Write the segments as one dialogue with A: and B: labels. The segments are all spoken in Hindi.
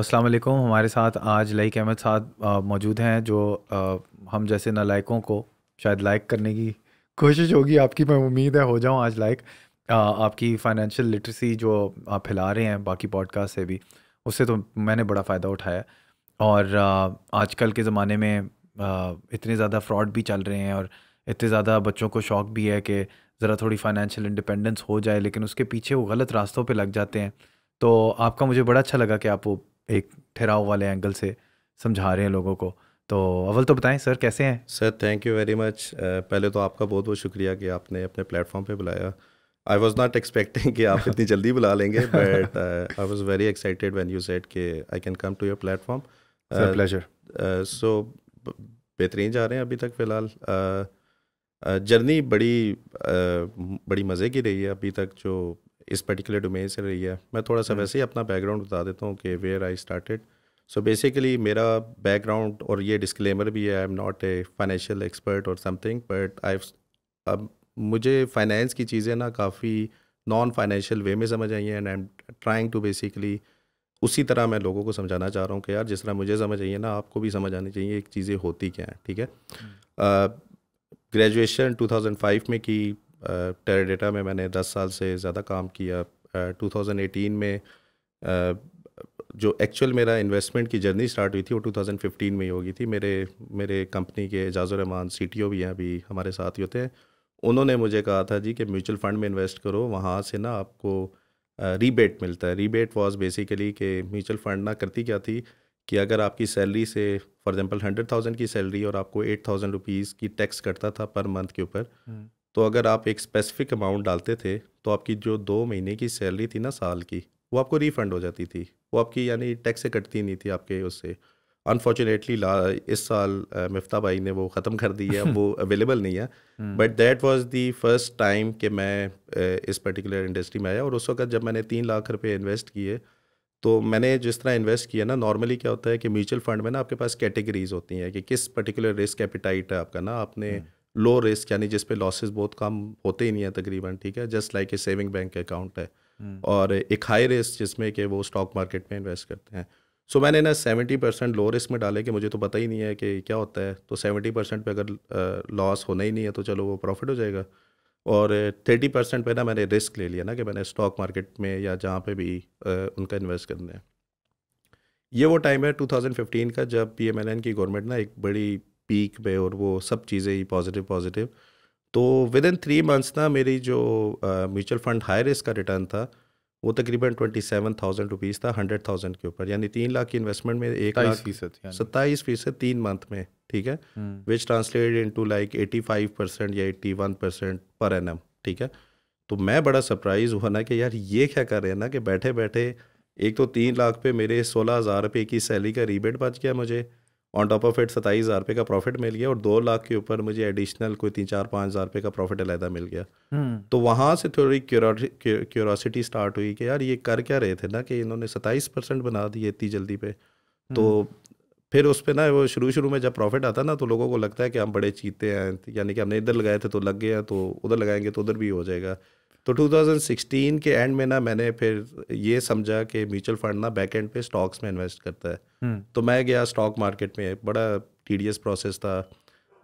A: अस्सलाम वालेकुम हमारे साथ आज लईक अहमद साहब मौजूद हैं जो आ, हम जैसे नलायकों को शायद लाइक करने की कोशिश होगी आपकी मैं उम्मीद है हो जाऊं आज लाइक आपकी फाइनेंशियल लिटरेसी जो आप फैला रहे हैं बाकी पॉडकास्ट से भी उससे तो मैंने बड़ा फ़ायदा उठाया और आजकल के ज़माने में इतने ज़्यादा फ्रॉड भी चल रहे हैं और इतने ज़्यादा बच्चों को शौक़ भी है कि ज़रा थोड़ी फाइनेंशियल इंडिपेंडेंस हो जाए लेकिन उसके पीछे वो गलत रास्तों पर लग जाते हैं तो आपका मुझे बड़ा अच्छा लगा कि आप वो एक ठहराव वाले एंगल से समझा रहे हैं लोगों को तो अव्वल तो बताएं सर कैसे हैं sir
B: thank you very much पहले तो आपका बहुत बहुत शुक्रिया कि आपने अपने प्लेटफॉर्म पे बुलाया आई वॉज नॉट एक्सपेक्टिंग कि आप इतनी जल्दी बुला लेंगे but I was very excited when you said कि I can come to your platform pleasure so बेहतरीन जा रहे हैं अभी तक फ़िलहाल uh, जर्नी बड़ी uh, बड़ी मज़े की रही है अभी तक जो इस पर्टिकुलर डोमेन से रही है मैं थोड़ा सा हम्म। वैसे ही अपना बैकग्राउंड बता देता हूँ कि where I started so basically मेरा बैकग्राउंड और ये डिस्क्लेमर भी है I am not a financial expert और समथिंग बट आई अब मुझे फाइनेंस की चीज़ें ना काफ़ी नॉन फाइनेंशियल वे में समझ आई हैं and I am trying to basically उसी तरह मैं लोगों को समझाना चाह रहा हूँ कि यार जिस तरह मुझे समझ आई है ना आपको भी समझ आनी चाहिए एक चीज़ें होती क्या हैं ठीक है ग्रेजुएशन uh, 2005 में की टेराडेटा में मैंने दस साल से ज़्यादा काम किया 2018 में जो एक्चुअल मेरा इन्वेस्टमेंट की जर्नी स्टार्ट हुई थी वो 2015 में ही होगी थी मेरे मेरे कंपनी के एजाज़ रहमान सी भी हैं अभी हमारे साथ ही होते हैं उन्होंने मुझे कहा था जी कि म्यूचुअल फ़ंड में इन्वेस्ट करो वहाँ से ना आपको रीबेट मिलता है रीबेट वॉज बेसिकली कि म्यूचुअल फ़ंड ना करती क्या थी कि अगर आपकी सैलरी से फॉर एग्जांपल हंड्रेड थाउजेंड की सैलरी और आपको एट थाउजेंड रुपीज़ की टैक्स कटता था पर मंथ के ऊपर हम्म। तो अगर आप एक स्पेसिफिक अमाउंट डालते थे तो आपकी जो दो महीने की सैलरी थी ना साल की वो आपको रिफ़ंड हो जाती थी वो आपकी यानी टैक्स से कटती नहीं थी आपके उससे अनफॉर्चुनेटली इस साल मफ्ता भाई ने वो ख़त्म कर दी है वो अवेलेबल नहीं है but that was the first time कि मैं इस पर्टिकुलर इंडस्ट्री में आया और उस वक्त जब मैंने तीन लाख रुपये इन्वेस्ट किए तो मैंने जिस तरह इन्वेस्ट किया ना नॉर्मली क्या होता है कि म्यूचुअल फंड में ना आपके पास कैटेगरीज होती हैं कि किस पर्टिकुलर रिस्क एपिटाइट है आपका ना आपने हम्म। लो रिस्क यानी जिस पे लॉसेस बहुत कम होते ही नहीं है तकरीबन ठीक है just like a saving bank account है हम्म। और एक हाई रिस्क जिसमें कि वो स्टॉक मार्केट में इन्वेस्ट करते हैं सो so, मैंने ना सेवेंटी परसेंट लो रिस्क में डाले कि मुझे तो पता ही नहीं है कि क्या होता है तो सेवेंटी परसेंट पर अगर लॉस होना ही नहीं है तो चलो वो प्रॉफिट हो जाएगा और थर्टी परसेंट पर ना मैंने रिस्क ले लिया ना कि मैंने स्टॉक मार्केट में या जहाँ पे भी आ, उनका इन्वेस्ट करना है ये वो टाइम है 2015 का जब पी की गवर्नमेंट ना एक बड़ी पीक पे और वो सब चीज़ें ही पॉजिटिव पॉजिटिव तो विद इन थ्री मंथ्स ना मेरी जो म्यूचुअल फंड हाई रिस्क का रिटर्न था वो तकरीबन ट्वेंटी सेवन थाउजेंड रुपीज़ था हंड्रेड थाउजेंड के ऊपर यानी तीन लाख की इन्वेस्टमेंट में एक लाख फीसद सत्ताईस फीसद तीन मंथ में ठीक है which translate into like eighty five percent या eighty one percent per annum ठीक है तो मैं बड़ा सरप्राइज हुआ ना कि यार ये क्या कर रहे हैं ना कि बैठे बैठे एक तो तीन लाख पे मेरे सोलह हज़ार रुपये की सैलरी का रिबेट बच गया मुझे ऑन टॉप ऑफ इट सताईस हज़ार रुपये का प्रॉफिट मिल गया और दो लाख के ऊपर मुझे एडिशनल कोई तीन चार पाँच हज़ार रुपये का प्रॉफिट अलहदा मिल गया hmm. तो वहाँ से थोड़ी क्यूरोसिटी स्टार्ट हुई कि यार ये कर क्या रहे थे ना कि इन्होंने सताईस परसेंट बना दिए इतनी जल्दी पे hmm. तो हम्म। फिर उस पर ना वो शुरू शुरू में जब प्रॉफिट आता ना तो लोगों को लगता है कि हम बड़े चीते हैं यानी कि हमने इधर लगाए थे तो लग गया तो उधर लगाएंगे तो उधर भी हो जाएगा तो 2016 के एंड में ना मैंने फिर ये समझा कि म्यूचुअल फंड ना बैक एंड पे स्टॉक्स में इन्वेस्ट करता है हम्म। तो मैं गया स्टॉक मार्केट में बड़ा टीडियस प्रोसेस था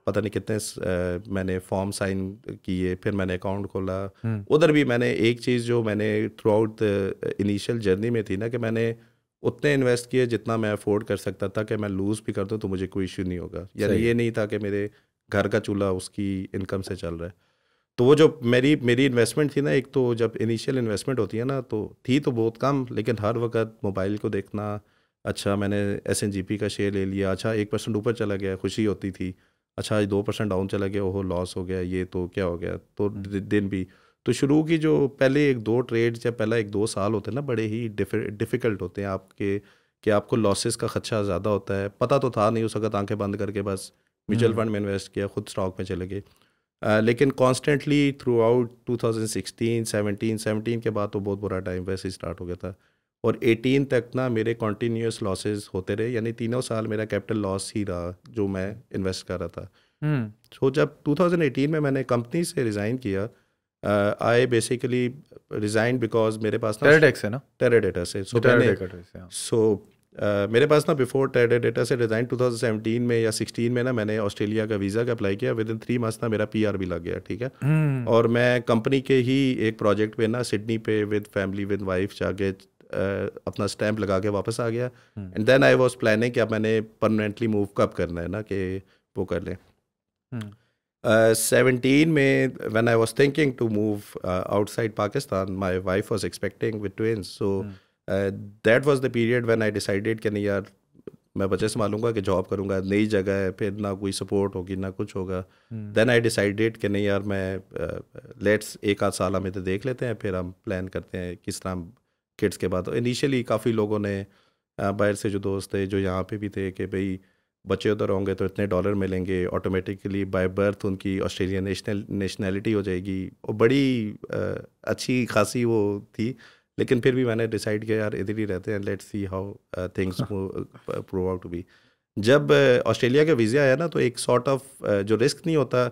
B: पता नहीं कितने मैंने फॉर्म साइन किए फिर मैंने अकाउंट खोला हम्म। उधर भी मैंने एक चीज़ जो मैंने थ्रू आउट इनिशियल जर्नी में थी ना कि मैंने उतने इन्वेस्ट किए जितना मैं अफोर्ड कर सकता था कि मैं लूज़ भी कर दूँ तो मुझे कोई इश्यू नहीं होगा यानी ये नहीं था कि मेरे घर का चूल्हा उसकी इनकम से चल रहा है तो वो जो मेरी मेरी इन्वेस्टमेंट थी ना एक तो जब इनिशियल इन्वेस्टमेंट होती है ना तो थी तो बहुत कम लेकिन हर वक्त मोबाइल को देखना अच्छा मैंने एस का शेयर ले लिया अच्छा एक परसेंट ऊपर चला गया खुशी होती थी अच्छा आज दो परसेंट डाउन चला गया ओहो लॉस हो गया ये तो क्या हो गया तो हाँ। दिन भी तो शुरू की जो पहले एक दो ट्रेड या पहला एक दो साल होते हैं ना बड़े ही डिफ़िकल्ट होते हैं आपके कि आपको लॉसेस का खदशा ज़्यादा होता है पता तो था नहीं उस वक्त आंखें बंद करके बस म्यूचुअल हम्म। फंड में इन्वेस्ट किया खुद स्टॉक में चले गए लेकिन constantly throughout two thousand sixteen seventeen seventeen के बाद तो बहुत बुरा टाइम वैसे ही स्टार्ट हो गया था और एटीन तक ना मेरे कॉन्टीन्यूस लॉसेज होते रहे यानी तीनों साल मेरा कैपिटल लॉस ही रहा जो मैं इन्वेस्ट कर रहा था
A: सो हम्म।
B: तो so, जब 2018 में मैंने कंपनी से रिज़ाइन किया आई बेसिकली रिजाइन बिकॉज मेरे पास ना टेराडेक्स है ना टेरेडेटा से सो मैंने सो uh, मेरे पास ना बिफोर टेरेडेटा से रिजाइन 2017 में या 16 में ना मैंने ऑस्ट्रेलिया का वीज़ा का अप्लाई किया विद इन थ्री मंथ्स ना मेरा पीआर भी लग गया ठीक है hmm. और मैं कंपनी के ही एक प्रोजेक्ट पे ना सिडनी पे विद फैमिली विद वाइफ जाके Uh, अपना स्टैंप लगा के वापस आ गया and then I was planning कि अब मैंने परमानेंटली मूव कब करना है ना कि वो कर लें hmm. सेवेंटीन uh, में when I was thinking to move outside Pakistan my wife was expecting with twins so that was the period when I decided कि नहीं यार मैं बच्चे मालूंगा कि जॉब करूंगा नई जगह है फिर ना कोई सपोर्ट होगी ना कुछ होगा देन आई डिसाइडेड कि नहीं यार मैं लेट्स uh, एक आध साल हमें तो देख लेते हैं फिर हम प्लान करते हैं किस तरह किड्स के बाद इनिशियली तो काफ़ी लोगों ने uh, बाहर से जो दोस्त थे जो यहाँ पे भी थे कि भाई बच्चे उधर तो होंगे तो इतने डॉलर मिलेंगे ऑटोमेटिकली बाय बर्थ उनकी ऑस्ट्रेलियन नेशनल नेशनैलिटी हो जाएगी और बड़ी आ, अच्छी खासी वो थी लेकिन फिर भी मैंने डिसाइड किया यार इधर ही रहते हैं let's see how things prove out to be जब ऑस्ट्रेलिया uh, का वीज़ा आया ना तो एक sort sort of of, uh, जो रिस्क नहीं होता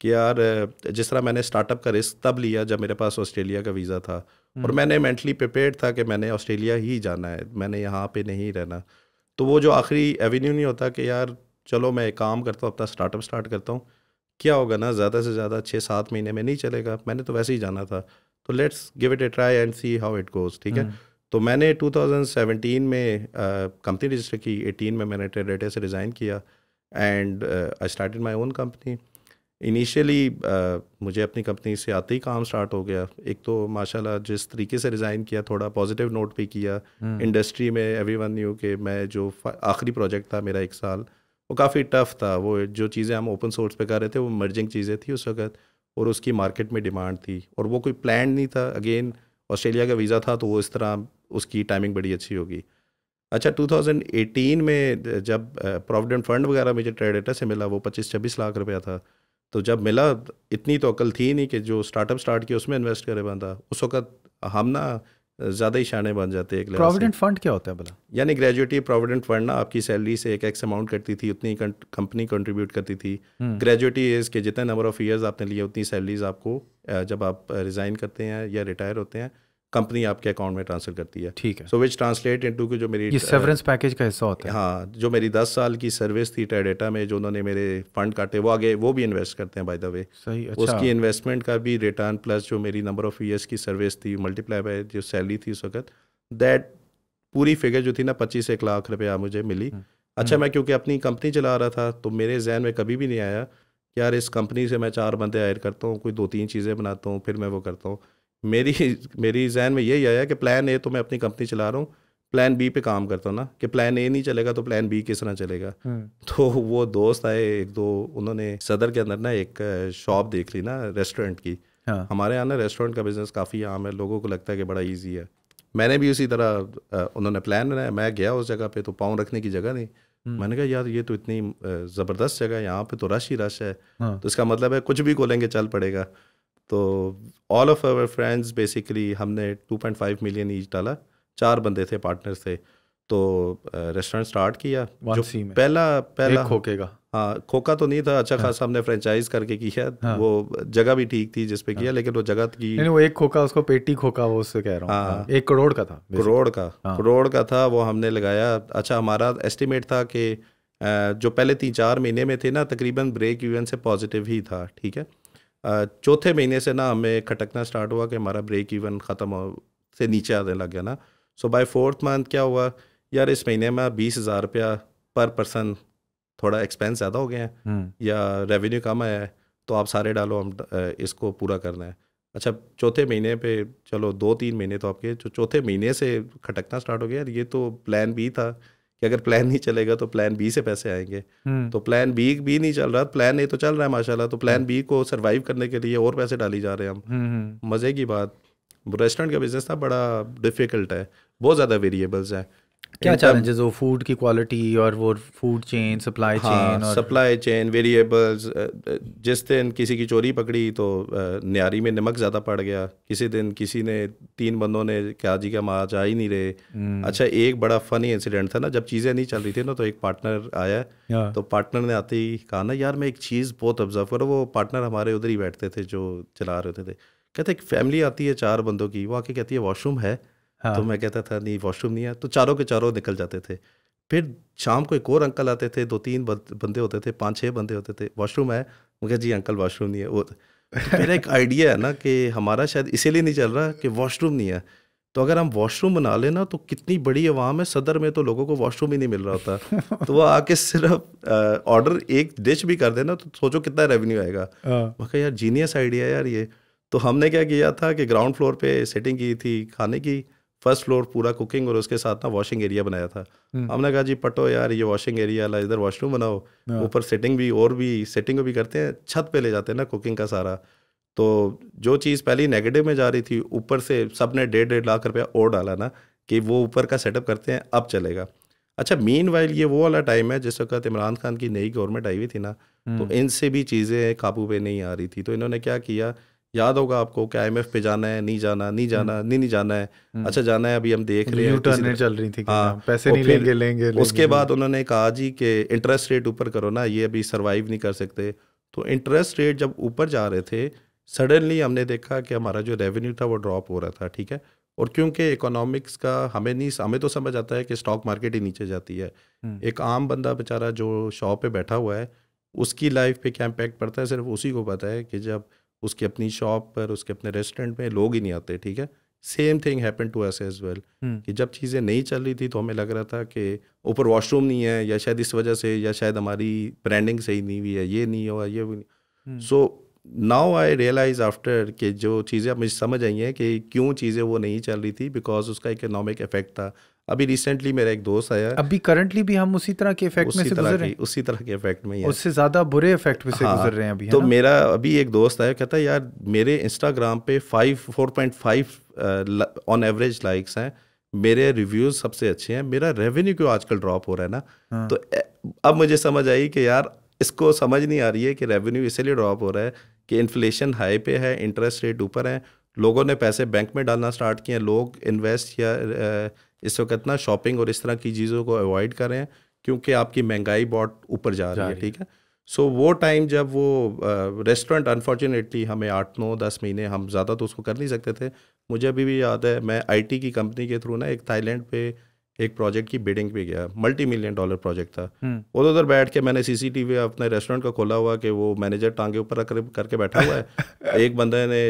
B: कि यार uh, जिस तरह मैंने स्टार्टअप का रिस्क तब लिया जब मेरे पास ऑस्ट्रेलिया का वीज़ा था और हम्म। मैंने मेंटली प्रिपेयर था कि मैंने ऑस्ट्रेलिया ही जाना है मैंने यहाँ पे नहीं रहना तो वो जो आखिरी एवेन्यू नहीं होता कि यार चलो मैं एक काम करता हूँ अपना स्टार्टअप स्टार्ट करता हूँ क्या होगा ना ज़्यादा से ज़्यादा छः सात महीने में नहीं चलेगा मैंने तो वैसे ही जाना था तो let's give it a try and see how it goes ठीक है हम्म। तो मैंने 2017 में कंपनी रजिस्टर की 18 में मैंने ट्रेडेटे से रिज़ाइन किया and I started my own company initially uh, मुझे अपनी कंपनी से आते ही काम स्टार्ट हो गया एक तो माशाल्लाह जिस तरीके से रिज़ाइन किया थोड़ा पॉजिटिव नोट भी किया इंडस्ट्री हम्म। में एवरी वन यू के मैं जो आखिरी प्रोजेक्ट था मेरा एक साल वो काफ़ी टफ था वो जो चीज़ें हम ओपन सोर्स पे कर रहे थे वो मर्जिंग चीज़ें थी उस वक्त और उसकी मार्केट में डिमांड थी और वो कोई प्लान नहीं था अगेन ऑस्ट्रेलिया का वीज़ा था तो वो इस तरह उसकी टाइमिंग बड़ी अच्छी होगी अच्छा 2018 में जब प्रोविडेंट uh, फंड वगैरह मुझे ट्रेडेटा से मिला वो 25-26 लाख रुपया था तो जब मिला इतनी तो अकल थी नहीं कि जो स्टार्टअप स्टार्ट किया उसमें इन्वेस्ट करे बंदा उस वक्त हम ना ज़्यादा ही शाने बन जाते एक प्रोविडेंट
A: फंड क्या होता है भला
B: यानी ग्रेजुएटी प्रोविडेंट फंड ना आपकी सैलरी से एक एक्स अमाउंट करती थी उतनी कंपनी कंट्रीब्यूट करती थी ग्रेजुएटी एज के जितने नंबर ऑफ़ ईयर्स आपने लिए उतनी सैलरीज आपको जब आप रिज़ाइन करते हैं या रिटायर होते हैं कंपनी आपके अकाउंट में ट्रांसफर करती है ठीक है सो विच ट्रांसलेट इन टू जो मेरी ये सेवरेंस
A: पैकेज का हिस्सा होता है
B: हाँ जो मेरी दस साल की सर्विस थी टाइडेटा में जो उन्होंने मेरे फंड काटे वो आगे वो भी इन्वेस्ट करते हैं बाय द वे सही अच्छा। उसकी इन्वेस्टमेंट का भी रिटर्न प्लस जो मेरी नंबर ऑफ ईयर्स की सर्विस थी मल्टीप्लाई बाय जो सैलरी थी उस वक्त दैट पूरी फिगर जो थी ना पच्चीस एक लाख रुपया मुझे मिली हम्म। अच्छा हम्म। मैं क्योंकि अपनी कंपनी चला रहा था तो मेरे जहन में कभी भी नहीं आया यार इस कंपनी से मैं चार बंदे हायर करता हूँ कोई दो तीन चीज़ें बनाता हूँ फिर मैं वो करता हूँ मेरी मेरी जहन में यही आया कि प्लान ए तो मैं अपनी कंपनी चला रहा हूँ प्लान बी पे काम करता हूँ ना कि प्लान ए नहीं चलेगा तो प्लान बी किस तरह चलेगा हम्म। तो वो दोस्त आए एक दो उन्होंने सदर के अंदर ना एक शॉप देख ली ना रेस्टोरेंट की हाँ। हमारे यहाँ ना रेस्टोरेंट का बिजनेस काफ़ी आम है लोगों को लगता है कि बड़ा ईजी है मैंने भी उसी तरह उन्होंने प्लान बनाया मैं गया उस जगह पे तो पाँव रखने की जगह नहीं हम्म। मैंने कहा यार ये तो इतनी ज़बरदस्त जगह है यहाँ पे तो रश ही रश है हाँ। तो इसका मतलब है कुछ भी खोलेंगे चल पड़ेगा तो all of our friends basically हमने 2.5 मिलियन ईच डाला चार बंदे थे पार्टनर थे तो रेस्टोरेंट स्टार्ट किया जो पहला पहला खोके का हाँ खोखा तो नहीं था अच्छा हाँ। खासा हमने फ्रेंचाइज करके किया हाँ। वो जगह भी ठीक थी जिसपे हाँ। किया लेकिन वो जगह की नहीं
A: वो एक खोखा उसको पेटी खोखा वो उससे कह रहा हूँ हाँ।, हाँ एक करोड़ का था करोड़ का हाँ।
B: करोड़ का था वो हमने लगाया अच्छा हमारा एस्टिमेट था कि जो पहले तीन चार महीने में थे ना तकरीबन ब्रेक इवन से पॉजिटिव ही था ठीक है चौथे महीने से ना हमें खटकना स्टार्ट हुआ कि हमारा ब्रेक इवन ख़त्म से नीचे आने लग गया ना सो बाय फोर्थ मंथ क्या हुआ यार इस महीने में बीस हज़ार रुपया पर पर्सन थोड़ा एक्सपेंस ज़्यादा हो गया है हम्म। या रेवेन्यू कम आया है तो आप सारे डालो हम इसको पूरा करना है अच्छा चौथे महीने पे चलो दो तीन महीने तो आपके जो चौथे महीने से खटकना स्टार्ट हो गया ये तो प्लान भी था कि अगर प्लान नहीं चलेगा तो प्लान बी से पैसे आएंगे हम्म। तो प्लान बी भी नहीं चल रहा प्लान ए तो चल रहा है माशाल्लाह तो प्लान हम्म। बी को सरवाइव करने के लिए और पैसे डाली जा रहे हैं हम हम्म, मज़े की बात रेस्टोरेंट का बिज़नेस ना बड़ा डिफ़िकल्ट है बहुत ज़्यादा वेरिएबल्स हैं क्या चैलेंजेस
A: वो फूड की क्वालिटी और वो फूड चेन सप्लाई चेन और
B: सप्लाई चेन वेरिएबल्स जिस दिन किसी की चोरी पकड़ी तो न्यारी में नमक ज़्यादा पड़ गया किसी दिन किसी ने तीन बंदों ने क्या जी का माच आ ही नहीं रहे हम्म। अच्छा एक बड़ा फनी इंसिडेंट था ना जब चीज़ें नहीं चल रही थी ना तो एक पार्टनर आया हाँ। तो पार्टनर ने आते ही कहा ना यार मैं एक चीज़ बहुत ऑब्जर्व करो वो पार्टनर हमारे उधर ही बैठते थे जो चला रहे थे कहते एक फैमिली आती है चार बंदों की वो आके कहती है वॉशरूम है हाँ. तो मैं कहता था नहीं वॉशरूम नहीं है तो चारों के चारों निकल जाते थे फिर शाम को एक और अंकल आते थे दो तीन बंदे होते थे पाँच छः बंदे होते थे वॉशरूम है मैं जी अंकल वॉशरूम नहीं है वो तो मेरा एक आइडिया है ना कि हमारा शायद इसीलिए नहीं चल रहा कि वॉशरूम नहीं है तो अगर हम वॉशरूम बना लेना तो कितनी बड़ी आवाम है सदर में तो लोगों को वॉशरूम ही नहीं मिल रहा होता तो वो आके सिर्फ ऑर्डर एक डिश भी कर देना तो सोचो कितना रेवेन्यू आएगा हाँ। मैं यार जीनियस आइडिया है यार ये तो हमने क्या किया था कि ग्राउंड फ्लोर पे सेटिंग की थी खाने की फर्स्ट फ्लोर पूरा कुकिंग और उसके साथ ना वॉशिंग एरिया बनाया था हमने हम्म। कहा जी पटो यार ये वॉशिंग एरिया वाला इधर वॉशरूम बनाओ हाँ। ऊपर सेटिंग भी और भी सेटिंग भी करते हैं छत पे ले जाते हैं ना कुकिंग का सारा तो जो चीज़ पहले नेगेटिव में जा रही थी ऊपर से सब ने डेढ़ डेढ़ लाख रुपया और डाला ना कि वो ऊपर का सेटअप करते हैं अब चलेगा अच्छा मीन वाइल ये वो वाला टाइम है जिस वक्त इमरान खान की नई गवर्नमेंट आई हुई थी ना हम्म। तो इनसे भी चीज़ें काबू पे नहीं आ रही थी तो इन्होंने क्या किया याद होगा आपको कि आई पे जाना है नहीं जाना नहीं हम्म। जाना नहीं नहीं जाना है हम्म। अच्छा जाना है अभी हम देख रहे हैं चल रही थी हाँ पैसे नहीं लेंगे लेंगे उसके बाद उन्होंने कहा जी कि इंटरेस्ट रेट ऊपर करो ना ये अभी सर्वाइव नहीं कर सकते तो इंटरेस्ट रेट जब ऊपर जा रहे थे सडनली हमने देखा कि हमारा जो रेवेन्यू था वो ड्रॉप हो रहा था ठीक है और क्योंकि इकोनॉमिक्स का हमें नहीं हमें तो समझ आता है कि स्टॉक मार्केट ही नीचे जाती है हम्म। एक आम बंदा बेचारा जो शॉप पे बैठा हुआ है उसकी लाइफ पे क्या इम्पेक्ट पड़ता है सिर्फ उसी को पता है कि जब उसकी अपनी शॉप पर उसके अपने रेस्टोरेंट में लोग ही नहीं आते ठीक है same thing happen to us as well कि जब चीज़ें नहीं चल रही थी तो हमें लग रहा था कि ऊपर वॉशरूम नहीं है या शायद इस वजह से या शायद हमारी ब्रांडिंग सही नहीं हुई है ये नहीं हुआ ये नहीं so now I realise after कि जो चीज़ें अब मुझे समझ आई हैं कि क्यों चीज़ें वो नहीं चल रही थी बिकॉज उसका इकोनॉमिक इफेक्ट था अभी रिसेंटली मेरा एक दोस्त आया अभी
A: करंटली भी हम उसी तरह के इफेक्ट में से गुजर रहे हैं
B: उसी तरह के इफेक्ट में उससे
A: ज्यादा बुरे इफेक्ट में से हाँ, गुजर रहे हैं अभी तो है
B: मेरा अभी एक दोस्त आया कहता है यार मेरे इंस्टाग्राम पे five four point five on average likes हैं मेरे रिव्यूज सबसे अच्छे हैं मेरा रेवेन्यू क्यों आजकल ड्रॉप हो रहा है ना हाँ। तो अब मुझे समझ आई कि यार इसको समझ नहीं आ रही है कि रेवेन्यू इसीलिए ड्रॉप हो रहा है कि इन्फ्लेशन हाई पे है इंटरेस्ट रेट ऊपर है लोगों ने पैसे बैंक में डालना स्टार्ट किए लोग इन्वेस्ट या इस वक्त ना शॉपिंग और इस तरह की चीज़ों को अवॉइड करें क्योंकि आपकी महंगाई बहुत ऊपर जा रही है ठीक है सो so, वो टाइम जब वो रेस्टोरेंट uh, अनफॉर्चुनेटली हमें आठ नौ दस महीने हम ज़्यादा तो उसको कर नहीं सकते थे मुझे अभी भी याद है मैं आईटी की कंपनी के थ्रू ना एक थाईलैंड पे एक प्रोजेक्ट की बिडिंग पे गया मल्टी मिलियन डॉलर प्रोजेक्ट था हम्म। उधर उधर बैठ के मैंने सीसीटीवी अपने रेस्टोरेंट का खोला हुआ कि वो मैनेजर टांगे ऊपर रख करके बैठा हुआ है एक बंदे ने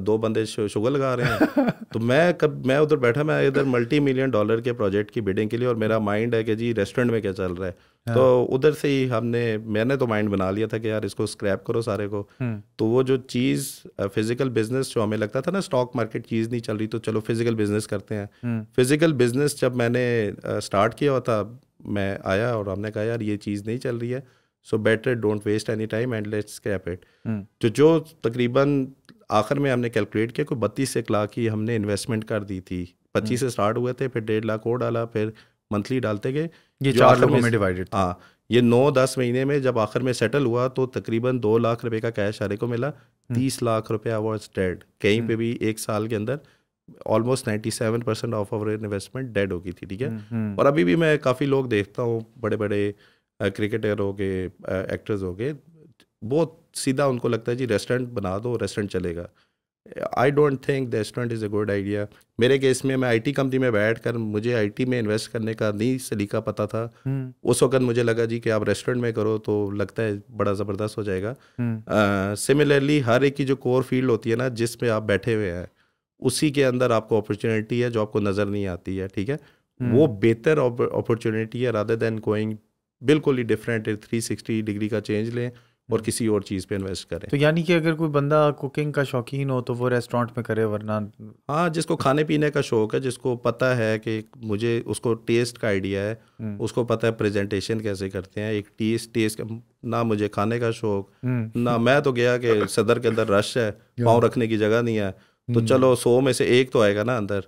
B: दो बंदे शुगर लगा रहे हैं तो मैं कब मैं उधर बैठा मैं इधर मल्टी मिलियन डॉलर के प्रोजेक्ट की बिडिंग के लिए और मेरा माइंड है कि जी रेस्टोरेंट में क्या चल रहा है हाँ। तो उधर से ही हमने मैंने तो माइंड बना लिया था कि यार इसको स्क्रैप करो सारे को हम्म। तो वो जो चीज़ फिजिकल बिजनेस जो हमें लगता था ना स्टॉक मार्केट चीज़ नहीं चल रही तो चलो फिजिकल बिजनेस करते हैं फिजिकल हम्म। बिजनेस जब मैंने स्टार्ट किया हुआ था मैं आया और हमने कहा यार ये चीज़ नहीं चल रही है so better don't waste any time and let scrap it तो जो तकरीबन आखिर में हमने कैलकुलेट किया कोई बत्तीस एक लाख की हमने इन्वेस्टमेंट कर दी थी पच्चीस हम्म। से स्टार्ट हुए थे फिर डेढ़ लाख और डाला फिर मंथली डालते गए ये चार लोगों में डिवाइडेड हाँ ये नौ दस महीने में जब आखिर में सेटल हुआ तो तकरीबन दो लाख रुपए का कैश आर्य को मिला हम्म। तीस लाख रुपया वॉज डेड कहीं पे हम्म। भी एक साल के अंदर almost ninety seven percent of our investment dead हो गई थी ठीक है हम्म, और अभी भी मैं काफ़ी लोग देखता हूँ बड़े बड़े क्रिकेटर हो गए एक्टर्स हो गए बहुत सीधा उनको लगता है जी रेस्टोरेंट बना दो रेस्टोरेंट चलेगा I don't think the restaurant is a good idea मेरे केस में मैं आईटी कंपनी में बैठ कर मुझे आईटी में इन्वेस्ट करने का नहीं सलीका पता था हम्म। उस वक्त मुझे लगा जी कि आप रेस्टोरेंट में करो तो लगता है बड़ा ज़बरदस्त हो जाएगा सिमिलरली हम्म। हर एक की जो कोर फील्ड होती है ना जिसमें आप बैठे हुए हैं उसी के अंदर आपको अपॉर्चुनिटी है जो आपको नज़र नहीं आती है ठीक है हम्म। वो बेहतर अपॉर्चुनिटी है रादर देन गोइंग बिल्कुल ही डिफरेंट थ्री सिक्सटी डिग्री का चेंज लें और किसी और चीज़ पे इन्वेस्ट करें तो
A: यानी कि अगर कोई बंदा कुकिंग का शौकीन हो तो वो रेस्टोरेंट में करे वरना
B: हाँ जिसको खाने पीने का शौक है जिसको पता है कि मुझे उसको टेस्ट का आइडिया है हम्म। उसको पता है प्रेजेंटेशन कैसे करते हैं एक टेस्ट टेस्ट ना मुझे खाने का शौक हम्म। ना मैं तो गया कि सदर के अंदर रश है पाँव रखने की जगह नहीं है तो हम्म। चलो सो में से एक तो आएगा ना अंदर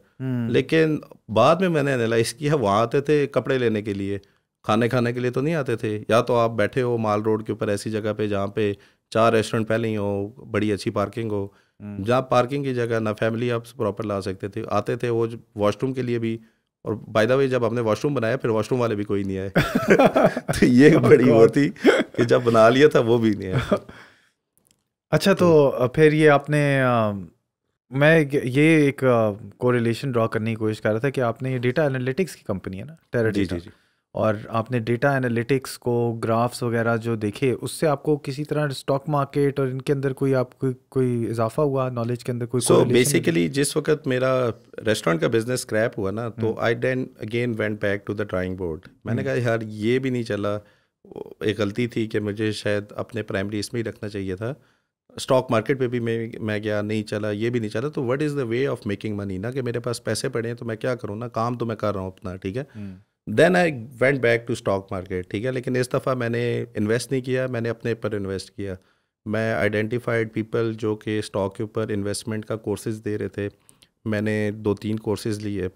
B: लेकिन बाद में मैंने एनालाइज किया वहाँ आते थे कपड़े लेने के लिए खाने खाने के लिए तो नहीं आते थे या तो आप बैठे हो माल रोड के ऊपर ऐसी जगह पे जहाँ पे चार रेस्टोरेंट पहले ही हो बड़ी अच्छी पार्किंग हो हम्म। जहाँ पार्किंग की जगह ना फैमिली आप प्रॉपर ला सकते थे आते थे वो वॉशरूम के लिए भी और बाय द वे जब हमने वॉशरूम बनाया फिर वॉशरूम वाले भी कोई नहीं आए तो ये oh बड़ी वो थी कि जब बना लिया था वो भी नहीं आया
A: अच्छा तो, हम्म। फिर ये आपने मैं ये एक कोरिलेशन ड्रॉ करने की कोशिश कर रहा था कि आपने ये डेटा एनालिटिक्स की कंपनी है ना टेरा जी जी जी और आपने डेटा एनालिटिक्स को ग्राफ्स वगैरह जो देखे उससे आपको किसी तरह स्टॉक मार्केट और इनके अंदर कोई आपको कोई इजाफा हुआ नॉलेज के अंदर कोई सो so, बेसिकली
B: जिस वक्त मेरा रेस्टोरेंट का बिजनेस क्रैप हुआ ना तो I then again went back to the drawing board मैंने हम्म। कहा यार ये भी नहीं चला एक गलती थी कि मुझे शायद अपने प्राइमरी इसमें ही रखना चाहिए था स्टॉक मार्केट पे भी मैं मैं गया नहीं चला ये भी नहीं चला तो what is the way of making money ना कि मेरे पास पैसे पड़े हैं तो मैं क्या करूँ ना काम तो मैं कर रहा हूँ अपना ठीक है hmm. Then I went back to stock market ठीक है लेकिन इस दफ़ा मैंने इन्वेस्ट नहीं किया मैंने अपने पर इन्वेस्ट किया मैं आइडेंटिफाइड पीपल जो कि स्टॉक के ऊपर इन्वेस्टमेंट का कोर्सेज दे रहे थे मैंने दो तीन कोर्सेज लिए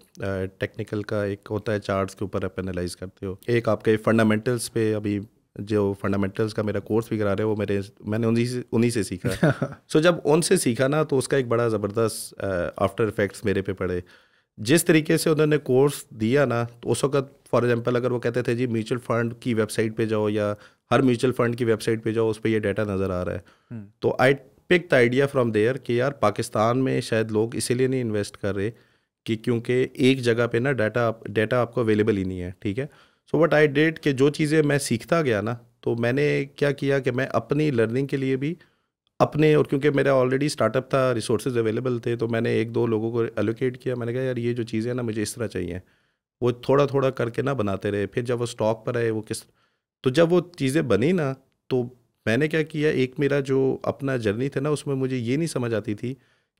B: टेक्निकल का एक होता है चार्ट्स के ऊपर आप एनालाइज करते हो एक आपके फंडामेंटल्स पे अभी जो फंडामेंटल्स का मेरा कोर्स भी करा रहे हो वो मेरे मैंने उन्हीं से उन्हीं से सीखा सो so, जब उनसे सीखा ना तो उसका एक बड़ा ज़बरदस्त आफ्टर इफ़ेक्ट्स मेरे पे पड़े जिस तरीके से उन्होंने कोर्स दिया ना तो उस वक्त फॉर एग्जांपल अगर वो कहते थे जी म्यूचुअल फंड की वेबसाइट पे जाओ या हर म्यूचुअल फंड की वेबसाइट पे जाओ उस पर यह डाटा नज़र आ रहा है हम्म। तो I pick the idea from there कि यार पाकिस्तान में शायद लोग इसीलिए नहीं इन्वेस्ट कर रहे कि क्योंकि एक जगह पे ना डाटा आप डाटा आपको अवेलेबल ही नहीं है ठीक है सो वट आई डेट कि जो चीज़ें मैं सीखता गया ना तो मैंने क्या किया कि मैं अपनी लर्निंग के लिए भी अपने और क्योंकि मेरा ऑलरेडी स्टार्टअप था रिसोर्सेज अवेलेबल थे तो मैंने एक दो लोगों को एलोकेट किया मैंने कहा यार ये जो चीज़ें ना मुझे इस तरह चाहिए वो थोड़ा थोड़ा करके ना बनाते रहे फिर जब वो स्टॉक पर आए वो किस तो जब वो चीज़ें बनी ना तो मैंने क्या किया एक मेरा जो अपना जर्नी था ना उसमें मुझे ये नहीं समझ आती थी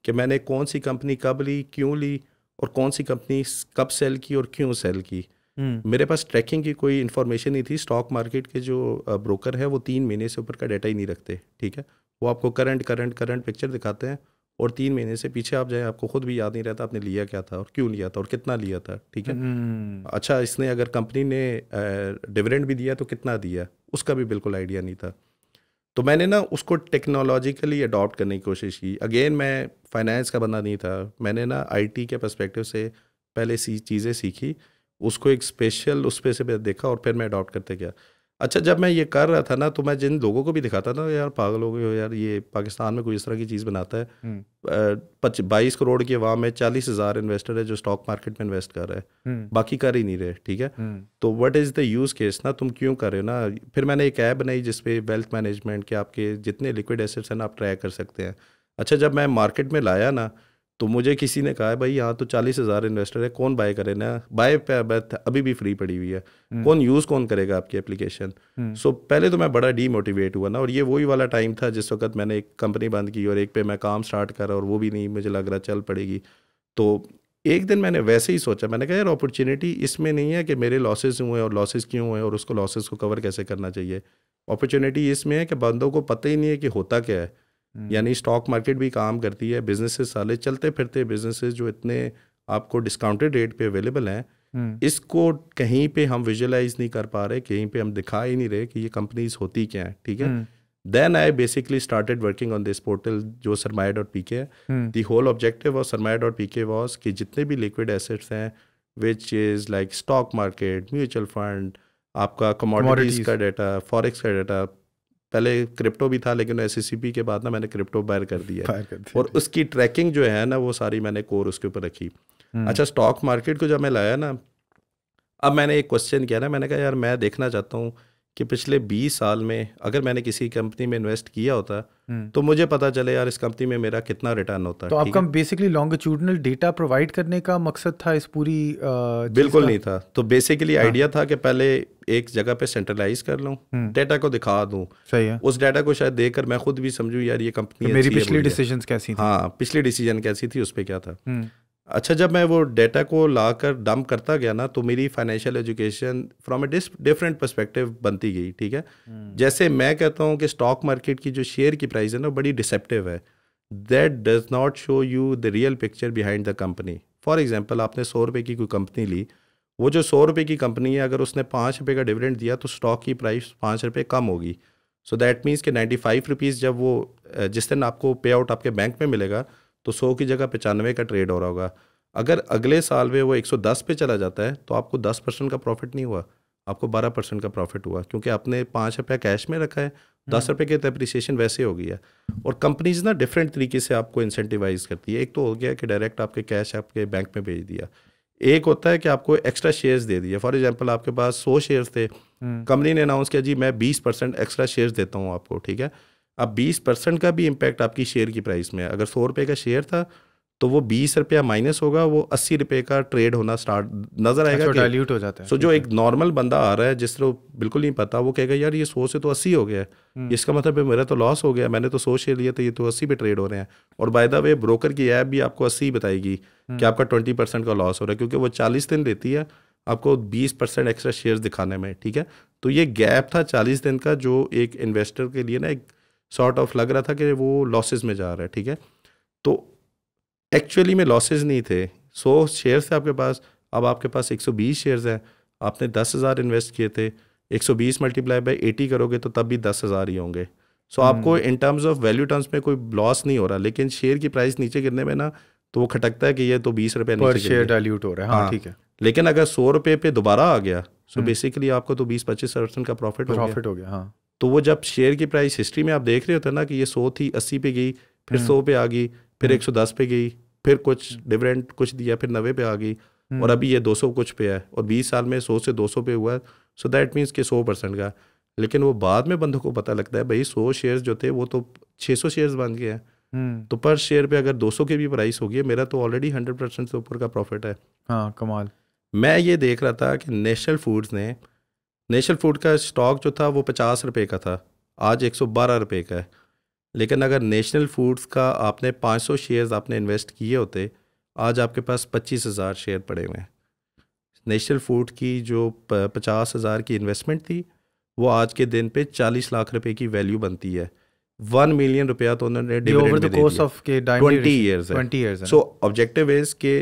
B: कि मैंने कौन सी कंपनी कब ली क्यों ली और कौन सी कंपनी कब सेल की और क्यों सेल की हम्म। मेरे पास ट्रैकिंग की कोई इन्फॉर्मेशन नहीं थी स्टॉक मार्केट के जो ब्रोकर है वो तीन महीने से ऊपर का डाटा ही नहीं रखते ठीक है वो आपको करंट करंट करंट पिक्चर दिखाते हैं और तीन महीने से पीछे आप जाए आपको खुद भी याद नहीं रहता आपने लिया क्या था और क्यों लिया था और कितना लिया था ठीक है
A: हम्म।
B: अच्छा इसने अगर कंपनी ने डिविडेंड भी दिया तो कितना दिया उसका भी बिल्कुल आइडिया नहीं था तो मैंने ना उसको टेक्नोलॉजिकली अडॉप्ट करने की कोशिश की अगेन मैं फाइनेंस का बंदा नहीं था मैंने ना आईटी के पर्सपेक्टिव से पहले सी चीज़ें सीखी उसको एक स्पेशल उस पर से देखा और फिर मैं अडॉप्ट करते गया अच्छा जब मैं ये कर रहा था ना तो मैं जिन लोगों को भी दिखाता था यार पागल हो गए हो यार ये पाकिस्तान में कोई इस तरह की चीज़ बनाता है हम्म। बाईस करोड़ की अवाम में चालीस हज़ार इन्वेस्टर है जो स्टॉक मार्केट में इन्वेस्ट कर रहे हैं हम्म। बाकी कर ही नहीं रहे ठीक है हम्म। तो what is the use case ना तुम क्यों कर रहे हो ना फिर मैंने एक ऐप बनाई जिसपे वेल्थ मैनेजमेंट के आपके जितने लिक्विड एसेट्स हैं ना आप ट्रैक कर सकते हैं अच्छा जब मैं मार्केट में लाया ना तो मुझे किसी ने कहा है भाई यहाँ तो चालीस हज़ार इन्वेस्टर है कौन बाय करे ना बाय अभी भी फ्री पड़ी हुई है हम्म। कौन यूज़ कौन करेगा आपकी एप्लीकेशन हम्म। सो so, पहले तो मैं बड़ा डीमोटिवेट हुआ ना और ये वही वाला टाइम था जिस वक्त मैंने एक कंपनी बंद की और एक पे मैं काम स्टार्ट करा और वो भी नहीं मुझे लग रहा चल पड़ेगी तो एक दिन मैंने वैसे ही सोचा मैंने कहा यार अपॉर्चुनिटी इसमें नहीं है कि मेरे लॉसेज हुए और लॉसेज क्यों हुए और उसको लॉसेज को कवर कैसे करना चाहिए अपॉर्चुनिटी इसमें है कि बंदों को पता ही नहीं है कि होता क्या है हम्म। यानी स्टॉक मार्केट भी काम करती है बिजनेसेस साले चलते फिरते बिजनेसेस जो इतने आपको डिस्काउंटेड रेट पे अवेलेबल हैं हम्म। इसको कहीं पे हम विजुअलाइज नहीं कर पा रहे कहीं पे हम दिखा ही नहीं रहे कि ये कंपनीज होती क्या है ठीक है then I basically started working on this portal जो Sarmaya dot P K the whole objective of Sarmaya dot P K was कि जितने भी लिक्विड एसेट्स हैं which is like stock market mutual fund आपका कमोडिटीज़ का डाटा फॉरेक्स का डाटा पहले क्रिप्टो भी था लेकिन एस e के बाद ना मैंने क्रिप्टो बैर कर दिया और उसकी ट्रैकिंग जो है ना वो सारी मैंने कोर उसके ऊपर रखी हम्म। अच्छा स्टॉक मार्केट को जब मैं लाया ना अब मैंने एक क्वेश्चन किया ना मैंने कहा यार मैं देखना चाहता हूँ कि पिछले 20 साल में अगर मैंने किसी कंपनी में इन्वेस्ट किया होता हम्म। तो मुझे पता चले यार इस कंपनी में मेरा कितना रिटर्न होता तो आपका
A: बेसिकली लॉन्गिट्यूडनल डेटा प्रोवाइड करने का मकसद था इस पूरी बिल्कुल नहीं था
B: तो बेसिकली आइडिया हाँ। था कि पहले एक जगह पे सेंट्रलाइज कर लूँ डेटा हम्म। को दिखा दूँ सही है उस डेटा को शायद देख मैं खुद भी समझू यार ये कंपनी तो मेरी पिछली डिसीजन कैसी हाँ पिछली डिसीजन कैसी थी उस पर क्या था हम्म। अच्छा जब मैं वो डेटा को ला कर डम्प करता गया ना तो मेरी financial education from a different perspective बनती गई ठीक है हम्म। जैसे मैं कहता हूँ कि स्टॉक मार्केट की जो शेयर की प्राइस है ना बड़ी डिसेप्टिव है that does not show you the real picture behind the company for example आपने सौ रुपये की कोई कंपनी ली वो जो सौ रुपये की कंपनी है अगर उसने पाँच रुपये का डिविडेंड दिया तो स्टॉक की प्राइस पाँच रुपये कम होगी सो दैट मीन्स कि नाइन्टी फाइव रुपीज़ जब वो जिस दिन आपको पे आउट आपके बैंक में मिलेगा तो सौ की जगह पचानवे का ट्रेड हो रहा होगा अगर अगले साल में वो 110 पे चला जाता है तो आपको 10 परसेंट का प्रॉफिट नहीं हुआ आपको 12 परसेंट का प्रॉफिट हुआ क्योंकि आपने पाँच रुपया कैश में रखा है दस हम्म। रुपये की डेप्रिसिएशन वैसे हो गई है और कंपनीज ना डिफरेंट तरीके से आपको इंसेंटिवाइज करती है एक तो हो गया कि डायरेक्ट आपके कैश आपके बैंक में भेज दिया एक होता है कि आपको एक्स्ट्रा शेयर्स दे दिए फॉर एग्जांपल आपके पास सौ शेयर्स थे कंपनी हम्म। ने अनाउंस किया जी मैं बीस परसेंट एक्स्ट्रा शेयर्स देता हूँ आपको ठीक है अब बीस परसेंट का भी इम्पैक्ट आपकी शेयर की प्राइस में है अगर सौ रुपये का शेयर था तो वो बीस रुपया माइनस होगा वो अस्सी रुपये का ट्रेड होना स्टार्ट नजर आएगा अच्छा, डाइल्यूट हो जाता है सो जो एक नॉर्मल बंदा आ रहा है तरह बिल्कुल नहीं पता वो कहेगा यार ये सौ से तो अस्सी हो गया है हम्म। इसका मतलब है मेरा तो लॉस हो गया मैंने तो सौ शेयर लिया तो ये तो अस्सी पे ट्रेड हो रहे हैं और बाय द वे ब्रोकर की ऐप भी आपको अस्सी बताएगी कि हम्म। आपका ट्वेंटी परसेंट का लॉस हो रहा है क्योंकि वो चालीस दिन देती है आपको बीस परसेंट एक्स्ट्रा शेयर दिखाने में ठीक है तो ये गैप था चालीस दिन का जो एक इन्वेस्टर के लिए ना एक सॉर्ट ऑफ लग रहा था कि वो लॉसेस में जा रहा है ठीक है तो एक्चुअली में लॉसेज नहीं थे सौ शेयर थे आपके पास अब आपके पास बीस शेयर हैं आपने दस हज़ार इन्वेस्ट किए थे बीस मल्टीप्लाई बाई एटी करोगे तो तब भी दस हज़ार ही होंगे सो so, हम्म। आपको in terms of value terms में कोई लॉस नहीं हो रहा लेकिन शेयर की प्राइस नीचे गिरने में ना तो वो खटकता है कि ये तो बीस रुपये शेयर डाइल्यूट हो रहा है हाँ, हाँ ठीक है लेकिन अगर सौ रुपये पे दोबारा आ गया सो so बेसिकली हम्म। आपको तो बीस पच्चीस परसेंट का प्रॉफिट प्रॉफिट हो गया हाँ तो वो जब शेयर की प्राइस हिस्ट्री में आप देख रहे होते ना कि ये सौ थी अस्सी पे गई फिर हम्म। सौ पे आ गई फिर हम्म। एक सौ दस पे गई फिर कुछ डिफरेंट कुछ दिया फिर नबे पे आ गई और हम्म। अभी ये दो सौ कुछ पे है और बीस साल में सौ से दो सौ पे हुआ है सो दैट मीन्स कि सौ परसेंट का लेकिन वो बाद में बंदों को पता लगता है भाई सौ शेयर्स जो थे वो तो छः सौ शेयर्स बन गए हैं तो पर शेयर पे अगर दो सौ की भी प्राइस होगी मेरा तो ऑलरेडी हंड्रेड परसेंट से ऊपर का प्रॉफिट है हाँ कमाल मैं ये देख रहा था कि नेशनल फूड्स ने नेशनल फूड का स्टॉक जो था वो पचास रुपये का था आज एक सौ बारह रुपये का है लेकिन अगर नेशनल फूड्स का आपने पाँच सौ शेयर्स आपने इन्वेस्ट किए होते आज आपके पास पच्चीस हज़ार शेयर पड़े हुए हैं नेशनल फूड की जो पचास हज़ार की इन्वेस्टमेंट थी वो आज के दिन पे चालीस लाख रुपए की वैल्यू बनती है वन मिलियन रुपया तो उन्होंने twenty years so objective is के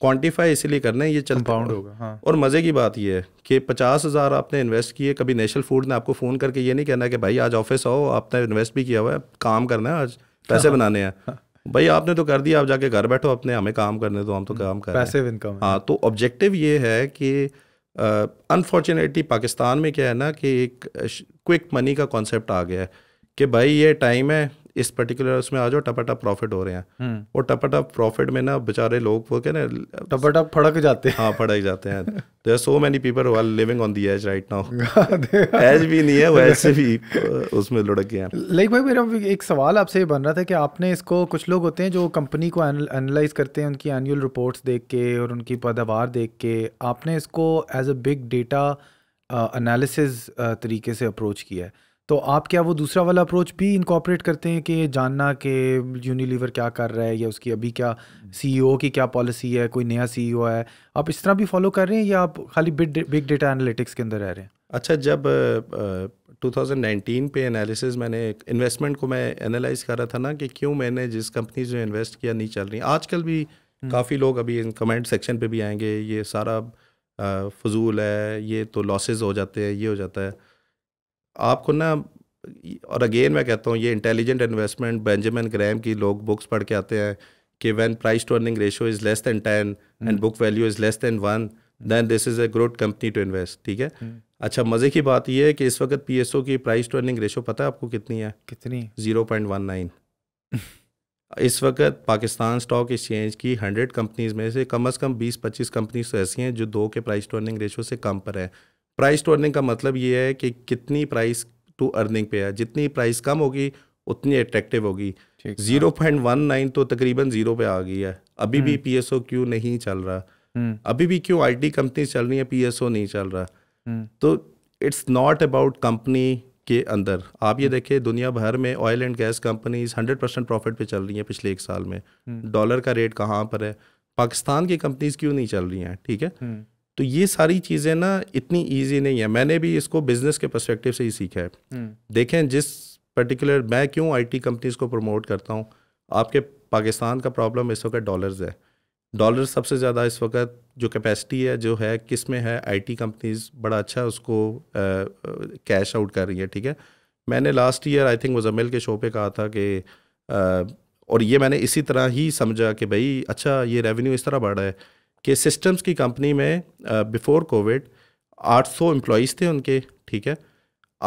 B: क्वांटिफाई इसीलिए करना है ये चल होगा हाँ। और मज़े की बात ये है कि पचास हज़ार आपने इन्वेस्ट किए कभी नेशनल फूड ने आपको फ़ोन करके ये नहीं कहना है कि भाई आज ऑफिस आओ आपने इन्वेस्ट भी किया हुआ है काम करना है आज पैसे हाँ। बनाने हैं हाँ। भाई आपने तो कर दिया आप जाके घर बैठो अपने हमें काम करने दो हम तो काम कर पैसे इनकम हाँ तो ऑब्जेक्टिव ये है कि अनफॉर्चुनेटली पाकिस्तान में क्या है ना कि एक क्विक मनी का कॉन्सेप्ट आ गया है कि भाई ये टाइम है इस पर्टिकुलर उसमें आ जाओ टपाटा प्रॉफिट हो रहे हैं और टपाटा प्रॉफिट में ना बेचारे लोग वो क्या ना टपाटा फड़क जाते हैं हाँ फड़क जाते हैं there so many people are living on the edge right now edge भी नहीं है वैसे भी उसमें लुढ़क गए हैं
A: लाइक भाई मेरा एक सवाल आपसे ये बन रहा था कि आपने इसको कुछ लोग होते हैं जो कंपनी को एनालाइज करते हैं उनकी एनुअल रिपोर्ट्स देख के और उनकी पैदावार देख के आपने इसको as a big data analysis तरीके से अप्रोच किया है तो आप क्या वो दूसरा वाला अप्रोच भी इनकॉपरेट करते हैं कि जानना कि यूनिलीवर क्या कर रहा है या उसकी अभी क्या सीईओ e की क्या पॉलिसी है कोई नया सीईओ e है आप इस तरह भी फॉलो कर रहे हैं या आप खाली बिग डेटा एनालिटिक्स के अंदर रह रहे हैं अच्छा जब टू uh, 2019 पे एनालिसिस मैंने इन्वेस्टमेंट को मैं
B: एनालाइज कर रहा था ना कि क्यों मैंने जिस कंपनीज में इन्वेस्ट किया नहीं चल रही आजकल भी हम्म। काफ़ी लोग अभी कमेंट सेक्शन पे भी आएंगे ये सारा uh, फजूल है ये तो लॉसेस हो जाते हैं ये हो जाता है आपको ना और अगेन मैं कहता हूँ ये इंटेलिजेंट इन्वेस्टमेंट बेंजामिन ग्रैम की लोग बुक्स पढ़ के आते हैं कि when price to earning ratio is less than ten and book value is less than one then this is a growth company to invest ठीक है hmm. अच्छा मज़े की बात यह है कि इस वक्त पी की प्राइस टू अर्निंग रेशो पता है आपको कितनी है कितनी जीरो पॉइंट वन नाइन इस वक्त पाकिस्तान स्टॉक एक्सचेंज की हंड्रेड कंपनीज में से कम अज़ कम बीस पच्चीस कंपनीज तो ऐसी हैं जो दो के प्राइस टू अर्निंग रेशो से कम पर है प्राइस टू अर्निंग का मतलब ये है कि कितनी प्राइस टू अर्निंग पे है जितनी प्राइस कम होगी उतनी अट्रैक्टिव होगी जीरो पॉइंट वन नाइन तो तकरीबन जीरो पे आ गई है अभी भी पी एस ओ क्यों नहीं चल रहा हम्म। अभी भी क्यों आई टी कंपनी चल रही है पी नहीं चल रहा हम्म। तो इट्स नॉट अबाउट कंपनी के अंदर आप ये हम्म। देखें दुनिया भर में oil and gas companies hundred percent profit पे चल रही हैं पिछले एक साल में डॉलर का रेट कहाँ पर है पाकिस्तान की कंपनीज क्यों नहीं चल रही हैं ठीक है तो ये सारी चीज़ें ना इतनी ईजी नहीं है मैंने भी इसको बिजनेस के परस्पेक्टिव से ही सीखा है हम्म। देखें जिस पर्टिकुलर मैं क्यों आईटी कंपनीज को प्रमोट करता हूँ आपके पाकिस्तान का प्रॉब्लम इस वक्त डॉलर्स है डॉलर सबसे ज़्यादा इस वक्त जो कैपेसिटी है जो है किस में है आईटी कंपनीज बड़ा अच्छा उसको कैश आउट कर रही है ठीक है मैंने last year I think Muzammil के शो पे कहा था कि आ, और ये मैंने इसी तरह ही समझा कि भाई अच्छा ये रेवेन्यू इस तरह बढ़ रहा है कि सिस्टम्स की कंपनी में बिफ़ोर कोविड 800 एम्प्लॉयज़ थे उनके ठीक है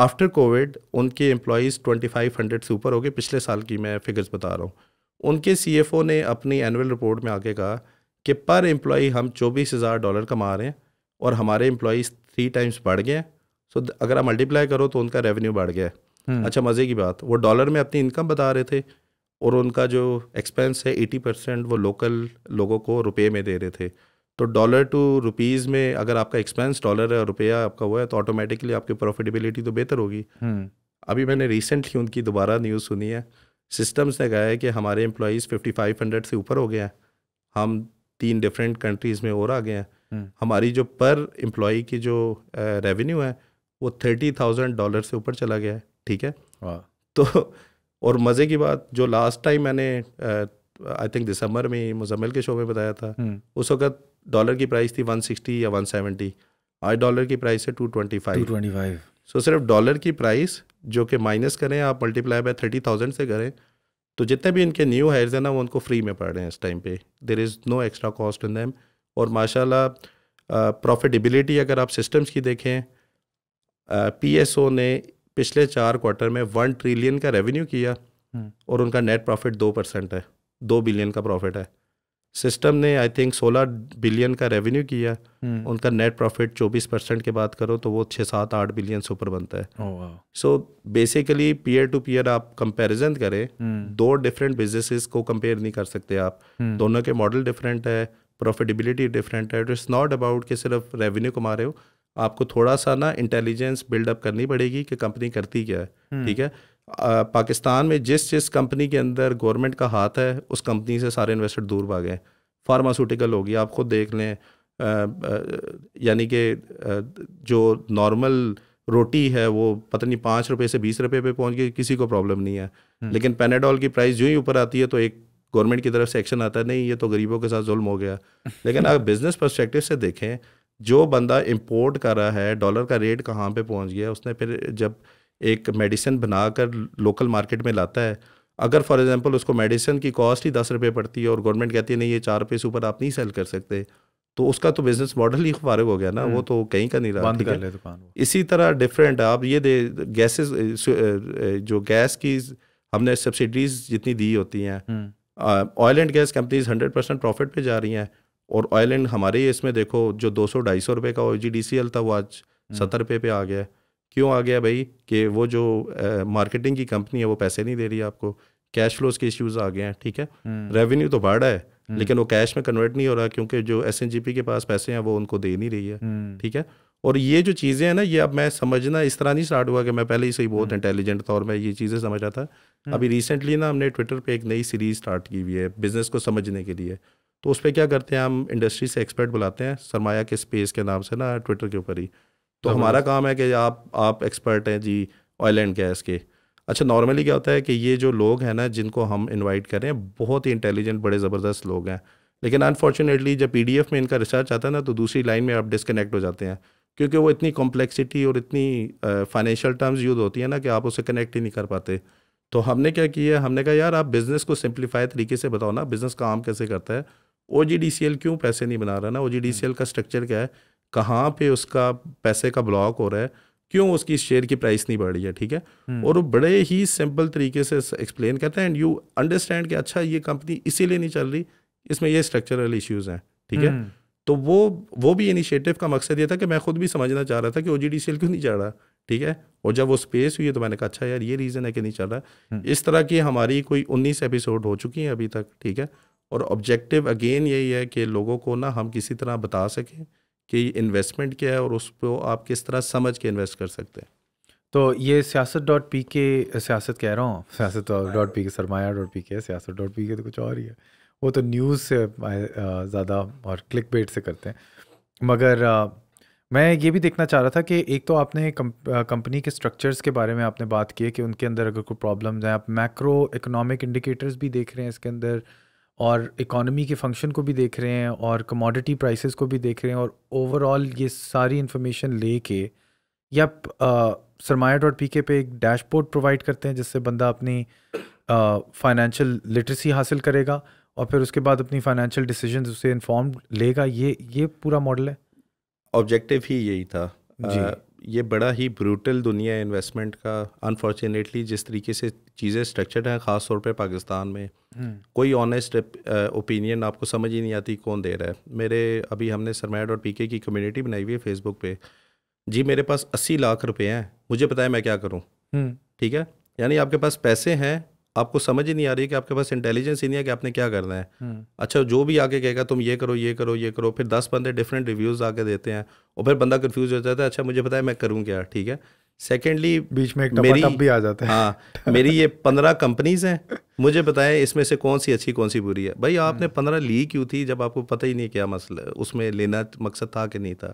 B: आफ्टर कोविड उनके फाइव 2500 से ऊपर हो गए पिछले साल की मैं फिगर्स बता रहा हूँ उनके सीएफओ ने अपनी एनुअल रिपोर्ट में आके कहा कि पर एम्प्लॉ हम चौबीस हज़ार डॉलर कमा रहे हैं और हमारे एम्प्लॉयज़ थ्री टाइम्स बढ़ गए हैं सो अगर आप मल्टीप्लाई करो तो उनका रेवेन्यू बढ़ गया है हम्म। अच्छा मज़े की बात वो डॉलर में अपनी इनकम बता रहे थे और उनका जो एक्सपेंस है एटी परसेंट वो लोकल लोगों को रुपये में दे रहे थे तो डॉलर टू रुपीज़ में अगर आपका एक्सपेंस डॉलर है और रुपया आपका हुआ है तो ऑटोमेटिकली आपकी प्रॉफिटेबिलिटी तो बेहतर होगी हम्म। अभी मैंने रिसेंटली उनकी दोबारा न्यूज़ सुनी है सिस्टम्स ने कहा है कि हमारे एम्प्लॉज़ फिफ्टी फाइव हंड्रेड से ऊपर हो गया है हम तीन डिफरेंट कंट्रीज़ में और आ गए हैं हम्म। हमारी जो पर एम्प्लॉ की जो रेवेन्यू है वो थर्टी थाउजेंड डॉलर से ऊपर चला गया है ठीक है तो और मज़े की बात जो लास्ट टाइम मैंने आई uh, थिंक दिसंबर में मुजम्मिल के शो में बताया था हम्म। उस वक्त डॉलर की प्राइस थी 160 या 170 आज डॉलर की प्राइस है 225 225 सो so, सिर्फ डॉलर की प्राइस जो कि माइनस करें आप मल्टीप्लाई बाय थर्टी थाउजेंड से करें तो जितने भी इनके न्यू हायर्स हैं ना वो उनको फ्री में पढ़ रहे हैं इस टाइम पे there is no extra cost in them और माशाल्लाह प्रॉफिटेबिलिटी uh, अगर आप सिस्टम्स की देखें पी uh, ने पिछले चार क्वार्टर में वन ट्रिलियन का रेवेन्यू किया हम्म। और उनका नेट प्रॉफिट दो परसेंट है दो बिलियन का प्रॉफिट है सिस्टम ने आई थिंक सोलह बिलियन का रेवेन्यू किया हम्म। उनका नेट प्रॉफिट चौबीस परसेंट के बात करो तो वो छः सात आठ बिलियन से ऊपर बनता है so basically peer to peer आप कंपेरिजन करें हम्म। दो डिफरेंट बिजनेसिस को कंपेयर नहीं कर सकते आप दोनों के मॉडल डिफरेंट है प्रॉफिटेबिलिटी डिफरेंट है इट्स नॉट अबाउट कि सिर्फ रेवेन्यू कमा रहे हो आपको थोड़ा सा ना इंटेलिजेंस बिल्डअप करनी पड़ेगी कि कंपनी करती क्या है हम्म। ठीक है पाकिस्तान में जिस जिस कंपनी के अंदर गवर्नमेंट का हाथ है उस कंपनी से सारे इन्वेस्टर दूर भागे फार्मास्यूटिकल होगी आप खुद देख लें यानी कि जो नॉर्मल रोटी है वो पता नहीं पाँच रुपये से बीस रुपये पे पहुंच गई किसी को प्रॉब्लम नहीं है हम्म। लेकिन पेनाडोल की प्राइस जो ही ऊपर आती है तो एक गवर्नमेंट की तरफ से एक्शन आता है नहीं ये तो गरीबों के साथ जुल्म हो गया लेकिन अगर बिज़नेस परस्पेक्टिव से देखें जो बंदा इम्पोर्ट कर रहा है डॉलर का रेट कहाँ पे पहुँच गया उसने फिर जब एक मेडिसिन बनाकर लोकल मार्केट में लाता है अगर फॉर एग्जांपल उसको मेडिसिन की कॉस्ट ही दस रुपये पड़ती है और गवर्नमेंट कहती है नहीं ये चार रुपये से ऊपर आप नहीं सेल कर सकते तो उसका तो बिजनेस मॉडल ही फारग हो गया ना वो हम्म। तो कहीं का नहीं रहा बंद कर ले दुकान इसी तरह डिफरेंट आप ये दे गैसेस जो गैस की हमने सब्सिडीज जितनी दी होती हैं oil and gas companies hundred percent profit पे जा रही हैं और ऑयल एंड हमारे इसमें देखो जो दो सौ ढाई सौ रुपये का ओ था वो आज हम्म। सत्तर रुपये पे आ गया है क्यों आ गया भाई कि वो जो मार्केटिंग की कंपनी है वो पैसे नहीं दे रही है आपको कैश फ्लोज के इश्यूज आ गए हैं ठीक है रेवेन्यू हम्म। तो बढ़ रहा है हम्म। लेकिन वो कैश में कन्वर्ट नहीं हो रहा क्योंकि जो एस के पास पैसे हैं वो उनको दे नहीं रही है ठीक है और ये जो चीज़ें हैं ना ये अब मैं समझना इस तरह नहीं स्टार्ट हुआ कि मैं पहले ही सही बहुत इंटेलिजेंट था और मैं ये चीज़ें समझ रहा था अभी रिसेंटली ना हमने ट्विटर पे एक नई सीरीज स्टार्ट की हुई है बिजनेस को समझने के लिए तो उस पर क्या करते हैं हम इंडस्ट्री से एक्सपर्ट बुलाते हैं सरमाया के स्पेस के नाम से ना ट्विटर के ऊपर ही तो हमारा काम है कि आप आप एक्सपर्ट हैं जी ऑयल एंड गैस के अच्छा नॉर्मली क्या होता है कि ये जो लोग हैं ना जिनको हम इनवाइट कर रहे हैं बहुत ही इंटेलिजेंट बड़े ज़बरदस्त लोग हैं लेकिन अनफॉर्चुनेटली जब पी में इनका रिसर्च आता है ना तो दूसरी लाइन में आप डिसकनेक्ट हो जाते हैं क्योंकि वो इतनी कॉम्प्लेक्सिटी और इतनी फाइनेंशियल टर्म्स यूज़ होती है ना कि आप उसे कनेक्ट ही नहीं कर पाते तो हमने क्या किया हमने कहा यार आप बिज़नेस को सिंप्लीफाई तरीके से बताओ ना बिज़नेस काम कैसे करता है ओ क्यों पैसे नहीं बना रहा ना ओ का स्ट्रक्चर क्या है कहाँ पे उसका पैसे का ब्लॉक हो रहा है क्यों उसकी शेयर की प्राइस नहीं बढ़ रही है ठीक है हम्म। और वो बड़े ही सिंपल तरीके से एक्सप्लेन करते हैं एंड यू अंडरस्टैंड कि अच्छा ये कंपनी इसीलिए नहीं चल रही इसमें ये स्ट्रक्चरल इश्यूज हैं ठीक है हम्म। तो वो वो भी इनिशिएटिव का मकसद ये था कि मैं खुद भी समझना चाह रहा था कि ओ क्यों नहीं चल रहा ठीक है और जब वो स्पेस हुई है तो मैंने कहा अच्छा यार ये रीज़न है कि नहीं चल रहा हम्म। इस तरह की हमारी कोई उन्नीस एपिसोड हो चुकी हैं अभी तक ठीक है और ऑब्जेक्टिव अगेन यही है कि लोगों को ना हम किसी तरह बता सकें कि इन्वेस्टमेंट क्या है और उस पर आप किस तरह समझ के
A: इन्वेस्ट कर सकते हैं तो ये सियासत डॉट पी के सियासत कह रहा हूँ सियासत डॉट पी के सरमाया डॉट पी के सियासत डॉट पी के तो कुछ और ही है वो तो न्यूज़ से ज़्यादा और क्लिक बेट से करते हैं मगर मैं ये भी देखना चाह रहा था कि एक तो आपने कंपनी के स्ट्रक्चर्स के बारे में आपने बात की है कि उनके अंदर अगर कोई प्रॉब्लम्स हैं आप मैक्रो इकोनॉमिक इंडिकेटर्स भी देख रहे हैं इसके अंदर और इकोनॉमी के फंक्शन को भी देख रहे हैं और कमोडिटी प्राइसेस को भी देख रहे हैं और ओवरऑल ये सारी इन्फॉर्मेशन ले के या सरमाया डॉट पी के पे एक डैशबोर्ड प्रोवाइड करते हैं जिससे बंदा अपनी फाइनेंशियल uh, लिटरेसी हासिल करेगा और फिर उसके बाद अपनी फाइनेंशियल डिसीजन उसे इन्फॉर्म लेगा ये ये पूरा मॉडल है
B: ऑब्जेक्टिव ही यही था जी uh, ये बड़ा ही ब्रूटल दुनिया है इन्वेस्टमेंट का अनफॉर्चुनेटली जिस तरीके से चीज़ें स्ट्रक्चर्ड हैं ख़ास तौर पे पाकिस्तान में हम्म। कोई ऑनेस्ट ओपिनियन आपको समझ ही नहीं आती कौन दे रहा है मेरे अभी हमने सरमाया डॉट पी की कम्युनिटी बनाई हुई है फेसबुक पे जी मेरे पास अस्सी लाख रुपए हैं मुझे पता है मैं क्या करूँ हम्म। ठीक है यानी आपके पास पैसे हैं आपको समझ ही नहीं आ रही कि आपके पास इंटेलिजेंस ही नहीं है कि आपने क्या करना है हम्म। अच्छा जो भी आके कहेगा तुम ये करो ये करो ये करो फिर दस बंदे डिफरेंट रिव्यूज़ आके देते हैं और फिर बंदा कंफ्यूज हो जाता है अच्छा मुझे पता है मैं करूँ क्या ठीक है सेकेंडली
A: बीच में एक मेरी भी आ जाते है हाँ मेरी ये
B: पंद्रह कंपनीज हैं मुझे बताएं इसमें से कौन सी अच्छी कौन सी बुरी है भाई आपने हम्म। पंद्रह ली क्यों थी जब आपको पता ही नहीं क्या मसला उसमें लेना मकसद था कि नहीं था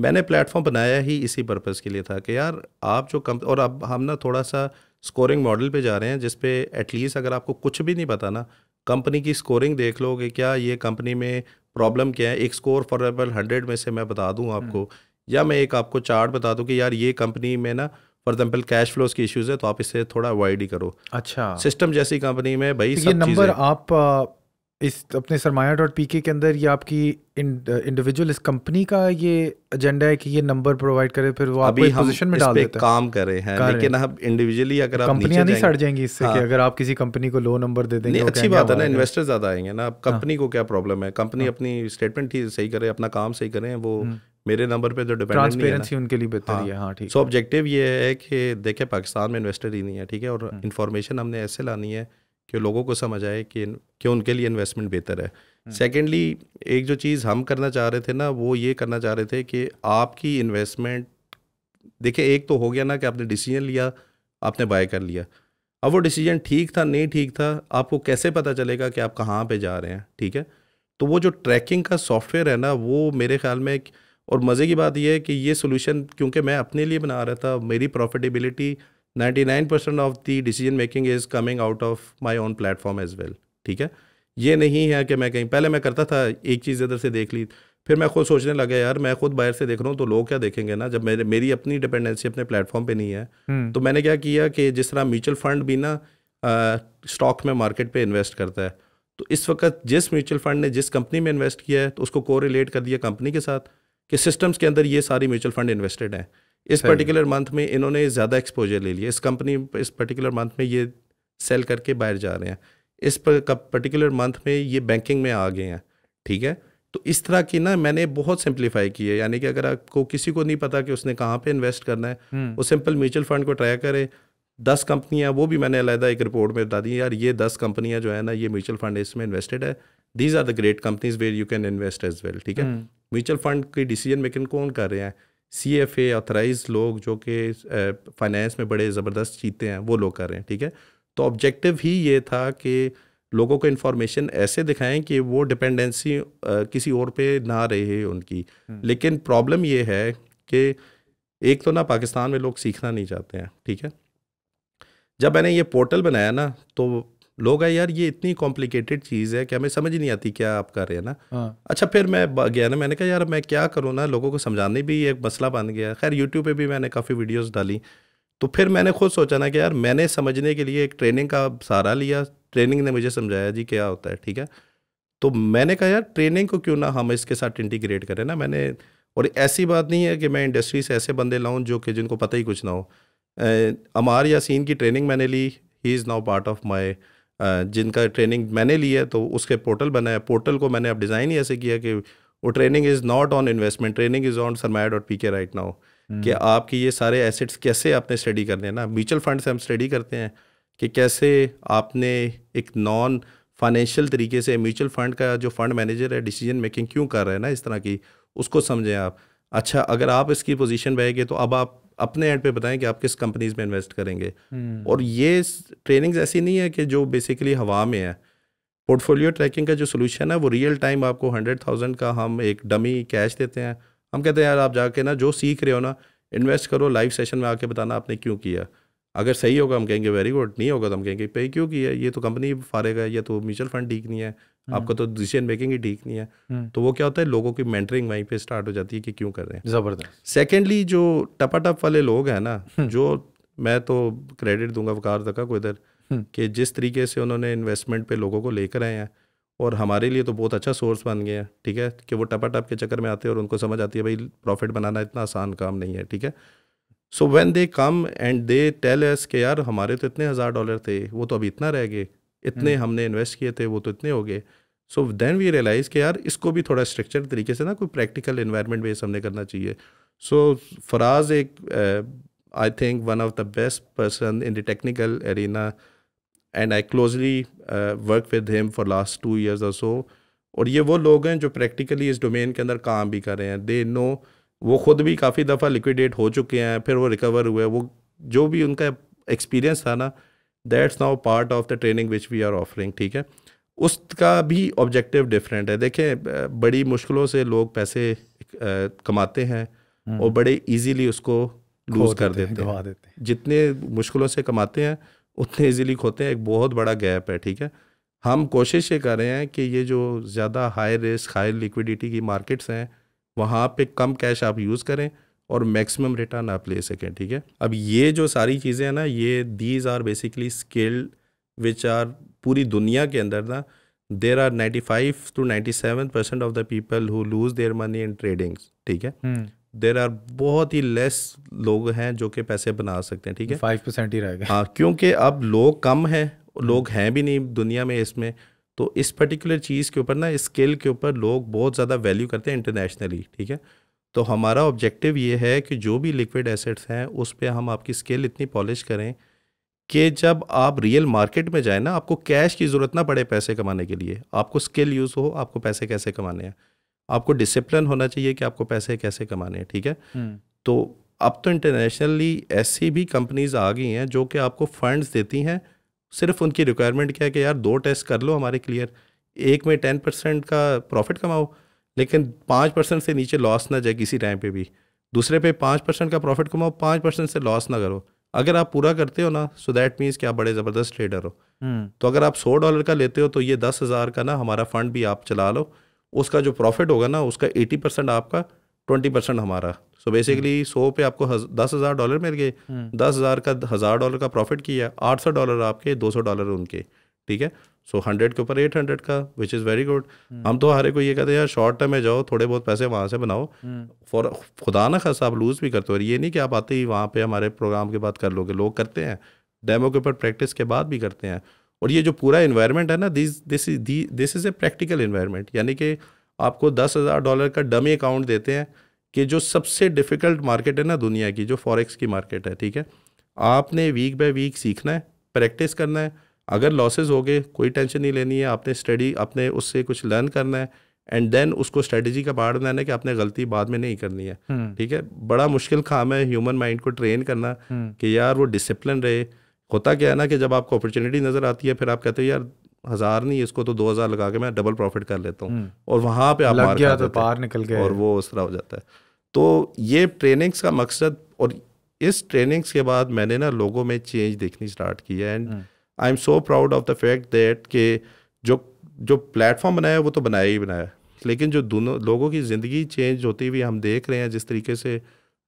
B: मैंने प्लेटफॉर्म बनाया ही इसी पर्पज़ के लिए था कि यार आप जो कम और अब हम ना थोड़ा सा स्कोरिंग मॉडल पे जा रहे हैं जिसपे एटलीस्ट अगर आपको कुछ भी नहीं पता ना कंपनी की स्कोरिंग देख लो कि क्या ये कंपनी में प्रॉब्लम क्या है एक स्कोर फॉर एग्जाम्पल हंड्रेड में से मैं बता दूँ आपको हम्म। या मैं एक आपको चार्ट बता दूँ कि यार ये कंपनी में ना फॉर एग्जाम्पल कैश फ्लोज की इश्यूज है तो आप इसे थोड़ा अवॉइड ही करो अच्छा सिस्टम जैसी कंपनी में भाई तो ये नंबर
A: आप इस अपने सरमाया डॉट पी के अंदर ये आपकी इंडिविजुअल इस कंपनी का ये एजेंडा है कि ये नंबर प्रोवाइड करे फिर वो अभी हम पोजीशन में डाल देता है काम कर रहे हैं लेकिन अब
B: इंडिविजुअली अगर आप नीचे नहीं सड़ जाएंगी इससे हाँ। कि अगर आप
A: किसी कंपनी को लो नंबर दे देंगे अच्छी बात है ना इन्वेस्टर
B: ज्यादा आएंगे ना अब कंपनी हाँ। को क्या प्रॉब्लम है कंपनी हाँ। अपनी स्टेटमेंट ही सही करे अपना काम सही करे वो हम्म। मेरे नंबर पे जो तो डिपेंडेंट
A: उनके लिए बेहतर है हाँ, हाँ
B: ठीक सो ऑब्जेक्टिव ये है कि देखे पाकिस्तान में इन्वेस्टर ही नहीं है ठीक है और इन्फॉर्मेशन हम्म। हमने ऐसे लानी है कि लोगों को समझ आए कि क्यों उनके लिए इन्वेस्टमेंट बेहतर है सेकेंडली एक जो चीज़ हम करना चाह रहे थे ना वो ये करना चाह रहे थे कि आपकी इन्वेस्टमेंट देखिए एक तो हो गया ना कि आपने डिसीजन लिया आपने बाय कर लिया अब वो डिसीजन ठीक था नहीं ठीक था आपको कैसे पता चलेगा कि आप कहाँ पे जा रहे हैं ठीक है तो वो जो ट्रैकिंग का सॉफ्टवेयर है ना वो मेरे ख्याल में और मज़े की बात यह है कि ये सोल्यूशन क्योंकि मैं अपने लिए बना रहा था मेरी profitability 99% of the decision making is coming out of my own platform as well ठीक है ये नहीं है कि मैं कहीं पहले मैं करता था एक चीज़ इधर से देख ली फिर मैं खुद सोचने लगा यार मैं खुद बाहर से देख रहा हूँ तो लोग क्या देखेंगे ना जब मेरे मेरी अपनी डिपेंडेंसी अपने प्लेटफॉर्म पे नहीं है हम्म। तो मैंने क्या किया कि जिस तरह म्यूचुअल फंड भी ना स्टॉक में मार्केट पे इन्वेस्ट करता है तो इस वक्त जिस म्यूचुअल फंड ने जिस कंपनी में इन्वेस्ट किया है तो उसको कोरिलेट कर दिया कंपनी के साथ कि सिस्टम्स के अंदर ये सारी म्यूचुअल फंड इन्वेस्टेड हैं इस पर्टिकुलर मंथ में इन्होंने ज़्यादा एक्सपोजर ले लिया इस कंपनी इस पर्टिकुलर मंथ में ये सेल करके बाहर जा रहे हैं इस पर्टिकुलर मंथ में ये बैंकिंग में आ गए हैं ठीक है तो इस तरह की ना मैंने बहुत सिंप्लीफाई की है यानी कि अगर आपको किसी को नहीं पता कि उसने कहाँ पे इन्वेस्ट करना है हम्म। वो सिंपल म्यूचुअल फंड को ट्राई करे दस कंपनियाँ वो भी मैंने अलहदा एक रिपोर्ट में बता दी यार ये दस कंपनियाँ जो है ना ये म्यूचुअल फंड इसमें इन्वेस्टेड है these are the great companies where you can invest as well ठीक है म्यूचुअल हम्म। फंड की डिसीजन मेकिंग कौन कर रहे हैं सी एफ ए ऑथराइज लोग जो कि फाइनेंस में बड़े ज़बरदस्त चीते हैं वो लोग कर रहे हैं ठीक है तो ऑब्जेक्टिव ही ये था कि लोगों को इन्फॉर्मेशन ऐसे दिखाएं कि वो डिपेंडेंसी किसी और पे ना रहे उनकी हम्म। लेकिन प्रॉब्लम ये है कि एक तो ना पाकिस्तान में लोग सीखना नहीं चाहते हैं ठीक है जब मैंने ये पोर्टल बनाया ना तो लोग आए यार ये इतनी कॉम्प्लिकेटेड चीज़ है कि हमें समझ नहीं आती क्या आप कर रहे हैं ना हाँ। अच्छा फिर मैं गया ना मैंने कहा यार मैं क्या करूँ ना लोगों को समझाने भी एक मसला बन गया खैर यूट्यूब पे भी मैंने काफ़ी वीडियोस डाली तो फिर मैंने खुद सोचा ना कि यार मैंने समझने के लिए एक ट्रेनिंग का सहारा लिया ट्रेनिंग ने मुझे समझाया जी क्या होता है ठीक है तो मैंने कहा यार ट्रेनिंग को क्यों ना हम इसके साथ इंटीग्रेट करें ना मैंने और ऐसी बात नहीं है कि मैं इंडस्ट्री से ऐसे बंदे लाऊं जो कि जिनको पता ही कुछ ना हो अमार यासीन की ट्रेनिंग मैंने ली ही is now part of my जिनका ट्रेनिंग मैंने ली है तो उसके पोर्टल बनाया पोर्टल को मैंने अब डिज़ाइन ही ऐसे किया कि वो training is not on investment training is on Sarmaya dot P K right now कि आपकी ये सारे एसेट्स कैसे आपने स्टडी करने हैं ना म्यूचुअल फंड से हम स्टडी करते हैं कि कैसे आपने एक नॉन फाइनेंशियल तरीके से म्यूचुअल फंड का जो फंड मैनेजर है डिसीजन मेकिंग क्यों कर रहे हैं ना इस तरह की उसको समझें आप अच्छा अगर आप इसकी पोजीशन बहेंगे तो अब आप अपने एंड पे बताएं कि आप किस कंपनीज में इन्वेस्ट करेंगे हम्म। और ये ट्रेनिंग्स ऐसी नहीं है कि जो बेसिकली हवा में है पोर्टफोलियो ट्रैकिंग का जो सोल्यूशन है वो रियल टाइम आपको हंड्रेड थाउजेंड का हम एक डमी कैश देते हैं हम कहते हैं यार आप जाके ना जो सीख रहे हो ना इन्वेस्ट करो लाइव सेशन में आके बताना आपने क्यों किया अगर सही होगा हम कहेंगे वेरी गुड नहीं होगा तो हम कहेंगे पे क्यों किया ये तो कंपनी फारेगा या तो म्यूचुअल फंड ठीक नहीं है हम्म। आपका तो डिसीजन मेकिंग ही ठीक नहीं है हम्म। तो वो क्या होता है लोगों की मेंटरिंग वहीं पे स्टार्ट हो जाती है कि क्यों कर रहे हैं जबरदस्त सेकेंडली जो टपा टप वाले लोग हैं ना हम्म। जो मैं तो क्रेडिट दूंगा वकार दका को इधर कि जिस तरीके से उन्होंने इन्वेस्टमेंट पे लोगों को लेकर आए हैं और हमारे लिए तो बहुत अच्छा सोर्स बन गया है ठीक है कि वो टपा टप के चक्कर में आते हैं और उनको समझ आती है भाई प्रॉफिट बनाना इतना आसान काम नहीं है ठीक है so when they come and they tell us के यार हमारे तो इतने हज़ार डॉलर थे वो तो अभी इतना रह गए इतने हम्म। हमने इन्वेस्ट किए थे वो तो इतने हो गए सो देन वी रियलाइज़ कि यार इसको भी थोड़ा स्ट्रक्चर तरीके से ना कोई प्रैक्टिकल इन्वायरमेंट बेस हमने करना चाहिए सो फराज एक I think one of the best person in the technical arena and I closely work with him for last two years और सो और ये वो लोग हैं जो प्रैक्टिकली इस डोमेन के अंदर काम भी कर रहे हैं दे नो वो खुद भी काफ़ी दफ़ा लिक्विडेट हो चुके हैं फिर वो रिकवर हुए वो जो भी उनका एक्सपीरियंस था ना that's now part of the training which we are offering ठीक है उसका भी ऑब्जेक्टिव डिफरेंट है देखें बड़ी मुश्किलों से लोग पैसे कमाते हैं हम्म। और बड़े इजीली उसको लूज कर देते, देते हैं देते हैं जितने मुश्किलों से कमाते हैं उतने इजीली खोते हैं एक बहुत बड़ा गैप है ठीक है हम कोशिश ये कर रहे हैं कि ये जो ज़्यादा हाई रिस्क हाई लिक्विडिटी की मार्केट्स हैं वहाँ पे कम कैश आप यूज़ करें और मैक्सिमम रिटर्न आप ले सकें ठीक है अब ये जो सारी चीज़ें हैं ना ये these are basically skilled which are पूरी दुनिया के अंदर ना there are ninety five to ninety seven percent of the people who lose their money in tradings ठीक है देर हम्म। आर बहुत ही लेस लोग हैं जो कि पैसे बना सकते हैं ठीक है फाइव परसेंट ही रहेगा हाँ क्योंकि अब लोग कम हैं लोग हैं भी नहीं दुनिया में इसमें तो इस पर्टिकुलर चीज़ के ऊपर ना स्किल के ऊपर लोग बहुत ज़्यादा वैल्यू करते हैं इंटरनेशनली ठीक है तो हमारा ऑब्जेक्टिव ये है कि जो भी लिक्विड एसेट्स हैं उस पर हम आपकी स्केल इतनी पॉलिश करें कि जब आप रियल मार्केट में जाए ना आपको कैश की ज़रूरत ना पड़े पैसे कमाने के लिए आपको स्किल यूज़ हो आपको पैसे कैसे कमाने हैं आपको डिसिप्लिन होना चाहिए कि आपको पैसे कैसे कमाने हैं ठीक है हम्म। तो अब तो इंटरनेशनली ऐसी भी कंपनीज आ गई हैं जो कि आपको फंड्स देती हैं सिर्फ उनकी रिक्वायरमेंट क्या है कि यार दो टेस्ट कर लो हमारे क्लियर एक में टेन परसेंट का प्रॉफिट कमाओ लेकिन पाँच परसेंट से नीचे लॉस ना जाए किसी टाइम पे भी दूसरे पे पाँच परसेंट का प्रॉफिट कमाओ पाँच परसेंट से लॉस ना करो अगर आप पूरा करते हो ना सो दैट मीन्स कि आप बड़े ज़बरदस्त ट्रेडर हो हम्म। तो अगर आप सौ डॉलर का लेते हो तो ये दस हज़ार का ना हमारा फंड भी आप चला लो उसका जो प्रॉफिट होगा ना उसका एटी परसेंट आपका ट्वेंटी परसेंट हमारा सो बेसिकली हम्म। सौ पे आपको दस हज़ार डॉलर मिल गए हम्म। दस हज़ार का हज़ार डॉलर का प्रॉफिट किया आठ सौ डॉलर आपके दो सौ डॉलर उनके ठीक है सो हंड्रेड के ऊपर एट हंड्रेड का विच इज़ वेरी गुड हम तो हर को ये कहते हैं यार शॉर्ट टर्म में जाओ थोड़े बहुत पैसे वहाँ से बनाओ फॉर hmm. खुदा ना खासा आप लूज़ भी करते हो ये नहीं कि आप आते ही वहाँ पे हमारे प्रोग्राम के बाद कर लोगे लोग करते हैं डेमो के ऊपर प्रैक्टिस के बाद भी करते हैं और ये जो पूरा इन्वायरमेंट है ना this this this is a practical environment यानी कि आपको दस हज़ार डॉलर का डमी अकाउंट देते हैं कि जो सबसे डिफ़िकल्ट मार्केट है ना दुनिया की जो फॉरेक्स की मार्केट है ठीक है आपने वीक बाय वीक सीखना है प्रैक्टिस करना है अगर लॉसेज हो गए कोई टेंशन नहीं लेनी है आपने स्टडी आपने उससे कुछ लर्न करना है एंड देन उसको स्ट्रेटजी का पार्ट बनाना है कि आपने गलती बाद में नहीं करनी है हम्म। ठीक है बड़ा मुश्किल काम है ह्यूमन माइंड को ट्रेन करना हम्म। कि यार वो डिसिप्लिन रहे होता क्या है ना कि जब आपको अपॉर्चुनिटी नज़र आती है फिर आप कहते हो यार हज़ार नहीं इसको तो दो हज़ार लगा के मैं डबल प्रॉफिट कर लेता हूँ हम्म। और वहाँ पे आप मार गया तो बाहर निकल गया और वो उस तरह हो जाता है तो ये ट्रेनिंग्स का मकसद और इस ट्रेनिंग्स के बाद मैंने ना लोगों में चेंज देखनी स्टार्ट की है and I am so proud of the fact that के जो जो प्लेटफॉर्म बनाया वो तो बनाया ही बनाया लेकिन जो दोनों लोगों की ज़िंदगी चेंज होती हुई हम देख रहे हैं जिस तरीके से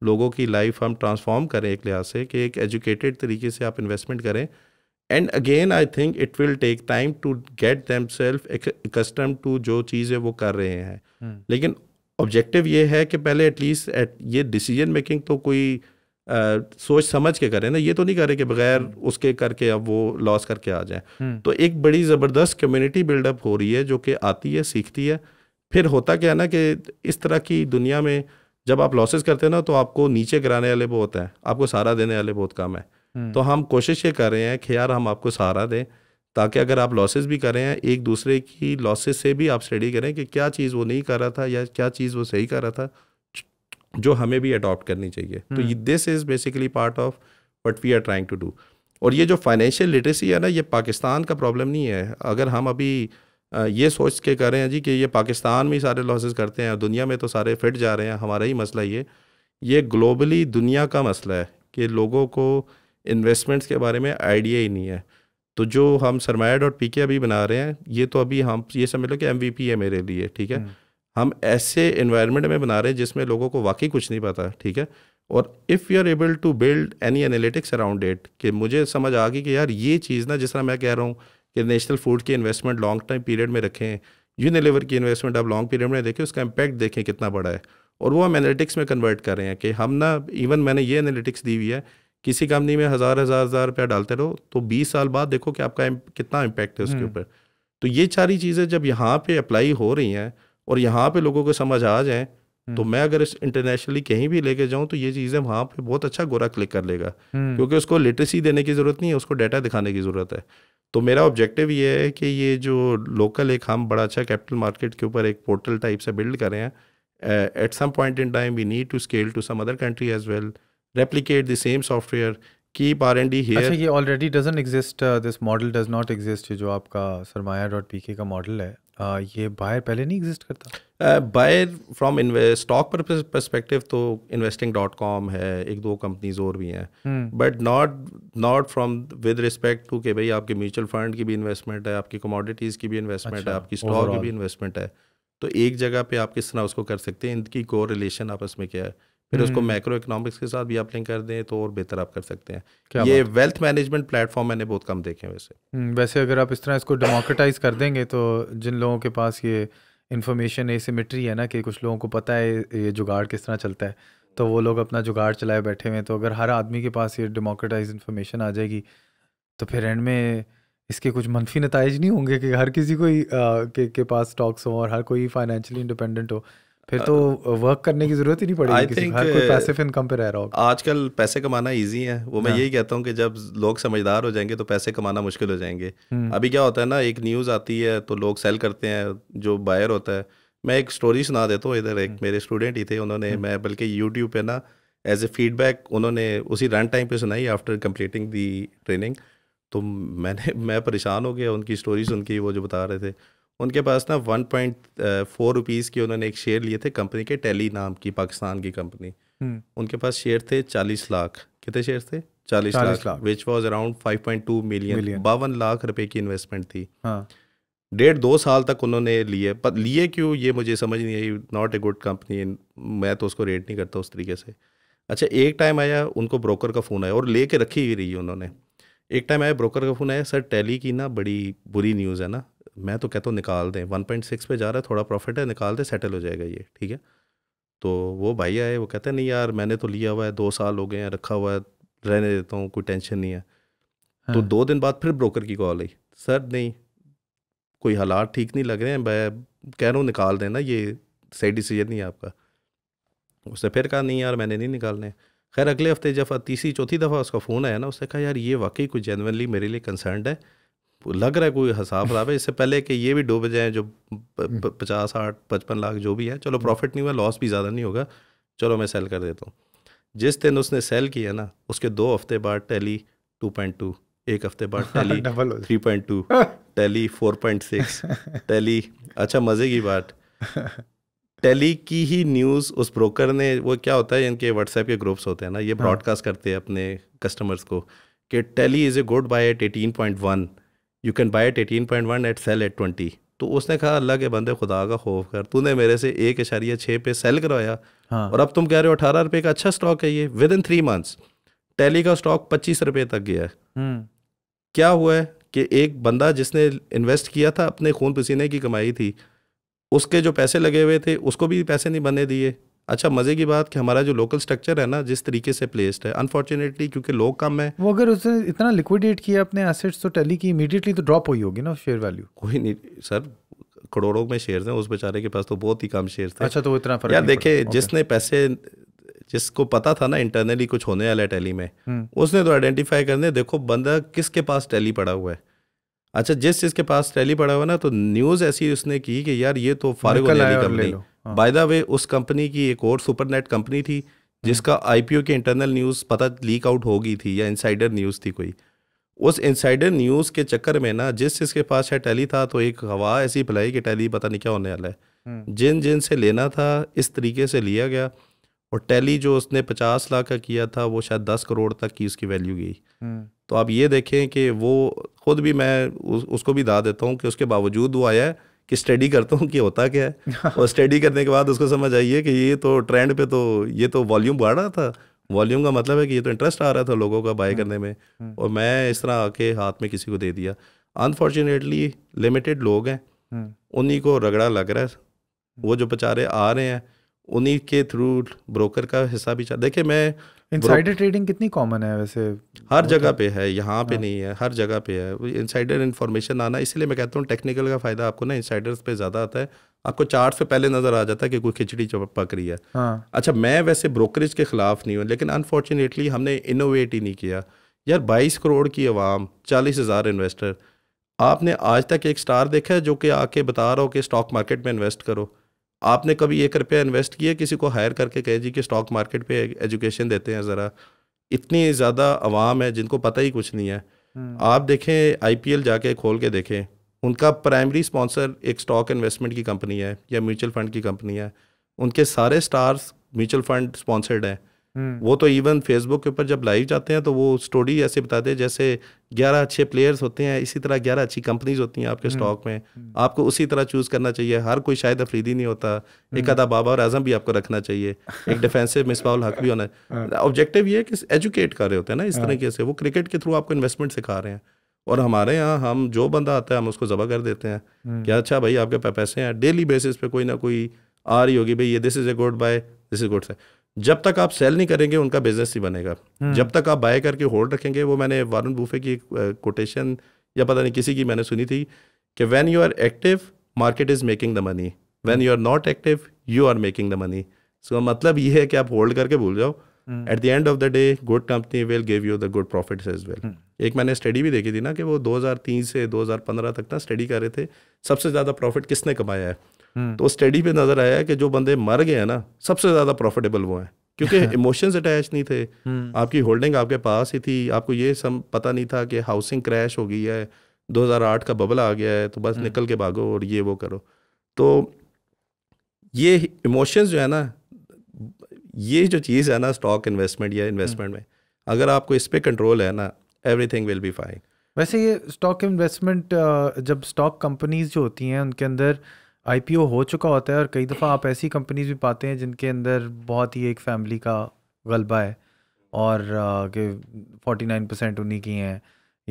B: लोगों की लाइफ हम ट्रांसफॉर्म करें एक लिहाज से कि एक एजुकेटेड तरीके से आप इन्वेस्टमेंट करें and again I think it will take time to get them self custom to जो चीज़ें वो कर रहे हैं हम्म। लेकिन ऑब्जेक्टिव ये है कि पहले एटलीस्ट एट ये डिसीजन मेकिंग तो कोई आ, सोच समझ के करें ना ये तो नहीं करें कि बगैर हम्म। उसके करके अब वो लॉस करके आ जाए हम्म। तो एक बड़ी ज़बरदस्त कम्युनिटी बिल्डअप हो रही है जो कि आती है सीखती है फिर होता क्या है ना कि इस तरह की दुनिया में जब आप लॉसेस करते हैं ना तो आपको नीचे गिराने वाले बहुत हैं आपको सहारा देने वाले बहुत कम है हम्म। तो हम कोशिश ये कर रहे हैं कि यार हम आपको सहारा दें ताकि अगर आप लॉसेस भी करें एक दूसरे की लॉसेस से भी आप स्टडी करें कि क्या चीज़ वो नहीं कर रहा था या क्या चीज़ वो सही कर रहा था जो हमें भी अडॉप्ट करनी चाहिए तो this is basically part of what we are trying to do और ये जो फाइनेंशियल लिटरेसी है ना ये पाकिस्तान का प्रॉब्लम नहीं है अगर हम अभी ये सोच के कर रहे हैं जी कि ये पाकिस्तान में ही सारे लॉसेस करते हैं दुनिया में तो सारे फिट जा रहे हैं हमारा ही मसला ये ये ग्लोबली दुनिया का मसला है कि लोगों को इन्वेस्टमेंट्स के बारे में आइडिया ही नहीं है तो जो हम सरमाया डॉट पी के अभी बना रहे हैं ये तो अभी हम ये समझ लो कि एम है मेरे लिए ठीक है हम्म। हम ऐसे इन्वायरमेंट में बना रहे हैं जिसमें लोगों को वाकई कुछ नहीं पता ठीक है और if you are able to build any analytics around that कि मुझे समझ आ गई कि यार ये चीज़ ना जिस तरह मैं कह रहा हूँ कि नेशनल फूड की इन्वेस्टमेंट लॉन्ग टाइम पीरियड में रखें यूनिलीवर की इन्वेस्टमेंट आप लॉन्ग पीरियड में देखें उसका इम्पैक्ट देखें कितना बड़ा है और वो हम एनालिटिक्स में कन्वर्ट कर रहे हैं कि हम ना इवन मैंने ये एनालिटिक्स दी हुई है किसी कंपनी में हज़ार हज़ार हज़ार रुपया डालते रहो तो बीस साल बाद देखो कि आपका कितना इम्पैक्ट है उसके हम्म। ऊपर तो ये सारी चीज़ें जब यहाँ पर अप्लाई हो रही हैं और यहाँ पे लोगों को समझ आ जाए हम्म। तो मैं अगर इस इंटरनेशनली कहीं भी लेके जाऊं तो ये चीज़ें वहां पे बहुत अच्छा गोरा क्लिक कर लेगा हम्म। क्योंकि उसको लिटरेसी देने की ज़रूरत नहीं है उसको डाटा दिखाने की ज़रूरत है तो मेरा ऑब्जेक्टिव ये है कि ये जो लोकल एक हम बड़ा अच्छा कैपिटल मार्केट के ऊपर एक पोर्टल टाइप से बिल्ड करें हैं at some point in time we need to scale to some other country as well replicate the same software keep R and D ये
A: already doesn't exist this model does not exist जो आपका सरमाया डॉट पी का मॉडल है ये बायर पहले नहीं एग्जिस्ट करता
B: बायर फ्रॉम स्टॉक परस्पेक्टिव तो इन्वेस्टिंग डॉट कॉम है एक दो कंपनीज और भी हैं but not not from with respect to के भाई आपके म्यूचुअल फंड की भी इन्वेस्टमेंट है आपकी कमोडिटीज़ की भी इन्वेस्टमेंट अच्छा, है आपकी स्टॉक की भी इन्वेस्टमेंट है तो एक जगह पे आप किस तरह उसको कर सकते हैं इनकी को रिलेशन आपस में क्या है फिर उसको मैक्रो हम्म। इकोनॉमिक्स के साथ भी आप लिंक कर दें तो और बेहतर आप कर सकते हैं क्या ये वेल्थ मैनेजमेंट प्लेटफॉर्म मैंने बहुत कम देखे हैं वैसे
A: हम्म, वैसे अगर आप इस तरह इसको डेमोक्रेटाइज कर देंगे तो जिन लोगों के पास ये इन्फॉर्मेशन सिमिट्री है ना कि कुछ लोगों को पता है ये जुगाड़ किस तरह चलता है तो वो लोग अपना जुगाड़ चलाए बैठे हुए हैं तो अगर हर आदमी के पास ये डेमोक्रेटाइज इन्फॉर्मेशन आ जाएगी तो फिर एंड में इसके कुछ मनफी नतज नहीं होंगे कि हर किसी को ही के, के पास स्टॉक्स हो और हर कोई फाइनेंशियली इंडिपेंडेंट हो फिर तो वर्क करने की जरूरत ही नहीं पड़ेगी आई थिंक पैसिव इनकम पे रह रहा होगा
B: आजकल पैसे कमाना इजी है वो मैं हाँ। यही कहता हूँ कि जब लोग समझदार हो जाएंगे तो पैसे कमाना मुश्किल हो जाएंगे हम्म। अभी क्या होता है ना एक न्यूज़ आती है तो लोग सेल करते हैं जो बायर होता है मैं एक स्टोरी सुना देता हूँ इधर एक हम्म। मेरे स्टूडेंट ही थे उन्होंने हम्म। मैं बल्कि यूट्यूब पे ना एज ए फीडबैक उन्होंने उसी रन टाइम पे सुनाई आफ्टर कंप्लीटिंग दी ट्रेनिंग तो मैंने मैं परेशान हो गया उनकी स्टोरी सुन के वो जो बता रहे थे उनके पास ना वन पॉइंट फोर रुपीज़ की उन्होंने एक शेयर लिए थे कंपनी के टेली नाम की पाकिस्तान की कंपनी हम्म। उनके पास शेयर थे चालीस लाख कितने शेयर थे चालीस lakh which was around five point two million बावन लाख रुपए की इन्वेस्टमेंट थी हाँ. डेढ़ दो साल तक उन्होंने लिए पर लिए क्यों ये मुझे समझ नहीं आई नॉट ए गुड कंपनी मैं तो उसको रेट नहीं करता उस तरीके से अच्छा एक टाइम आया उनको ब्रोकर का फ़ोन आया और ले कर रखी ही रही उन्होंने एक टाइम आया ब्रोकर का फ़ोन आया सर टैली की ना बड़ी बुरी न्यूज़ है ना मैं तो कहता हूँ निकाल दें वन पॉइंट सिक्स पर जा रहा है थोड़ा प्रॉफिट है निकाल दें सेटल हो जाएगा ये ठीक है तो वो भाई आए वो कहते हैं नहीं यार मैंने तो लिया हुआ है दो साल हो गए हैं रखा हुआ है रहने देता हूँ कोई टेंशन नहीं है तो हाँ। तो दो दिन बाद फिर ब्रोकर की कॉल आई सर नहीं कोई हालात ठीक नहीं लग रहे हैं मैं कह रहा हूँ निकाल देना ये सही डिसीजन नहीं है आपका उसने फिर कहा नहीं यार मैंने नहीं निकालने खैर अगले हफ्ते जब तीसरी चौथी दफ़ा उसका फ़ोन आया ना उसने कहा यार ये वाकई कुछ जेनवनली मेरे लिए कंसर्न है लग रहा है कोई हिसाब खराब है इससे पहले कि ये भी डूब जाए जो हम्म। पचास साठ पचपन लाख जो भी है चलो प्रॉफिट नहीं हुआ लॉस भी ज़्यादा नहीं होगा चलो मैं सेल कर देता हूँ जिस दिन उसने सेल किया ना उसके दो हफ्ते बाद टैली टू पॉइंट टू एक हफ्ते बाद Tally three point two Tally four point six Tally अच्छा मज़े की बात टैली की ही न्यूज़ उस ब्रोकर ने वो क्या होता है इनके व्हाट्सएप के ग्रुप्स होते हैं ना ये ब्रॉडकास्ट हाँ। करते हैं अपने कस्टमर्स को कि Tally is a good buy at eighteen point one you can buy at eighteen point one at sell at twenty तो उसने कहा अल्लाह के बंदे खुदा का खौफ कर तूने मेरे से एक इशारिया छः पे सेल करवाया हाँ। और अब तुम कह रहे हो अठारह रुपये का अच्छा स्टॉक है ये within three months Tally का स्टॉक पच्चीस रुपये तक गया है हम्म। क्या हुआ है कि एक बंदा जिसने इन्वेस्ट किया था अपने खून पसीने की कमाई थी उसके जो पैसे लगे हुए थे उसको भी पैसे नहीं बने दिए अच्छा मज़े की बात कि हमारा जो लोकल स्ट्रक्चर है ना जिस तरीके से प्लेस्ड है अनफॉर्चुनेटली क्योंकि लोग कम है
A: वो अगर उसने इतना लिक्विडेट किया अपने एसेट्स तो टैली की इमीडिएटली तो ड्रॉप
B: हुई होगी ना शेयर वैल्यू कोई नहीं सर करोड़ों में शेयर हैं उस बेचारे के पास तो बहुत ही कम शेयर थे अच्छा तो इतना फर्क यार देखे जिसने पैसे जिसको पता था ना इंटरनली कुछ होने वाला है टैली में हम्म। उसने तो आइडेंटिफाई करने देखो बंदा किसके पास टैली पड़ा हुआ है अच्छा जिस चीज़ के पास टैली पड़ा हुआ ना तो न्यूज़ ऐसी उसने की कि यार ये तो फारिग होने वाली कंपनी बाय द वे उस कंपनी की एक और सुपरनेट कंपनी थी जिसका आईपीओ हम्म। की इंटरनल न्यूज़ पता लीक आउट हो गई थी या इनसाइडर न्यूज़ थी कोई उस इनसाइडर न्यूज़ के चक्कर में ना जिस जिसके पास है टैली था तो एक हवा ऐसी फैलाई कि टैली पता नहीं क्या होने वाला है हम्म। जिन जिन से लेना था इस तरीके से लिया गया और टैली जो उसने पचास लाख का किया था वो शायद दस करोड़ तक की उसकी वैल्यू गई हम्म। तो आप ये देखें कि वो खुद भी मैं उस, उसको भी दा देता हूँ कि उसके बावजूद वो आया है कि स्टडी करता हूँ कि होता क्या है और स्टडी करने के बाद उसको समझ आइए कि ये तो ट्रेंड पे तो ये तो वॉल्यूम बढ़ रहा था वॉल्यूम का मतलब है कि ये तो इंटरेस्ट आ रहा था लोगों का बाय हम्म, करने में हम्म। और मैं इस तरह आके हाथ में किसी को दे दिया अनफॉर्चुनेटली लिमिटेड लोग हैं हम्म। उन्हीं को रगड़ा लग रहा है वो जो बेचारे आ रहे हैं उन्हीं के थ्रू ब्रोकर का हिस्सा भी देखिए मैं इनसाइडर
A: ट्रेडिंग कितनी कॉमन है वैसे हर जगह
B: तो- पे है यहाँ पे हाँ। नहीं है हर जगह पे है इनसाइडर इन्फॉर्मेशन आना इसलिए मैं कहता हूँ टेक्निकल का फ़ायदा आपको ना इनसाइडर्स पे ज़्यादा आता है आपको चार्ट से पहले नज़र आ जाता है कि कोई खिचड़ी पक रही है हाँ। अच्छा मैं वैसे ब्रोकरेज के ख़िलाफ़ नहीं हूँ लेकिन अनफॉर्चुनेटली हमने इनोवेट ही नहीं किया यार बाईस करोड़ की आवाम चालीस हज़ार इन्वेस्टर आपने आज तक एक स्टार देखा है जो कि आके बता रहा हो कि स्टॉक मार्केट में इन्वेस्ट करो आपने कभी एक रुपया इन्वेस्ट किया किसी को हायर करके कहे जी कि स्टॉक मार्केट पे एजुकेशन देते हैं ज़रा इतनी ज़्यादा आवाम है जिनको पता ही कुछ नहीं है हम्म। आप देखें आईपीएल जाके खोल के देखें उनका प्राइमरी स्पॉन्सर एक स्टॉक इन्वेस्टमेंट की कंपनी है या म्यूचुअल फंड की कंपनी है उनके सारे स्टार्स म्यूचुअल फंड स्पॉन्सर्ड हैं हम्म। वो तो इवन फेसबुक के ऊपर जब लाइव जाते हैं तो वो स्टोरी ऐसे बताते हैं जैसे ग्यारह अच्छे प्लेयर्स होते हैं इसी तरह ग्यारह अच्छी कंपनीज होती हैं आपके स्टॉक हम्म। में हम्म। आपको उसी तरह चूज़ करना चाहिए हर कोई शायद अफरीदी नहीं होता एक आधा बाबा और आजम भी आपको रखना चाहिए एक डिफेंसिव मिसबाउल हक भी होना ऑब्जेक्टिव हाँ। ये है कि एजुकेट कर रहे होते हैं ना इस हाँ। तरीके से वो क्रिकेट के थ्रू आपको इन्वेस्टमेंट सिखा रहे हैं और हमारे यहाँ हम जो बंदा आता है हम उसको ज़बा कर देते हैं कि अच्छा भाई आपके पैसे हैं डेली बेसिस पे कोई ना कोई आ रही होगी भाई ये this is a good buy this is good side जब तक आप सेल नहीं करेंगे उनका बिजनेस ही बनेगा हम्म। जब तक आप बाय करके होल्ड रखेंगे वो मैंने वारन बूफे की कोटेशन या पता नहीं किसी की मैंने सुनी थी कि when you are active market is making the money when you are not active you are making the money so मतलब ये है कि आप होल्ड करके भूल जाओ at the end of the day good company will give you the good profit as well एक मैंने स्टडी भी देखी थी ना कि वो 2003 से 2015 तक ना स्टडी कर रहे थे सबसे ज़्यादा प्रॉफिट किसने कमाया है हम्म। तो स्टडी पे नजर आया कि जो बंदे मर गए हैं ना सबसे ज्यादा प्रॉफिटेबल वो हैं क्योंकि इमोशंस अटैच नहीं थे हम्म। आपकी होल्डिंग आपके पास ही थी आपको ये सब पता नहीं था कि हाउसिंग क्रैश हो गई है 2008 का बबल आ गया है तो बस हम्म। निकल के भागो और ये वो करो तो ये इमोशंस जो है ना ये जो चीज़ है ना स्टॉक इन्वेस्टमेंट या इन्वेस्टमेंट में अगर आपको इस पर कंट्रोल है ना थिंग विल बी फाइन
A: वैसे ये स्टॉक इन्वेस्टमेंट जब स्टॉक कंपनीज जो होती हैं उनके अंदर आई हो चुका होता है और कई दफ़ा आप ऐसी कंपनीज भी पाते हैं जिनके अंदर बहुत ही एक फैमिली का गलबा है और के फोर्टी नाइन परसेंट उन्हीं की हैं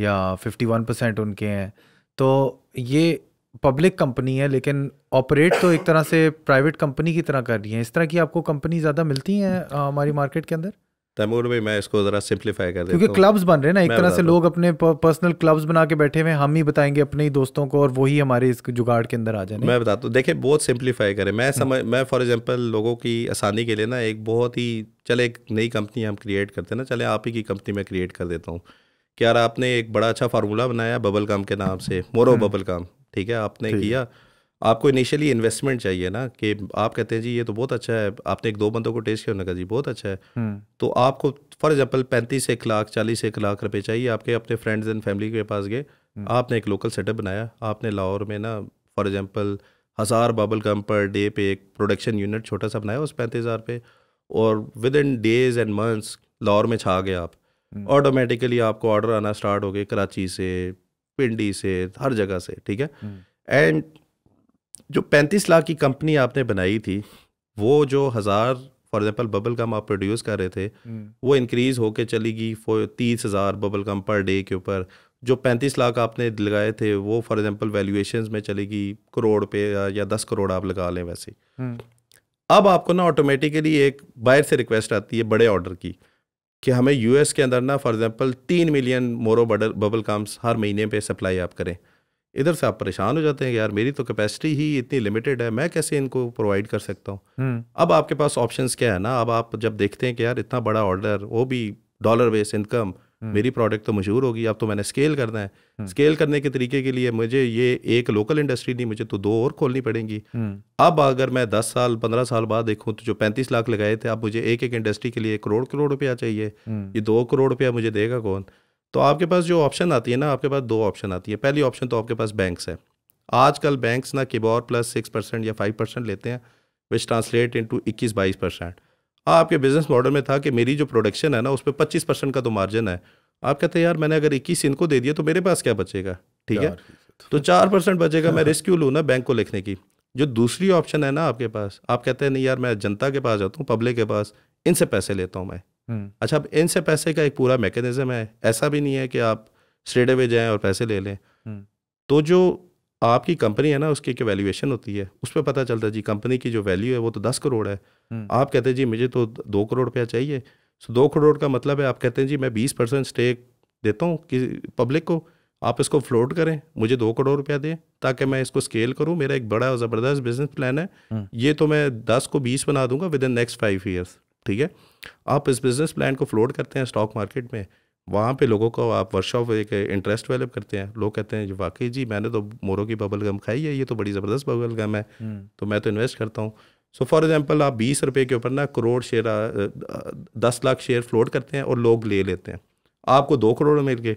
A: या फिफ्टी वन परसेंट उनके हैं तो ये पब्लिक कंपनी है लेकिन ऑपरेट तो एक तरह से प्राइवेट कंपनी की तरह कर रही है इस तरह की आपको कंपनी ज़्यादा मिलती हैं हमारी मार्केट के अंदर
B: तैमूर भाई मैं इसको ज़रा सिंप्लीफाई कर देता क्योंकि क्लब्स बन रहे हैं ना एक तरह से लोग
A: अपने पर्सनल क्लब्स बना के बैठे हुए हम ही बताएंगे अपने ही दोस्तों को और वही हमारे इस जुगाड़ के अंदर आ जाए
B: मैं बताता हूँ देखिए बहुत सिंप्लीफाई करें मैं हम्म। समझ मैं फॉर एग्जाम्पल लोगों की आसानी के लिए ना एक बहुत ही चले एक नई कंपनी हम क्रिएट करते हैं ना चले आप ही की कंपनी में क्रिएट कर देता हूँ क्यार आपने एक बड़ा अच्छा फार्मूला बनाया बबल काम के नाम से मोरो बबल काम ठीक है आपने किया आपको इनिशियली इन्वेस्टमेंट चाहिए ना कि आप कहते हैं जी ये तो बहुत अच्छा है आपने एक दो बंदों को टेस्ट किया उन्होंने कहा जी बहुत अच्छा है हम्म। तो आपको फॉर एग्जाम्पल पैंतीस एक लाख चालीस एक लाख रुपए चाहिए आपके अपने फ्रेंड्स एंड फैमिली के पास गए हम्म। आपने एक लोकल सेटअप बनाया आपने लाहौर में ना फॉर एग्जाम्पल हज़ार बबल गम पर डे पे एक प्रोडक्शन यूनिट छोटा सा बनाया उस पैंतीस हज़ार पे और within days and months Lahore में छा गए आप ऑटोमेटिकली हम्म। आपको ऑर्डर आना स्टार्ट हो गए कराची से पिंडी से हर जगह से ठीक है एंड जो पैंतीस लाख की कंपनी आपने बनाई थी वो जो हज़ार फॉर एग्जाम्पल बबल गम आप प्रोड्यूस कर रहे थे हम्म। वो इंक्रीज़ होके चली गई तीस हज़ार बबल गम पर डे के ऊपर जो पैंतीस लाख आपने लगाए थे वो फॉर एग्जाम्पल वैल्यूएशन में चलेगी करोड़ पे या दस करोड़ आप लगा लें वैसे हम्म। अब आपको ना ऑटोमेटिकली एक बाहर से रिक्वेस्ट आती है बड़े ऑर्डर की कि हमें यूएस के अंदर ना फॉर एग्जांपल तीन मिलियन मोरो बबल काम्स हर महीने पे सप्लाई आप करें इधर से आप परेशान हो जाते हैं यार मेरी तो कैपेसिटी ही इतनी लिमिटेड है मैं कैसे इनको प्रोवाइड कर सकता हूँ हम्म। अब आपके पास ऑप्शंस क्या है ना अब आप जब देखते हैं कि यार इतना बड़ा ऑर्डर वो भी डॉलर बेस इनकम मेरी प्रोडक्ट तो मशहूर होगी अब तो मैंने स्केल करना है स्केल हम्म। करने के तरीके के लिए मुझे ये एक लोकल इंडस्ट्री नहीं मुझे तो दो और खोलनी पड़ेंगी हम्म। अब अगर मैं दस साल पंद्रह साल बाद देखूँ तो जो पैंतीस लाख लगाए थे अब मुझे एक एक इंडस्ट्री के लिए करोड़ करोड़ रुपया चाहिए ये दो करोड़ रुपया मुझे देगा कौन तो आपके पास जो ऑप्शन आती है ना आपके पास दो ऑप्शन आती है पहली ऑप्शन तो आपके पास बैंक्स है आजकल बैंक्स ना किबोर प्लस सिक्स परसेंट या फाइव परसेंट लेते हैं विच ट्रांसलेट इंटू इक्कीस बाईस परसेंट आपके बिजनेस मॉडल में था कि मेरी जो प्रोडक्शन है ना उस पर पच्चीस परसेंट का तो मार्जिन है आप कहते हैं यार मैंने अगर इक्कीस इनको दे दिया तो मेरे पास क्या बचेगा ठीक है तो चार परसेंट बचेगा मैं रिस्क हाँ। क्यों लूँ ना बैंक को लिखने की जो दूसरी ऑप्शन है ना आपके पास आप कहते हैं नहीं यार मैं जनता के पास जाता हूँ पब्लिक के पास इनसे पैसे लेता हूँ मैं हम्म। अच्छा अब इनसे पैसे का एक पूरा मैकेनिज्म है ऐसा भी नहीं है कि आप स्ट्रेट अवे जाएँ और पैसे ले लें हम्म। तो जो आपकी कंपनी है ना उसकी एक वैल्यूएशन होती है उस पर पता चलता है जी कंपनी की जो वैल्यू है वो तो दस करोड़ है हम्म। आप कहते हैं जी मुझे तो दो करोड़ रुपया चाहिए सो तो दो करोड़ का मतलब है आप कहते हैं जी मैं बीस परसेंट स्टेक देता हूँ कि पब्लिक को आप इसको फ्लोट करें मुझे दो करोड़ रुपया दें ताकि मैं इसको स्केल करूँ मेरा एक बड़ा ज़बरदस्त बिजनेस प्लान है ये तो मैं दस को बीस बना दूंगा within next five years ठीक है आप इस बिज़नेस प्लान को फ्लोट करते हैं स्टॉक मार्केट में वहाँ पे लोगों को आप वर्कशॉप एक इंटरेस्ट डेवलप करते हैं लोग कहते हैं वाकई जी मैंने तो मोरों की बबल गम खाई है ये तो बड़ी ज़बरदस्त बबल गम है हम्म। तो मैं तो इन्वेस्ट करता हूँ सो फॉर एग्जांपल आप बीस रुपए के ऊपर ना करोड़ शेयर दस लाख शेयर फ्लोट करते हैं और लोग ले लेते हैं आपको दो करोड़ मिल गए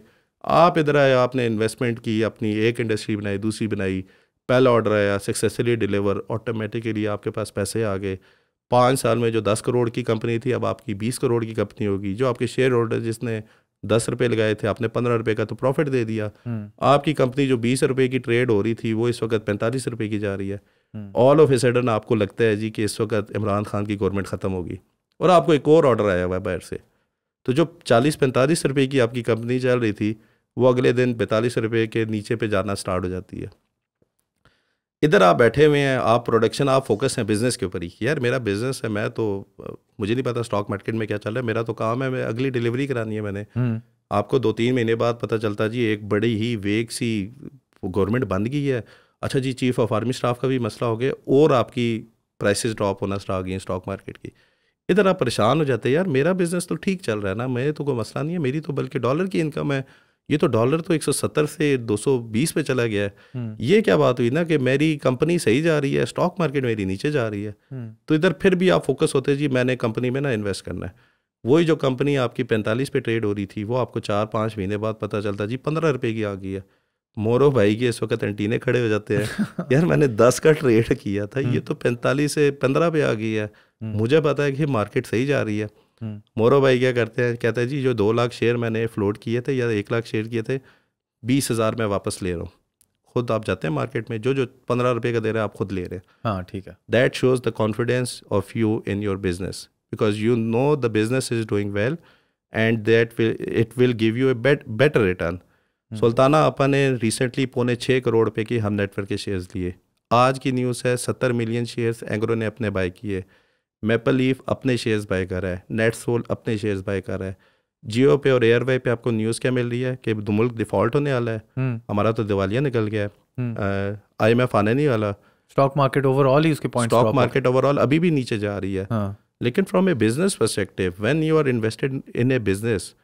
B: आप इधर आए आपने इन्वेस्टमेंट की अपनी एक इंडस्ट्री बनाई दूसरी बनाई पहला ऑर्डर आया सक्सेसफुली डिलीवर ऑटोमेटिकली आपके पास पैसे आ गए पाँच साल में जो दस करोड़ की कंपनी थी अब आपकी बीस करोड़ की कंपनी होगी जो आपके शेयर होल्डर जिसने दस रुपये लगाए थे आपने पंद्रह रुपये का तो प्रॉफिट दे दिया हम्म। आपकी कंपनी जो बीस रुपये की ट्रेड हो रही थी वो इस वक्त पैंतालीस रुपये की जा रही है ऑल ऑफ ए सडन आपको लगता है जी कि इस वक्त इमरान खान की गवर्नमेंट ख़त्म होगी और आपको एक और ऑर्डर आया हुआ है बाहर से तो जो चालीस पैंतालीस रुपये की आपकी कंपनी चल रही थी वो अगले दिन पैंतालीस रुपये के नीचे पे जाना स्टार्ट हो जाती है इधर आप बैठे हुए हैं आप प्रोडक्शन आप फोकस हैं बिज़नेस के ऊपर ही यार मेरा बिज़नेस है मैं तो मुझे नहीं पता स्टॉक मार्केट में क्या चल रहा है मेरा तो काम है मैं अगली डिलीवरी करानी है मैंने हम्म। आपको दो तीन महीने बाद पता चलता जी एक बड़ी ही वेग सी गवर्नमेंट बंद गई है अच्छा जी चीफ ऑफ आर्मी स्टाफ का भी मसला हो गया और आपकी प्राइसेस ड्रॉप होना स्टार्ट गई स्टॉक मार्केट की इधर आप परेशान हो जाते हैं यार मेरा बिज़नेस तो ठीक चल रहा है ना मेरे तो कोई मसला नहीं है मेरी तो बल्कि डॉलर की इनकम है ये तो डॉलर तो 170 से 220 पे चला गया है हम्म। ये क्या बात हुई ना कि मेरी कंपनी सही जा रही है स्टॉक मार्केट मेरी नीचे जा रही है हम्म। तो इधर फिर भी आप फोकस होते जी मैंने कंपनी में ना इन्वेस्ट करना है वही जो कंपनी आपकी पैंतालीस पे ट्रेड हो रही थी वो आपको चार पाँच महीने बाद पता चलता जी पंद्रह रुपये की आ गई है मोरो भाई की इस वक्त एंटीने खड़े हो जाते हैं यार मैंने दस का ट्रेड किया था ये हम्म। तो पैंतालीस से पंद्रह पे आ गई है मुझे पता है कि मार्केट सही जा रही है हम्म। मोरो भाई क्या करते हैं कहते हैं जी जो दो लाख शेयर मैंने फ्लोट किए थे या एक लाख शेयर किए थे बीस हज़ार मैं वापस ले रहा हूँ खुद आप जाते हैं मार्केट में जो जो पंद्रह रुपये का दे रहे हैं आप खुद ले रहे हैं हाँ ठीक है that shows the confidence of you in your business because you know the business is doing well and that will it will give you a better return Sultana अपा ने रिसेंटली पौने छः करोड़ रुपये की हम नेटवर्क के शेयर्स लिए आज की न्यूज़ है सत्तर मिलियन शेयर्स एंग्रो ने अपने बाय किए मेपल लीफ अपने शेयर्स बाय कर रहा है नेट सोल अपने शेयर्स बाय कर रहा है जियो पे और एयरवे पे आपको न्यूज़ क्या मिल रही है कि मुल्क डिफॉल्ट होने वाला है हम्म। हमारा तो दिवालिया निकल गया है आई एम एफ आने नहीं वाला स्टॉक मार्केट ओवरऑल ही उसके पॉइंट स्टॉक मार्केट ओवरऑल अभी भी नीचे जा रही है हाँ। लेकिन from a business perspective when you are invested in a business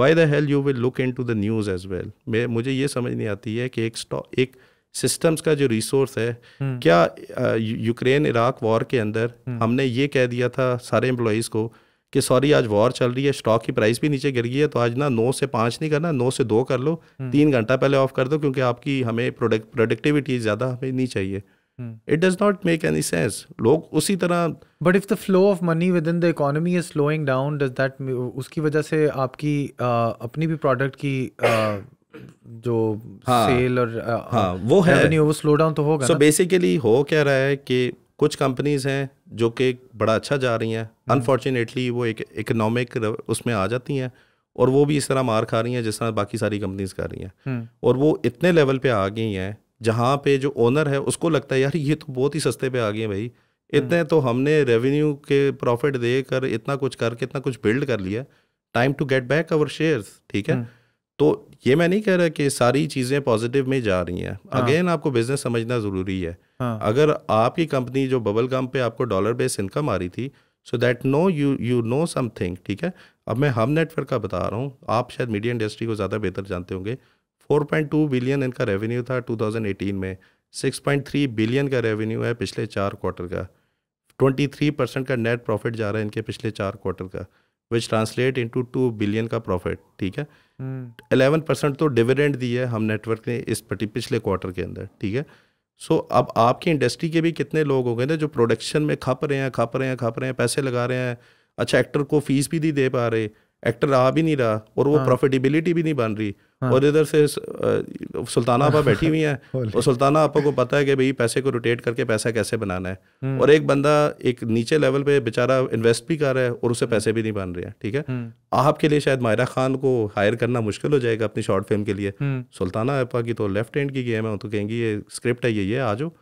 B: why the hell you will look into the news as well मुझे ये समझ नहीं आती है कि एक स्टॉक एक सिस्टम्स का जो रिसोर्स है हम्म। क्या यूक्रेन इराक वॉर के अंदर हम्म। हमने ये कह दिया था सारे एम्प्लॉज को कि सॉरी आज वॉर चल रही है स्टॉक की प्राइस भी नीचे गिर गई है तो आज ना नौ से पाँच नहीं करना नौ से दो कर लो हम्म। तीन घंटा पहले ऑफ कर दो क्योंकि आपकी हमें प्रोडक्ट
A: प्रोडक्टिविटी ज़्यादा हमें नहीं चाहिए it does not make any sense लोग उसी तरह but if the flow of money within the economy is slowing down does that उसकी वजह से आपकी आ, अपनी भी प्रोडक्ट की जो हाँ, सेल और uh, हाँ, वो है revenue, वो स्लो डाउन तो होगा सो
B: बेसिकली हो क्या रहा है कि कुछ कंपनीज हैं जो कि बड़ा अच्छा जा रही हैं अनफॉर्चुनेटली हम्म। वो एक इकोनॉमिक उसमें आ जाती हैं और वो भी इस तरह मार खा रही हैं जिस तरह बाकी सारी कंपनीज कर रही हैं हम्म। और वो इतने लेवल पे आ गई हैं जहाँ पे जो ओनर है उसको लगता है यार ये तो बहुत ही सस्ते पे आ गए भाई हम्म। इतने तो हमने रेवेन्यू के प्रॉफिट दे कर इतना कुछ करके इतना कुछ बिल्ड कर लिया time to get back our shares ठीक है तो ये मैं नहीं कह रहा कि सारी चीज़ें पॉजिटिव में जा रही हैं अगेन हाँ। आपको बिजनेस समझना ज़रूरी है हाँ। अगर आपकी कंपनी जो बबल गम पे आपको डॉलर बेस इनकम आ रही थी so that no you you know something ठीक है अब मैं हम नेटवर्क का बता रहा हूँ आप शायद मीडिया इंडस्ट्री को ज़्यादा बेहतर जानते होंगे 4.2 बिलियन इनका रेवेन्यू था 2018 में 6.3 बिलियन का रेवेन्यू है पिछले चार क्वार्टर का 23 परसेंट का नेट प्रॉफिट जा रहा है इनके पिछले चार क्वार्टर का which translate into two billion का प्रॉफिट ठीक है एलेवन हम्म। परसेंट तो डिविडेंड दी है हम नेटवर्क ने इस पिछले क्वार्टर के अंदर ठीक है सो so, अब आपकी इंडस्ट्री के भी कितने लोग हो गए ना जो प्रोडक्शन में खप रहे हैं खप रहे हैं खप रहे हैं पैसे लगा रहे हैं अच्छा एक्टर को फीस भी नहीं दे पा रहे एक्टर आ भी नहीं रहा और वो हाँ। प्रॉफिटेबिलिटी भी नहीं बन रही हाँ। और इधर से सुल्ताना आपा बैठी हुई हैं और सुल्ताना आपा को पता है कि भाई पैसे को रोटेट करके पैसा कैसे बनाना है हम्म। और एक बंदा एक नीचे लेवल पे बेचारा इन्वेस्ट भी कर रहा है और उसे हम्म। पैसे भी नहीं बन रहे हैं ठीक है हम्म। आपके लिए शायद मायरा खान को हायर करना मुश्किल हो जाएगा अपनी शॉर्ट फिल्म के लिए सुल्ताना आपा की तो लेफ्ट हैंड की गेम है तो कहेंगी ये स्क्रिप्ट है ये ये आ जाओ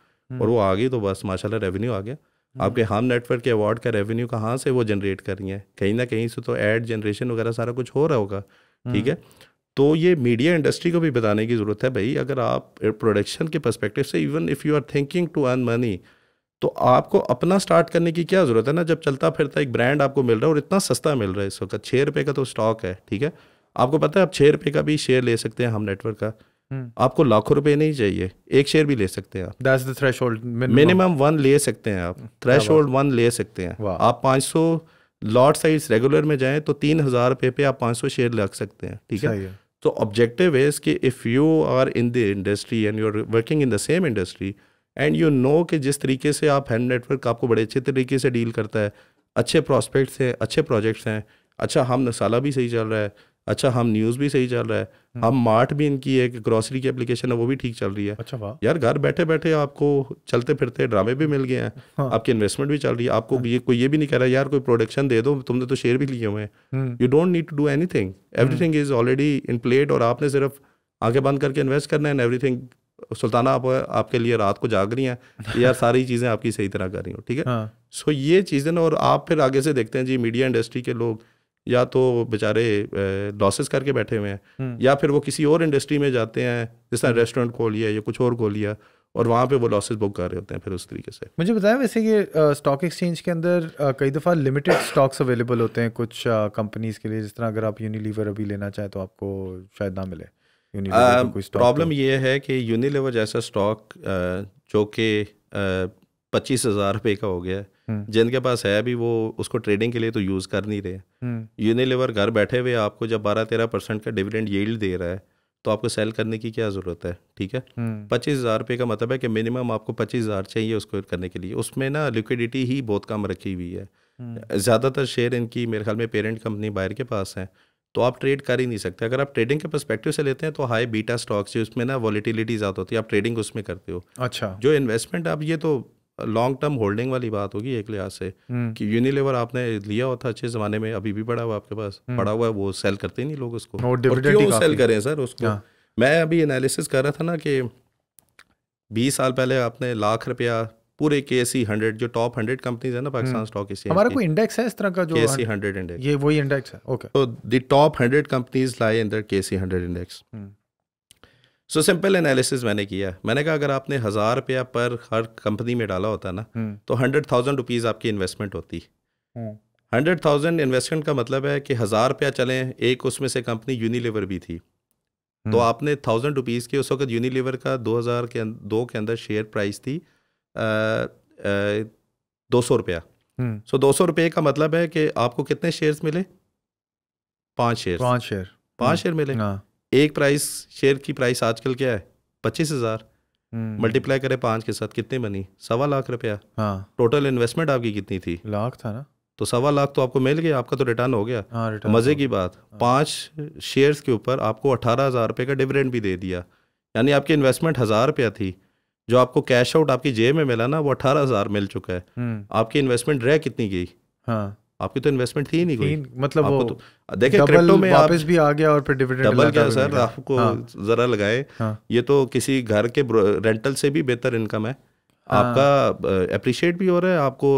B: और वो आ गई तो बस माशाल्लाह रेवेन्यू आ गया हम्म। आपके हम नेटवर्क के अवार्ड का रेवेन्यू कहाँ से वो जनरेट कर रही हैं कहीं ना कहीं से तो एड जनरेशन वगैरह सारा कुछ हो रहा होगा
A: ठीक है
B: हम्म। तो ये मीडिया इंडस्ट्री को भी बताने की ज़रूरत है भाई अगर आप प्रोडक्शन के परस्पेक्टिव से even if you are thinking to earn money तो आपको अपना स्टार्ट करने की क्या ज़रूरत है ना जब चलता फिरता एक ब्रांड आपको मिल रहा है और इतना सस्ता मिल रहा है इस वक्त छः रुपये का तो स्टॉक है ठीक है आपको पता है आप छः रुपये का भी शेयर ले सकते हैं हम नेटवर्क का Hmm. आपको लाखों रुपए नहीं चाहिए एक शेयर भी ले सकते हैं आप
A: दस द थ्रेश मिनिमम
B: वन ले सकते हैं आप थ्रेश होल्ड वन ले सकते हैं आप पाँच सौ लॉट साइज रेगुलर में जाएं तो तीन हज़ार रुपये पे आप पाँच सौ शेयर लग सकते हैं ठीक है तो ऑब्जेक्टिव है कि if you are in the industry and you are working in the same industry and you know कि जिस तरीके से आप हैंड नेटवर्क आपको बड़े अच्छे तरीके से डील करता है अच्छे प्रॉस्पेक्ट्स हैं अच्छे प्रोजेक्ट्स हैं अच्छा हम नसाला भी सही चल रहा है अच्छा हम न्यूज़ भी सही चल रहा है हम्म। हम मार्ट भी इनकी एक ग्रोसरी की एप्लीकेशन है वो भी ठीक चल रही है अच्छा यार घर बैठे बैठे आपको चलते फिरते ड्रामे भी मिल गए हैं हाँ। आपकी इन्वेस्टमेंट भी चल रही है आपको हाँ। ये कोई ये भी नहीं कह रहा यार कोई प्रोडक्शन दे दो तुमने तो शेयर भी लिए हुए हैं you don't need to do anything everything is already in plate और आपने सिर्फ आगे बंद करके इन्वेस्ट करना है एवरी थिंग सुल्ताना आप आपके लिए रात को जाग रही हैं यार सारी चीज़ें आपकी सही तरह कर रही हो ठीक है सो हाँ। ये चीज़ें और आप फिर आगे से देखते हैं जी मीडिया इंडस्ट्री के लोग या तो बेचारे लॉसेस करके बैठे हुए हैं हम्म। या फिर वो किसी और इंडस्ट्री में जाते हैं जिस तरह रेस्टोरेंट हम्म। खोल लिया या कुछ और खोल लिया और वहाँ पे वो लॉसेस बुक कर रहे होते हैं फिर उस तरीके से
A: मुझे बताया वैसे कि स्टॉक एक्सचेंज के अंदर कई दफ़ा लिमिटेड स्टॉक्स अवेलेबल होते हैं कुछ कंपनीज़ के लिए जिस तरह अगर आप यूनिलीवर अभी लेना चाहें तो आपको शायद ना मिले प्रॉब्लम तो तो-
B: ये है कि यूनिलीवर जैसा स्टॉक जो कि पच्चीस हज़ार रुपये का हो गया है हम्म। जिनके पास है भी वो उसको ट्रेडिंग के लिए तो यूज़ कर नहीं रहे यूनिलीवर हम्म। घर बैठे हुए आपको जब बारह तेरह परसेंट का डिविडेंड येल्ड दे रहा है तो आपको सेल करने की क्या ज़रूरत है ठीक है हम्म। पच्चीस हज़ार रुपये का मतलब है कि मिनिमम आपको पच्चीस हज़ार चाहिए उसको करने के लिए उसमें ना लिक्विडिटी ही बहुत कम रखी हुई है ज़्यादातर शेयर इनकी मेरे ख्याल में पेरेंट कंपनी बाहर के पास है तो आप ट्रेड कर ही नहीं सकते अगर आप ट्रेडिंग के परस्पेक्टिव से लेते हैं तो हाई बीटा स्टॉक्स उसमें ना वॉलीटिलिटी ज़्यादा होती है आप ट्रेडिंग उसमें करते हो अच्छा जो इन्वेस्टमेंट आप ये तो लॉन्ग टर्म होल्डिंग वाली बात होगी एक लिहाज से हम्म। कि यूनिलेवर आपने लिया हुआ था अच्छे जमाने में अभी भी पड़ा हुआ आपके पास हम्म। पड़ा हुआ है वो सेल करते नहीं लोग उसको और क्यों सेल करें सर उसको हाँ। मैं अभी एनालिसिस कर रहा था ना कि बीस साल पहले आपने लाख रुपया पूरे के सी हंड्रेड जो टॉप हंड्रेड कंपनीज है ना हम्म। पाकिस्तान स्टॉक एक्सचेंज हमारा कोई
A: इंडेक्स है इस तरह का जो के सी e
B: हंड्रेड इंडेक्स ये
A: वही इंडेक्स है ओके
B: तो द टॉप हंड्रेड कंपनीज लाए in KSE hundred index so simple analysis मैंने किया मैंने कहा अगर आपने हज़ार रुपया पर हर कंपनी में डाला होता ना हम्म। तो हंड्रेड थाउजेंड रुपीज़ आपकी इन्वेस्टमेंट होती हंड्रेड थाउजेंड इन्वेस्टमेंट का मतलब है कि हज़ार रुपया चलें एक उसमें से कंपनी यूनिलीवर भी थी हम्म। तो आपने थाउजेंड रुपीज़ के उस वक्त यूनिलीवर का दो हज़ार के अं-, दो के अंदर शेयर प्राइस थी दो सौ रुपया सो हम्म। दो सौ रुपये का मतलब है कि आपको कितने शेयर्स मिले पाँच शेयर पाँच शेयर पाँच शेयर मिले हाँ एक प्राइस शेयर की प्राइस आजकल क्या है पच्चीस हज़ार मल्टीप्लाई हम्म। करें पाँच के साथ कितनी बनी सवा लाख रुपया हाँ टोटल इन्वेस्टमेंट आपकी कितनी थी लाख था ना तो सवा लाख तो आपको मिल गया आपका तो रिटर्न हो गया हाँ, मज़े की बात हाँ।
A: पाँच
B: शेयर्स के ऊपर आपको अठारह हज़ार रुपये का डिविडेंड भी दे दिया यानी आपकी इन्वेस्टमेंट हज़ार रुपया थी जो आपको कैश आउट आपकी जेब में मिला ना वो अठारह हज़ार मिल चुका है हम्म। आपकी इन्वेस्टमेंट रह कितनी गई हाँ आपकी तो इन्वेस्टमेंट थी नहीं कोई मतलब वो तो, देखिए क्रिप्टो में वापस भी
A: आ गया और फिर डिविडेंड डबल क्या सर आपको हाँ,
B: जरा लगाए हाँ, ये तो किसी घर के रेंटल से भी बेहतर इनकम है हाँ। आपका अप्रिशिएट भी हो रहा है आपको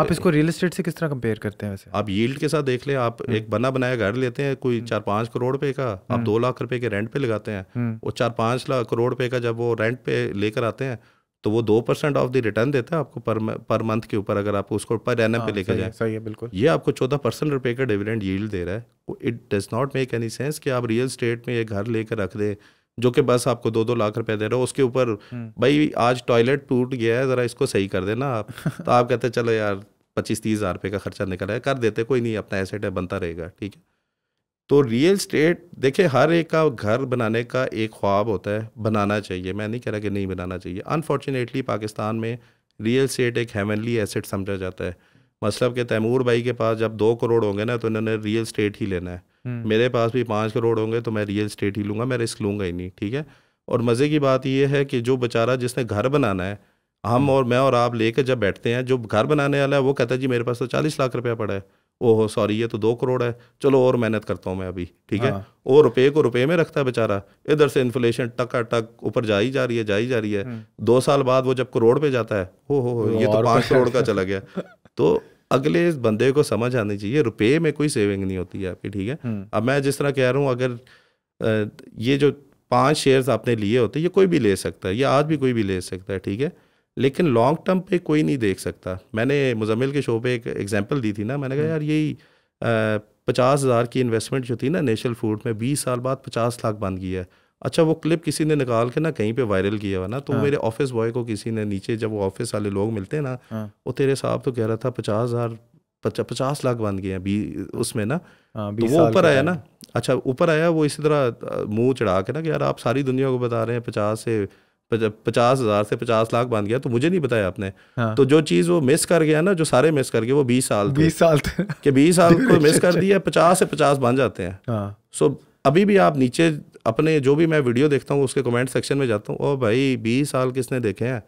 B: आप
A: इसको रियल एस्टेट से किस तरह कंपेयर करते हैं वैसे
B: आप यील्ड के साथ देख ले आप हम्म। एक बना बनाया घर लेते हैं कोई हम्म। चार पाँच करोड़ रुपए का आप हम्म। दो लाख रुपए के रेंट पे लगाते हैं वो चार पाँच लाख करोड़ रुपए का जब वो रेंट पे लेकर आते हैं तो वो दो परसेंट ऑफ द रिटर्न देता है आपको पर पर मंथ के ऊपर अगर आप उसको पर एन एम पे हाँ, लेकर जाए सही है बिल्कुल ये आपको चौदह परसेंट रुपये का डिविडेंड यील्ड दे रहा है it does not make any sense कि आप रियल स्टेट में ये घर लेकर रख दें जो कि बस आपको दो दो लाख रुपए दे रहे हो उसके ऊपर हम्म। भाई आज टॉयलेट टूट गया है ज़रा इसको सही कर देना आप तो आप कहते चलो यार पच्चीस तीस हज़ार रुपये का खर्चा निकल है कर देते कोई नहीं अपना एसेट है बनता रहेगा ठीक है तो रियल स्टेट देखिए हर एक का घर बनाने का एक ख्वाब होता है बनाना चाहिए मैं नहीं कह रहा कि नहीं बनाना चाहिए अनफॉर्चुनेटली पाकिस्तान में रियल स्टेट एक हेवनली एसेट समझा जाता है मतलब कि तैमूर भाई के पास जब दो करोड़ होंगे ना तो इन्होंने रियल स्टेट ही लेना है हम्म। मेरे पास भी पाँच करोड़ होंगे तो मैं रियल स्टेट ही लूँगा मैं रिस्क लूँगा ही नहीं ठीक है और मज़े की बात यह है कि जो बेचारा जिसने घर बनाना है हम हम्म। और मैं और आप लेके जब बैठते हैं जो घर बनाने वाला है वो कहता है जी मेरे पास तो चालीस लाख रुपया पड़ा है ओह सॉरी ये तो दो करोड़ है चलो और मेहनत करता हूँ मैं अभी ठीक है और हाँ। रुपये को रुपये में रखता है बेचारा इधर से इन्फ्लेशन टका टक ऊपर जा ही जा रही है जा ही जा रही है हम्म। दो साल बाद वो जब करोड़ पे जाता है हो हो ये तो पाँच करोड़ का चला गया तो अगले इस बंदे को समझ आनी चाहिए रुपये में कोई सेविंग नहीं होती है आपकी ठीक है हम्म। अब मैं जिस तरह कह रहा हूँ अगर ये जो पाँच शेयर्स आपने लिए होते ये कोई भी ले सकता है या आज भी कोई भी ले सकता है ठीक है लेकिन लॉन्ग टर्म पे कोई नहीं देख सकता मैंने मुजम्मिल के शो पे एक एग्जांपल दी थी ना मैंने कहा हम्म। यार यही पचास हज़ार की इन्वेस्टमेंट जो थी ना नेशनल फूड में बीस साल बाद पचास लाख बन गया है अच्छा वो क्लिप किसी ने निकाल के ना कहीं पे वायरल किया हुआ ना तो हाँ। मेरे ऑफिस बॉय को किसी ने नीचे जब वो ऑफिस वाले लोग मिलते हैं ना हाँ। वो तेरे साहब तो कह रहा था पचास हज़ार पचा, पचास लाख बन गए हैं उसमें ना हाँ, तो वो ऊपर आया ना अच्छा ऊपर आया वो इसी तरह मुंह चढ़ा के ना कि यार आप सारी दुनिया को बता रहे हैं पचास से पचास हज़ार से पचास लाख बांध गया तो मुझे नहीं बताया आपने हाँ। तो जो चीज़ वो मिस कर गया ना जो सारे मिस कर गए वो बीस साल बीस साल थे कि बीस साल को मिस कर दिया पचास से पचास बांध जाते हैं सो हाँ। अभी भी आप नीचे अपने जो भी मैं वीडियो देखता हूँ उसके कमेंट सेक्शन में जाता हूँ ओ भाई बीस साल किसने देखे हैं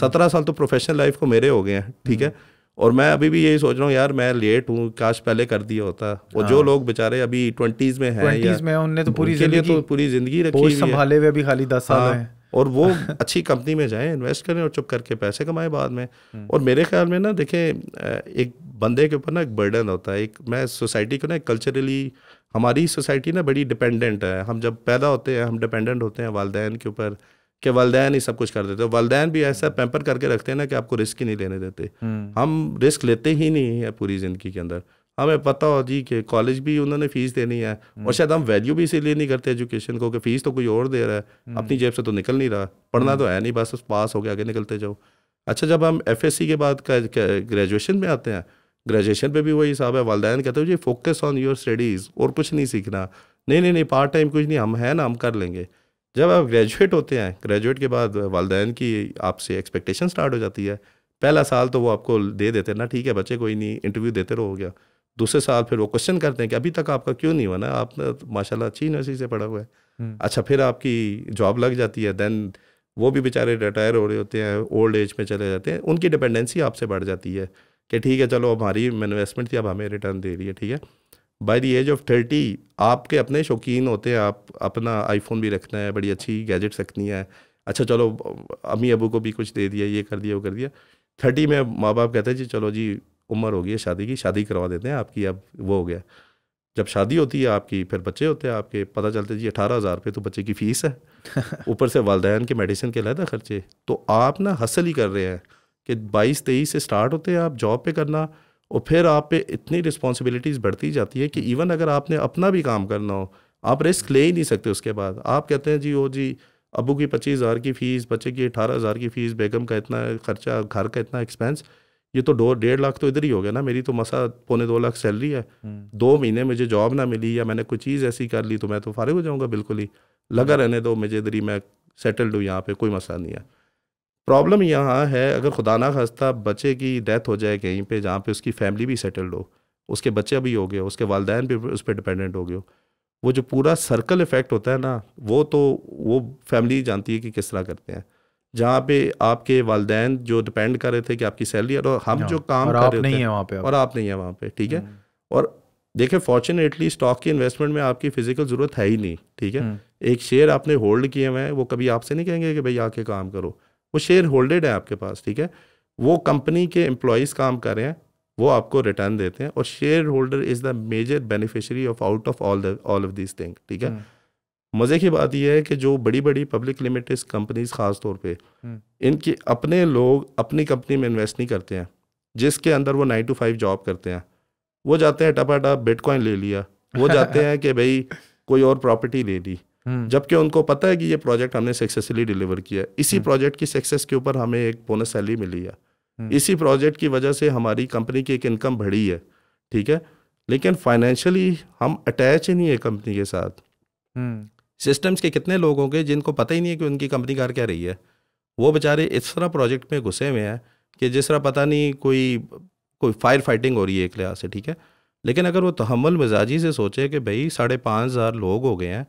B: सत्रह साल तो प्रोफेशनल लाइफ को मेरे हो गए हैं ठीक है हम्म। और मैं अभी भी यही सोच रहा हूँ यार मैं लेट हूँ काश पहले कर दिया होता और जो हाँ। लोग बेचारे अभी ट्वेंटीज में हैं ट्वेंटीज में उनने तो पूरी जिंदगी तो पूरी जिंदगी रखी संभाले हुए अभी खाली दस साल हाँ। हैं और वो अच्छी कंपनी में जाएं इन्वेस्ट करें और चुप करके पैसे कमाएं बाद में हम्म। और मेरे ख्याल में ना देखें एक बंदे के ऊपर ना एक बर्डन होता है एक मैं सोसाइटी को ना कल्चरली हमारी सोसाइटी ना बड़ी डिपेंडेंट है हम जब पैदा होते हैं हम डिपेंडेंट होते हैं वालदेन के ऊपर कि वालदेन ही सब कुछ कर देते हैं वालदेन भी ऐसा पैम्पर हम्म। करके रखते हैं ना कि आपको रिस्क ही नहीं लेने देते हम्म। हम रिस्क लेते ही नहीं है पूरी ज़िंदगी के अंदर हमें हाँ, पता हो जी कि कॉलेज भी उन्होंने फ़ीस देनी है और हम्म। शायद हम वैल्यू भी इसीलिए नहीं करते एजुकेशन को कि फ़ीस तो कोई और दे रहा है हम्म। अपनी जेब से तो निकल नहीं रहा पढ़ना हम्म। तो है नहीं बस पास हो गया आगे निकलते जाओ अच्छा जब हम एफ के बाद ग्रेजुएशन में आते हैं ग्रेजुएशन पे भी वही हिसाब है वालदेन कहते हो जी फोकस ऑन योर स्टडीज़ और कुछ नहीं सीखना नहीं नहीं नहीं पार्ट टाइम कुछ नहीं हम हैं ना हम कर लेंगे जब आप ग्रेजुएट होते हैं ग्रेजुएट के बाद वालदेन की आपसे एक्सपेक्टेशन स्टार्ट हो जाती है पहला साल तो वो आपको दे देते हैं ना ठीक है बच्चे कोई नहीं इंटरव्यू देते रहो गया दूसरे साल फिर वो क्वेश्चन करते हैं कि अभी तक आपका क्यों नहीं हुआ ना आपने तो माशाल्लाह अच्छी यूनिवर्सिटी से पढ़ा हुआ है हम्म। अच्छा फिर आपकी जॉब लग जाती है देन वो भी बेचारे रिटायर हो रहे होते हैं ओल्ड एज में चले जाते हैं उनकी डिपेंडेंसी आपसे बढ़ जाती है कि ठीक है चलो हमारी इन्वेस्टमेंट थी अब हमें रिटर्न दे रही है ठीक है by the age of thirty आपके अपने शौकीन होते हैं आप अपना आईफोन भी रखना है बड़ी अच्छी गैजेट्स रखनी है अच्छा चलो अम्मी अबू को भी कुछ दे दिया ये कर दिया वो कर दिया थर्टी में माँ बाप कहते हैं जी चलो जी उम्र हो गई है शादी की शादी करवा देते हैं आपकी अब वो हो गया जब शादी होती है आपकी फिर बच्चे होते हैं आपके पता चलता जी अठारह हज़ार रुपये तो बच्चे की फ़ीस है ऊपर से वालदेन के मेडिसिन के लहदा खर्चे तो आप ना हसल ही कर रहे हैं कि बाईस तेईस से स्टार्ट होते हैं आप जॉब पे करना और फिर आप पे इतनी रिस्पॉन्सिबिलिटीज़ बढ़ती जाती है कि इवन अगर आपने अपना भी काम करना हो आप रिस्क ले ही नहीं सकते उसके बाद आप कहते हैं जी ओ जी अबू की पच्चीस हज़ार की फ़ीस बच्चे की अठारह हज़ार की फ़ीस बेगम का इतना खर्चा घर का इतना एक्सपेंस ये तो दो डेढ़ लाख तो इधर ही हो गया ना मेरी तो मसा पौने दो लाख सैलरी है हम्म। दो महीने मुझे जॉब ना मिली या मैंने कोई चीज़ ऐसी कर ली तो मैं तो फारिग हो जाऊँगा बिल्कुल ही लगा रहने दो मुझे इधर ही मैं सेटल्ड हूँ यहाँ पर कोई मसा नहीं है प्रॉब्लम यहाँ है अगर खुदा ना खास्ता बच्चे की डेथ हो जाए कहीं पर जहाँ पर उसकी फैमिली भी सेटल्ड हो उसके बच्चे भी हो गए उसके वालदेन भी उस पर डिपेंडेंट हो गए वो जो पूरा सर्कल इफ़ेक्ट होता है ना वो तो वो फैमिली जानती है कि किस तरह करते हैं जहाँ पे आपके वालदेन जो डिपेंड कर रहे थे कि आपकी सैलरी और हम हाँ, जो काम कर रहे नहीं थे वहाँ पे और आप नहीं है वहाँ पे ठीक है हम्म। और देखिए फॉर्चुनेटली स्टॉक की इन्वेस्टमेंट में आपकी फिजिकल ज़रूरत है ही नहीं ठीक है हम्म। एक शेयर आपने होल्ड किए हुए हैं वो कभी आपसे नहीं कहेंगे कि भाई आके काम करो वो शेयर होल्डेड है आपके पास ठीक है वो कंपनी के एम्प्लॉयज़ काम कर रहे हैं वो आपको रिटर्न देते हैं और shareholder is the major beneficiary of out of all all of this thing ठीक है हम्म। मज़े की बात यह है कि जो बड़ी बड़ी पब्लिक लिमिटेड कंपनीज ख़ास तौर पे हम्म। इनके अपने लोग अपनी कंपनी में इन्वेस्ट नहीं करते हैं जिसके अंदर वो नाइन टू फाइव जॉब करते हैं वो जाते हैं टपाटप बिटकॉइन ले लिया वो जाते हैं कि भाई कोई और प्रॉपर्टी ले ली हम्म। जबकि उनको पता है कि ये प्रोजेक्ट हमने सक्सेसफुली डिलीवर किया इसी प्रोजेक्ट हम्म। की सक्सेस के ऊपर हमें एक बोनस सैलरी मिली है इसी प्रोजेक्ट की वजह से हमारी कंपनी की एक इनकम बढ़ी है ठीक है लेकिन फाइनेंशियली हम अटैच ही नहीं है कंपनी के साथ सिस्टम्स के कितने लोग होंगे जिनको पता ही नहीं है कि उनकी कंपनी कार क्या रही है वो बेचारे इस तरह प्रोजेक्ट में घुसे हुए हैं कि जिस तरह पता नहीं कोई कोई फायर फाइटिंग हो रही है एक लिहाज से ठीक है लेकिन अगर वो तहमल मिजाजी से सोचे कि भाई साढ़े पाँच हज़ार लोग हो गए हैं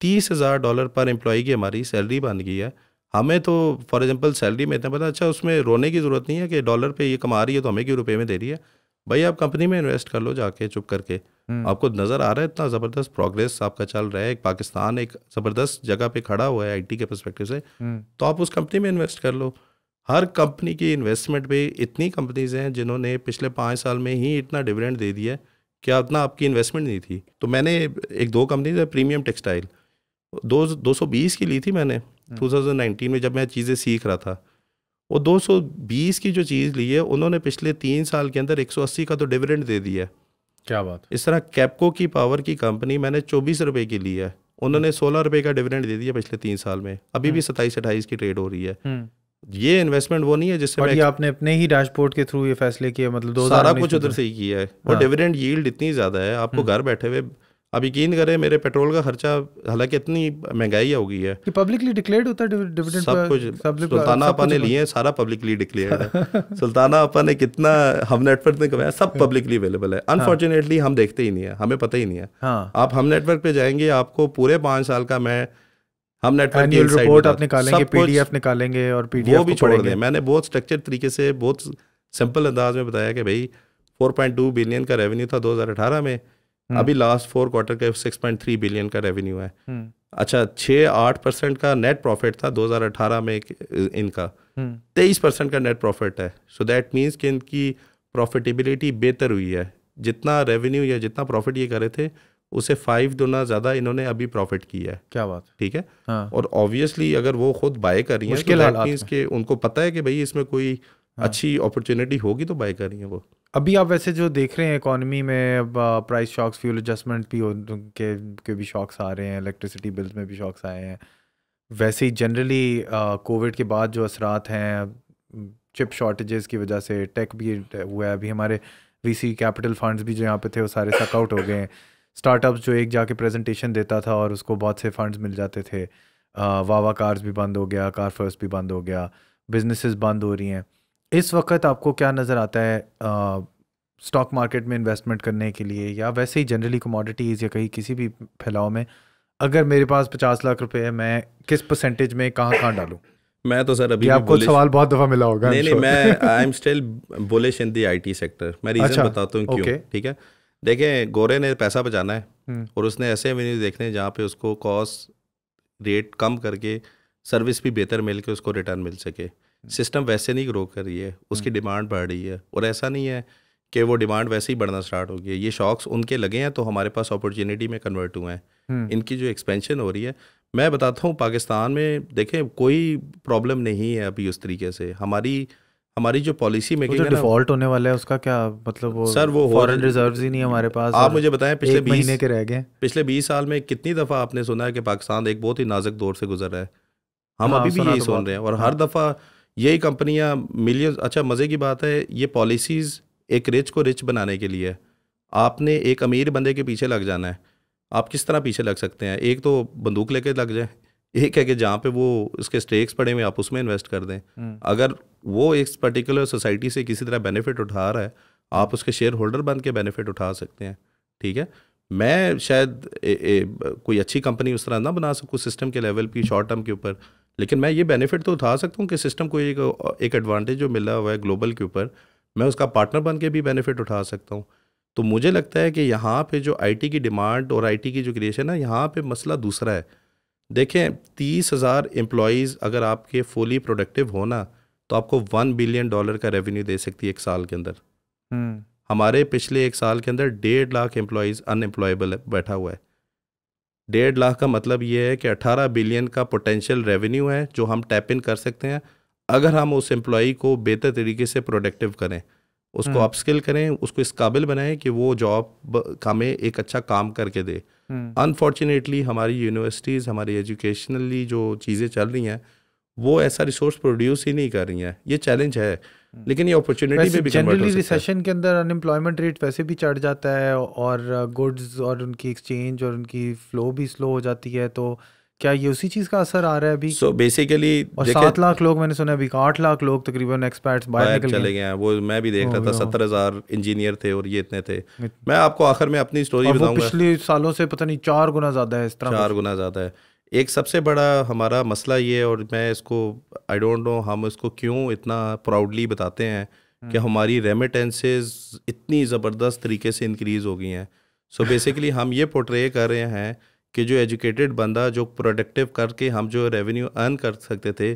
B: तीस हज़ार डॉलर पर एम्प्लॉय की हमारी सैलरी बन गई है हमें तो फॉर एग्जांपल सैलरी में इतना पता अच्छा उसमें रोने की ज़रूरत नहीं है कि डॉलर पे ये कमा रही है तो हमें क्यों रुपए में दे रही है भाई आप कंपनी में इन्वेस्ट कर लो जाके चुप करके हम्म। आपको नज़र आ रहा है इतना ज़बरदस्त प्रोग्रेस आपका चल रहा है एक पाकिस्तान एक ज़बरदस्त जगह पे खड़ा हुआ है आईटी के परस्पेक्टिव से हम्म। तो आप उस कंपनी में इन्वेस्ट कर लो हर कंपनी की इन्वेस्टमेंट पे इतनी कंपनीज हैं जिन्होंने पिछले पाँच साल में ही इतना डिविडेंड दे दिया है कि इतना आपकी इन्वेस्टमेंट नहीं थी तो मैंने एक दो कंपनीज है प्रीमियम टेक्सटाइल दो दो सौ बीस की ली थी मैंने टू थाउजेंड नाइनटीन में जब मैं चीज़ें सीख रहा था वो 220 की जो चीज़ ली है उन्होंने पिछले तीन साल के अंदर 180 का तो डिविडेंड दे दिया है क्या बात इस तरह कैपको की पावर की कंपनी मैंने चौबीस रुपये की ली है उन्होंने हम्म। सोलह रुपये का डिविडेंड दे दिया पिछले तीन साल में अभी भी हम्म। सत्ताईस अट्ठाईस की ट्रेड हो रही है हम्म।
A: ये इन्वेस्टमेंट वो नहीं है जिससे मैं आपने अपने ही डैशबोर्ड के थ्रू ये फैसले किए मतलब दो सारा कुछ उधर से ही किया है और
B: डिविडेंड यील्ड इतनी ज़्यादा है आपको घर बैठे हुए आप यकीन करें मेरे पेट्रोल का खर्चा हालांकि इतनी महंगाई हो गई है
A: कि पब्लिकली डिक्लेयर्ड होता है डिविडेंड सब कुछ सुल्ताना अपा ने लिए
B: सारा पब्लिकली डिक्लेयर्ड है सुल्ताना अपा ने कितना हम नेटवर्क ने कमाया सब पब्लिकली अवेलेबल है अनफॉर्चुनेटली हाँ। हम देखते ही नहीं है हमें पता ही नहीं है हाँ। आप हम नेटवर्क पे जाएंगे आपको पूरे पाँच साल का मैं हम नेटवर्क की रिपोर्ट आप निकालेंगे पीडीएफ निकालेंगे और पीडीएफ वो भी छोड़ दें मैंने बहुत स्ट्रक्चर तरीके से बहुत सिंपल अंदाज में बताया कि भाई 4.2 बिलियन का रेवेन्यू था 2018 में हम्म। अभी लास्ट फोर क्वार्टर के 6.3 बिलियन का रेवेन्यू है हम्म। अच्छा छः आठ परसेंट का नेट प्रॉफिट था 2018 में इनका हम्म। तेईस परसेंट का नेट प्रॉफिट है सो दैट मीन्स कि इनकी प्रॉफिटेबिलिटी बेहतर हुई है जितना रेवेन्यू या जितना प्रॉफिट ये करे थे उसे फाइव गुना ज़्यादा इन्होंने अभी प्रॉफिट किया है क्या बात ठीक है हाँ। और ऑब्वियसली अगर वो खुद बाय कर रही है तो मीन्स के उनको पता है कि भाई इसमें कोई हाँ। अच्छी अपॉर्चुनिटी होगी तो बाय करेंगे वो
A: अभी आप वैसे जो देख रहे हैं इकोनॉमी में अब प्राइस शॉक्स फ्यूल एडजस्टमेंट भी के, के भी शॉक्स आ रहे हैं इलेक्ट्रिसिटी बिल्स में भी शॉक्स आए हैं वैसे ही जनरली कोविड के बाद जो असरात हैं चिप शॉर्टेजेस की वजह से टेक भी हुआ है अभी हमारे वीसी कैपिटल फंड्स भी जो यहाँ पे थे वो सारे सकआउट हो गए हैं स्टार्टअप जो एक जाके प्रेजेंटेशन देता था और उसको बहुत से फंड्स मिल जाते थे वावा कार्स भी बंद हो गया कार फर्स्ट भी बंद हो गया बिजनेसेस बंद हो रही हैं इस वक्त आपको क्या नज़र आता है स्टॉक मार्केट में इन्वेस्टमेंट करने के लिए या वैसे ही जनरली कमोडिटीज़ या कहीं किसी भी फैलाव में अगर मेरे पास पचास लाख रुपए है मैं किस परसेंटेज में कहाँ कहाँ डालूँ मैं तो सर अभी आपको सवाल बहुत दफा मिला होगा नहीं नहीं मैं
B: I am still bullish in the IT sector मैं रीजन अच्छा, बताता हूँ क्यों ठीक है देखें गोरे ने पैसा बचाना है हम्म। और उसने ऐसे एवेन्यू देखने जहाँ पे उसको कॉस्ट रेट कम करके सर्विस भी बेहतर मिल के उसको रिटर्न मिल सके हम्म। सिस्टम वैसे नहीं ग्रो कर रही है उसकी डिमांड हम्म। बढ़ रही है और ऐसा नहीं है कि वो डिमांड वैसे ही बढ़ना स्टार्ट होगी ये शॉक्स उनके लगे हैं तो हमारे पास अपॉर्चुनिटी में कन्वर्ट हुए हैं हम्म। इनकी जो एक्सपेंशन हो रही है मैं बताता हूँ पाकिस्तान में देखें कोई प्रॉब्लम नहीं है अभी उस तरीके से हमारी हमारी जो पॉलिसी मेकिंग तो डिफॉल्ट
A: होने वाला है उसका क्या मतलब वो सर वो फॉरेन रिजर्व ही नहीं हमारे पास आप मुझे बताएं पिछले बीस महीने के रह गए
B: पिछले बीस साल में कितनी दफ़ा आपने सुना है कि पाकिस्तान एक बहुत ही नाजुक दौर से गुजर रहा है हम हाँ, अभी भी यही तो सुन रहे हैं और हाँ। हर दफ़ा यही कंपनियां मिलियन अच्छा मज़े की बात है ये पॉलिसीज़ एक रिच को रिच बनाने के लिए आपने एक अमीर बंदे के पीछे लग जाना है आप किस तरह पीछे लग सकते हैं एक तो बंदूक लेके लग जाए एक है कि जहाँ पे वो उसके स्टेक्स पड़े हुए आप उसमें इन्वेस्ट कर दें हम्म। अगर वो एक पर्टिकुलर सोसाइटी से किसी तरह बेनिफिट उठा रहा है आप उसके शेयर होल्डर बन के बेनिफिट उठा सकते हैं ठीक है मैं शायद ए, ए, कोई अच्छी कंपनी उस तरह ना बना सकूँ सिस्टम के लेवल की शॉर्ट टर्म के ऊपर लेकिन मैं ये बेनिफिट तो उठा सकता हूँ कि सिस्टम को एक एक एडवांटेज जो मिला हुआ है ग्लोबल के ऊपर मैं उसका पार्टनर बन के भी बेनिफिट उठा सकता हूँ तो मुझे लगता है कि यहाँ पे जो आईटी की डिमांड और आईटी की जो क्रिएशन है यहाँ पे मसला दूसरा है देखें तीस हज़ार एम्प्लॉज़ अगर आपके फुली प्रोडक्टिव हो ना तो आपको वन बिलियन डॉलर का रेवेन्यू दे सकती है एक साल के अंदर हम्म। हमारे पिछले एक साल के अंदर डेढ़ लाख एम्प्लॉज़ अनएम्प्लॉयबल बैठा हुआ है डेढ़ लाख का मतलब ये है कि अट्ठारह बिलियन का पोटेंशियल रेवेन्यू है जो हम टैप इन कर सकते हैं अगर हम उस एम्प्लॉई को बेहतर तरीके से प्रोडक्टिव करें उसको अपस्किल हम्म। करें उसको इस काबिल बनाएं कि वो जॉब हमें एक अच्छा काम करके दे अनफॉर्चुनेटली हम्म। हमारी यूनिवर्सिटीज़ हमारी एजुकेशनली जो चीज़ें चल रही हैं वो ऐसा रिसोर्स प्रोड्यूस ही नहीं कर रही हैं ये चैलेंज है Hmm. लेकिन ये अपॉर्चुनिटी में भी जनरली
A: रिसेशन के अंदर अनएम्प्लॉयमेंट रेट वैसे भी चढ़ जाता है और गुड्स uh, और उनकी एक्सचेंज और उनकी फ्लो भी स्लो हो जाती है तो क्या ये उसी चीज़ का असर आ रहा है अभी सो बेसिकली सात लाख लोग मैंने सुना अभी आठ लाख लोग तकरीबन एक्सपर्ट्स बाहर निकल चले गए हैं वो मैं भी देख रहा था सत्तर
B: हज़ार इंजीनियर थे और ये इतने थे
A: मैं आपको आखिर में अपनी स्टोरी बताऊंगा पिछले सालों से पता नहीं चार गुना ज़्यादा है इस तरह चार
B: गुना ज़्यादा है एक सबसे बड़ा हमारा मसला ये और मैं इसको आई डोंट नो हम इसको क्यों इतना प्राउडली बताते हैं कि हम्म। हमारी रेमिटेंसेज इतनी ज़बरदस्त तरीके से इंक्रीज़ हो गई हैं सो बेसिकली हम ये पोर्ट्रे कर रहे हैं कि जो एजुकेटेड बंदा जो प्रोडक्टिव करके हम जो रेवेन्यू अर्न कर सकते थे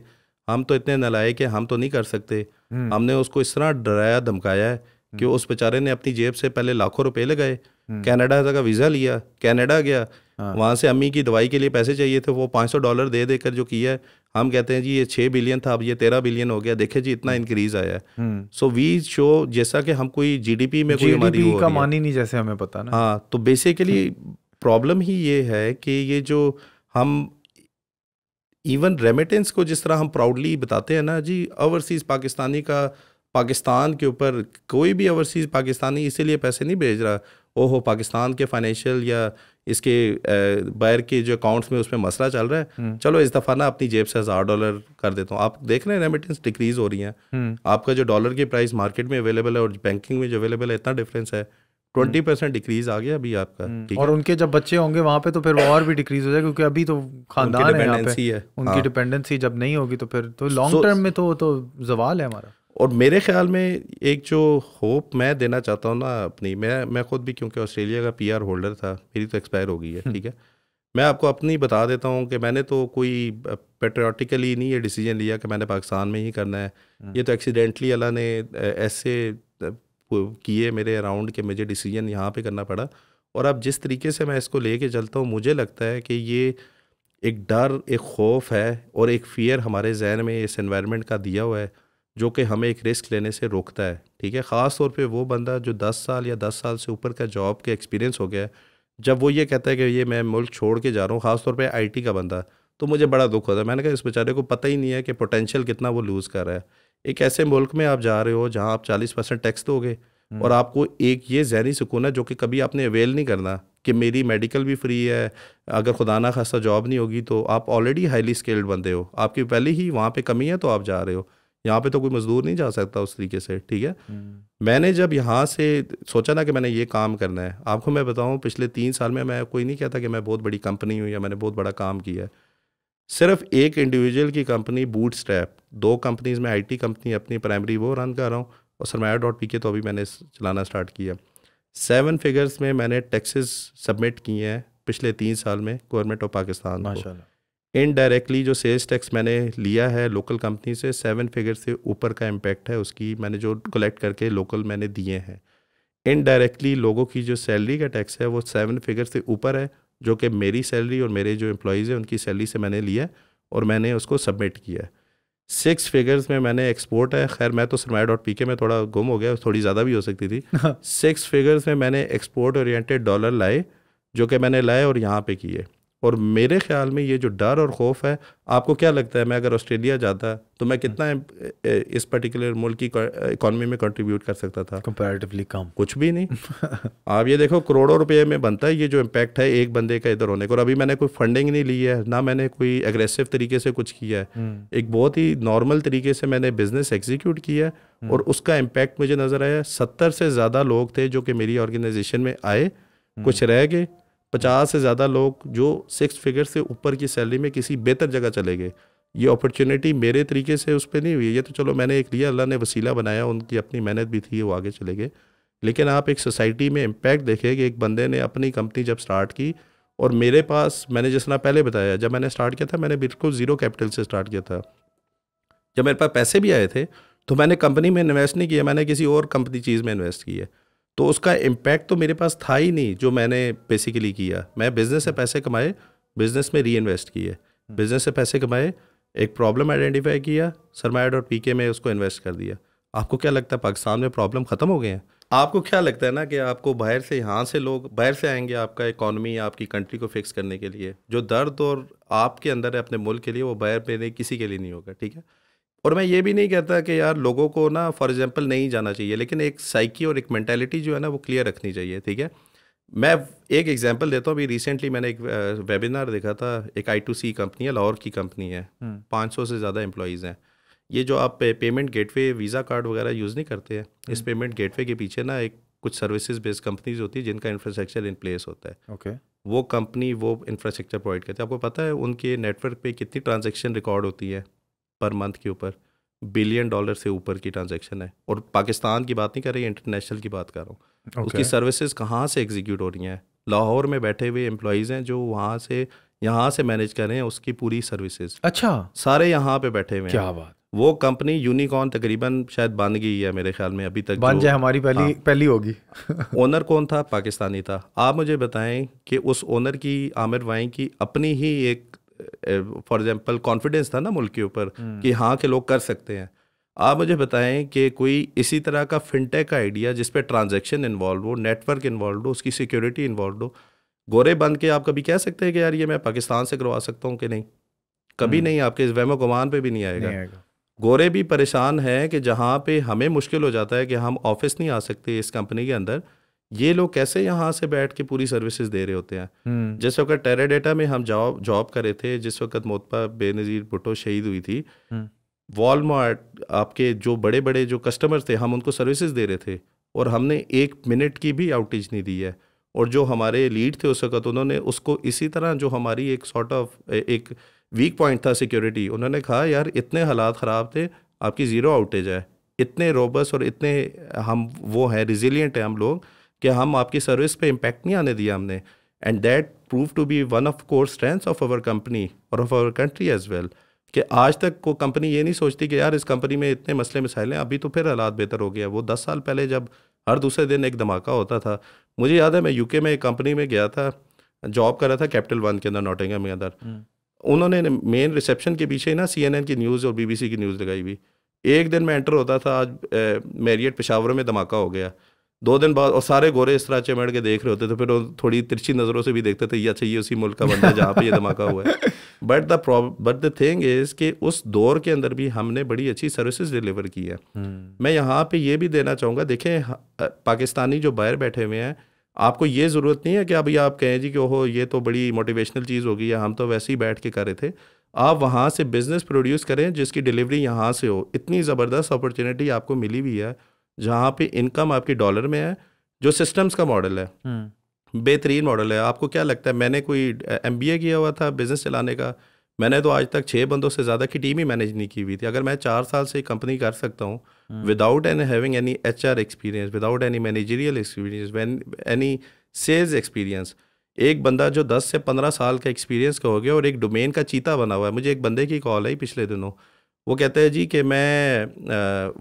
B: हम तो इतने नलाए कि हम तो नहीं कर सकते हम्म। हमने उसको इस तरह डराया धमकाया है कि हम्म। उस बेचारे ने अपनी जेब से पहले लाखों रुपए लगाए कनाडा का वीज़ा लिया कनाडा गया हाँ। वहाँ से अम्मी की दवाई के लिए पैसे चाहिए थे वो पाँच सौ डॉलर दे देकर जो किया है हम कहते हैं जी ये छः बिलियन था अब ये तेरह बिलियन हो गया देखे जी इतना इंक्रीज हम्म। आया है सो वी शो जैसा कि हम कोई जीडीपी में कोई हमारी का मानी
A: नहीं जैसे हमें पता ना
B: हाँ तो बेसिकली प्रॉब्लम हम्म। ही ये है कि ये जो हम इवन रेमिटेंस को जिस तरह हम प्राउडली बताते हैं ना जी ओवरसीज़ पाकिस्तानी का पाकिस्तान के ऊपर कोई भी ओवरसीज़ पाकिस्तानी इसीलिए पैसे नहीं भेज रहा ओहो पाकिस्तान के फाइनेंशियल या इसके बायर के जो अकाउंट्स में उसमें मसला चल रहा है हम्म। चलो इस दफ़ा ना अपनी जेब से हज़ार डॉलर कर देता हूँ आप देख रहे हैं रेमिटेंस डिक्रीज हो रही है हम्म। आपका जो डॉलर की प्राइस मार्केट में अवेलेबल है और बैंकिंग में जो अवेलेबल है इतना डिफरेंस है ट्वेंटी परसेंट डिक्रीज आ गया अभी आपका हम्म। और
A: उनके जब बच्चे होंगे वहाँ पे तो फिर और भी डिक्रीज हो जाएगा क्योंकि अभी तो खानदान है, है उनकी डिपेंडेंसी हाँ। जब नहीं होगी तो फिर तो लॉन्ग टर्म में तो तो जवाल है हमारा
B: और मेरे ख्याल में एक जो होप मैं देना चाहता हूँ ना अपनी मैं मैं खुद भी क्योंकि ऑस्ट्रेलिया का पीआर होल्डर था मेरी तो एक्सपायर हो गई है हम्म। ठीक है मैं आपको अपनी बता देता हूँ कि मैंने तो कोई पेट्रियाटिकली नहीं ये डिसीजन लिया कि मैंने पाकिस्तान में ही करना है हम्म। ये तो एक्सीडेंटली अल्लाह ने ऐसे किए मेरे अराउंड कि मुझे डिसीजन यहाँ पे करना पड़ा और अब जिस तरीके से मैं इसको लेके चलता हूँ मुझे लगता है कि ये एक डर एक खौफ है और एक फ़ियर हमारे जहन में इस इन्वायरमेंट का दिया हुआ है जो कि हमें एक रिस्क लेने से रोकता है ठीक है ख़ास तौर पे वो बंदा जो 10 साल या 10 साल से ऊपर का जॉब के एक्सपीरियंस हो गया है जब वो ये कहता है कि ये मैं मुल्क छोड़ के जा रहा हूँ खास तौर पर आई का बंदा तो मुझे बड़ा दुख होता है मैंने कहा इस बेचारे को पता ही नहीं है कि पोटेंशियल कितना वो लूज़ कर रहा है एक ऐसे मुल्क में आप जा रहे हो जहाँ आप चालीस परसेंट टैक्स दोगे और हम्म। आपको एक ये जहनी सुकून है जो कि कभी आपने अवेल नहीं करना कि मेरी मेडिकल भी फ्री है अगर खुदा ना खासा जॉब नहीं होगी तो आप ऑलरेडी हाईली स्किल्ड बंदे हो आपकी पहले ही वहाँ पे कमी है तो आप जा रहे हो यहाँ पे तो कोई मजदूर नहीं जा सकता उस तरीके से ठीक है हम्म। मैंने जब यहाँ से सोचा ना कि मैंने ये काम करना है आपको मैं बताऊँ पिछले तीन साल में मैं कोई नहीं कहता कि मैं बहुत बड़ी कंपनी हूँ या मैंने बहुत बड़ा काम किया है सिर्फ एक इंडिविजुअल की कंपनी बूट स्टैप दो कंपनीज में आई कंपनी अपनी प्राइमरी वो रन कर रहा हूँ और सरमाया डॉट पी के तो अभी मैंने चलाना स्टार्ट किया सेवन फिगर्स में मैंने टैक्सेस सबमिट किए हैं पिछले तीन साल में गवर्नमेंट ऑफ पाकिस्तान माशाल्लाह इनडायरेक्टली जो सेल्स टैक्स मैंने लिया है लोकल कंपनी से सेवन फिगर से ऊपर का इम्पैक्ट है उसकी मैंने जो कलेक्ट करके लोकल मैंने दिए हैं इनडायरेक्टली लोगों की जो सैलरी का टैक्स है वो सेवन फिगर से ऊपर है जो कि मेरी सैलरी और मेरे जो एम्प्लॉयज़ हैं उनकी सैलरी से मैंने लिया और मैंने उसको सबमिट किया सिक्स फिगर्स में मैंने एक्सपोर्ट है खैर मैं तो सरमाया डॉट पी के में थोड़ा गुम हो गया थोड़ी ज़्यादा भी हो सकती थी सिक्स फिगर्स में मैंने एक्सपोर्ट ओरिएंटेड डॉलर लाए जो कि मैंने लाए और यहाँ पे किए और मेरे ख्याल में ये जो डर और खौफ है आपको क्या लगता है मैं अगर ऑस्ट्रेलिया जाता तो मैं कितना हम्म। इस पर्टिकुलर मुल्क की इकॉनमी में कंट्रीब्यूट कर सकता था कंपैरेटिवली कम कुछ भी नहीं आप ये देखो करोड़ों रुपए में बनता है ये जो इम्पैक्ट है एक बंदे का इधर होने का और अभी मैंने कोई फंडिंग नहीं ली है ना मैंने कोई एग्रेसिव तरीके से कुछ किया है हम्म। एक बहुत ही नॉर्मल तरीके से मैंने बिजनेस एग्जीक्यूट किया है हम्म। और उसका इम्पैक्ट मुझे नज़र आया सत्तर से ज़्यादा लोग थे जो कि मेरी ऑर्गेनाइजेशन में आए कुछ रह गए पचास से ज़्यादा लोग जो सिक्स फिगर से ऊपर की सैलरी में किसी बेहतर जगह चले गए ये अपॉर्चुनिटी मेरे तरीके से उस पर नहीं हुई ये तो चलो मैंने एक लिया अल्लाह ने वसीला बनाया उनकी अपनी मेहनत भी थी वो आगे चले गए लेकिन आप एक सोसाइटी में इम्पैक्ट देखे कि एक बंदे ने अपनी कंपनी जब स्टार्ट की और मेरे पास मैंने जिस तरह पहले बताया जब मैंने स्टार्ट किया था मैंने बिल्कुल ज़ीरो कैपिटल से स्टार्ट किया था जब मेरे पास पैसे भी आए थे तो मैंने कंपनी में इन्वेस्ट नहीं किया मैंने किसी और कंपनी चीज़ में इन्वेस्ट किया है तो उसका इम्पैक्ट तो मेरे पास था ही नहीं जो मैंने बेसिकली किया मैं बिज़नेस से पैसे कमाए बिज़नेस में री इन्वेस्ट किए बिज़नेस से पैसे कमाए एक प्रॉब्लम आइडेंटिफाई किया सरमाया डॉट पी के में उसको इन्वेस्ट कर दिया आपको क्या लगता है पाकिस्तान में प्रॉब्लम ख़त्म हो गए हैं आपको क्या लगता है ना कि आपको बाहर से यहाँ से लोग बाहर से आएंगे आपका इकानमी आपकी कंट्री को फिक्स करने के लिए जो दर्द और आपके अंदर है अपने मुल्क के लिए वो बाहर पे नहीं किसी के लिए नहीं होगा ठीक है और मैं ये भी नहीं कहता कि यार लोगों को ना फॉर एग्जांपल नहीं जाना चाहिए लेकिन एक साइकी और एक मैंटेलिटी जो है ना वो क्लियर रखनी चाहिए ठीक है मैं एक एग्जांपल देता हूँ अभी रिसेंटली मैंने एक वेबिनार देखा था एक आई टू सी कंपनी है लाहौर की कंपनी है हम्म। पाँच सौ से ज़्यादा एम्प्लॉज़ हैं ये जो आप पे, पेमेंट वे वीज़ा कार्ड वगैरह यूज़ नहीं करते हैं इस पेमेंट हम्म। वे के पीछे ना एक कुछ सर्विसेज बेस्ड कंपनीज होती है जिनका इंफ्रास्ट्रक्चर इन प्लेस होता है ओके वो कंपनी वो इंफ्रास्ट्रक्चर प्रोवाइड करती है आपको पता है उनके नेटवर्क पे कितनी ट्रांजेक्शन रिकॉर्ड होती है पर मंथ के ऊपर बिलियन डॉलर से ऊपर की ट्रांजेक्शन है और पाकिस्तान की बात नहीं कर रही इंटरनेशनल की बात कर रहा हूँ okay. उसकी सर्विसेज कहाँ से एग्जीक्यूट हो रही हैं लाहौर में बैठे हुए एम्प्लॉज हैं जो वहाँ से यहाँ से मैनेज कर रहे हैं उसकी पूरी सर्विसेज अच्छा सारे यहाँ पे बैठे हुए हैं क्या बात वो कंपनी यूनिकॉर्न तकरीबन शायद बन गई है मेरे ख्याल में अभी तक बन जाए हमारी पहली हाँ, पहली होगी ओनर कौन था पाकिस्तानी था आप मुझे बताएं कि उस ओनर की आमिर वाई की अपनी ही एक फॉर एग्जांपल कॉन्फिडेंस था ना मुल्क के ऊपर कि हाँ के लोग कर सकते हैं आप मुझे बताएं कि कोई इसी तरह का फिनटेक का आइडिया जिसपे ट्रांजेक्शन इन्वॉल्व हो नेटवर्क इन्वॉल्व हो उसकी सिक्योरिटी इन्वॉल्व हो गोरे बंद के आप कभी कह सकते हैं कि यार ये मैं पाकिस्तान से करवा सकता हूँ कि नहीं कभी हम्म। नहीं आपके इस वहमो गुमान पर भी नहीं आएगा, नहीं आएगा। गोरे भी परेशान हैं कि जहाँ पे हमें मुश्किल हो जाता है कि हम ऑफिस नहीं आ सकते इस कंपनी के अंदर ये लोग कैसे यहाँ से बैठ के पूरी सर्विसेज दे रहे होते हैं हम्म। जिस वक्त टेराडेटा में हम जॉब जॉब करे थे जिस वक्त मोतपा बेनज़ीर भुटो शहीद हुई थी वॉलमार्ट हम्म। आपके जो बड़े बड़े जो कस्टमर थे हम उनको सर्विसेज दे रहे थे और हमने एक मिनट की भी आउटेज नहीं दी है और जो हमारे लीड थे उस वक्त उन्होंने उसको इसी तरह जो हमारी एक सॉर्ट ऑफ एक वीक पॉइंट था सिक्योरिटी उन्होंने कहा यार इतने हालात ख़राब थे आपकी ज़ीरो आउटेज है इतने रोबस और इतने हम वो हैं रिजिलियंट हैं हम लोग कि हम आपकी सर्विस पे इम्पैक्ट नहीं आने दिया हमने and that prove to be one of core strengths of our company और of our country as well कि आज तक को कंपनी ये नहीं सोचती कि यार इस कंपनी में इतने मसले मिसाइल हैं अभी तो फिर हालात बेहतर हो गया वो दस साल पहले जब हर दूसरे दिन एक धमाका होता था मुझे याद है मैं यूके में एक कंपनी में गया था जॉब कर रहा था कैपिटल वन के अंदर नोटिंग के अंदर हम्म। उन्होंने मेन रिसेप्शन के पीछे ना सी की न्यूज़ और बीबीसी की न्यूज़ लगाई हुई एक दिन मैं एंटर होता था आज मेरियट पेशावर में धमाका हो गया दो दिन बाद और सारे गोरे इस तरह चमेट के देख रहे होते थे फिर वो थोड़ी तिरछी नज़रों से भी देखते थे ये अच्छा ये उसी मुल्क का बंदा है जहाँ पे ये धमाका हुआ है but the but the thing is कि उस दौर के अंदर भी हमने बड़ी अच्छी सर्विसेज डिलीवर की है हम्म। मैं यहाँ पे ये भी देना चाहूँगा देखें पाकिस्तानी जो बाहर बैठे हुए हैं आपको ये ज़रूरत नहीं है कि अभी आप कहें जी कि ओहो ये तो बड़ी मोटिवेशनल चीज़ होगी या हम तो वैसे ही बैठ के कर रहे थे आप वहाँ से बिज़नेस प्रोड्यूस करें जिसकी डिलीवरी यहाँ से हो इतनी ज़बरदस्त अपॉर्चुनिटी आपको मिली हुई है जहाँ पे इनकम आपकी डॉलर में है जो सिस्टम्स का मॉडल है
A: हम्म।
B: बेहतरीन मॉडल है आपको क्या लगता है मैंने कोई एम किया हुआ था बिज़नेस चलाने का मैंने तो आज तक छः बंदों से ज़्यादा की टीम ही मैनेज नहीं की हुई थी अगर मैं चार साल से कंपनी कर सकता हूँ without any having any H R experience without any managerial experience any sales experience एक बंदा जो दस से पंद्रह साल का एक्सपीरियंस का हो गया और एक डोमेन का चीता बना हुआ है मुझे एक बंदे की कॉल आई पिछले दिनों वो कहते हैं जी कि मैं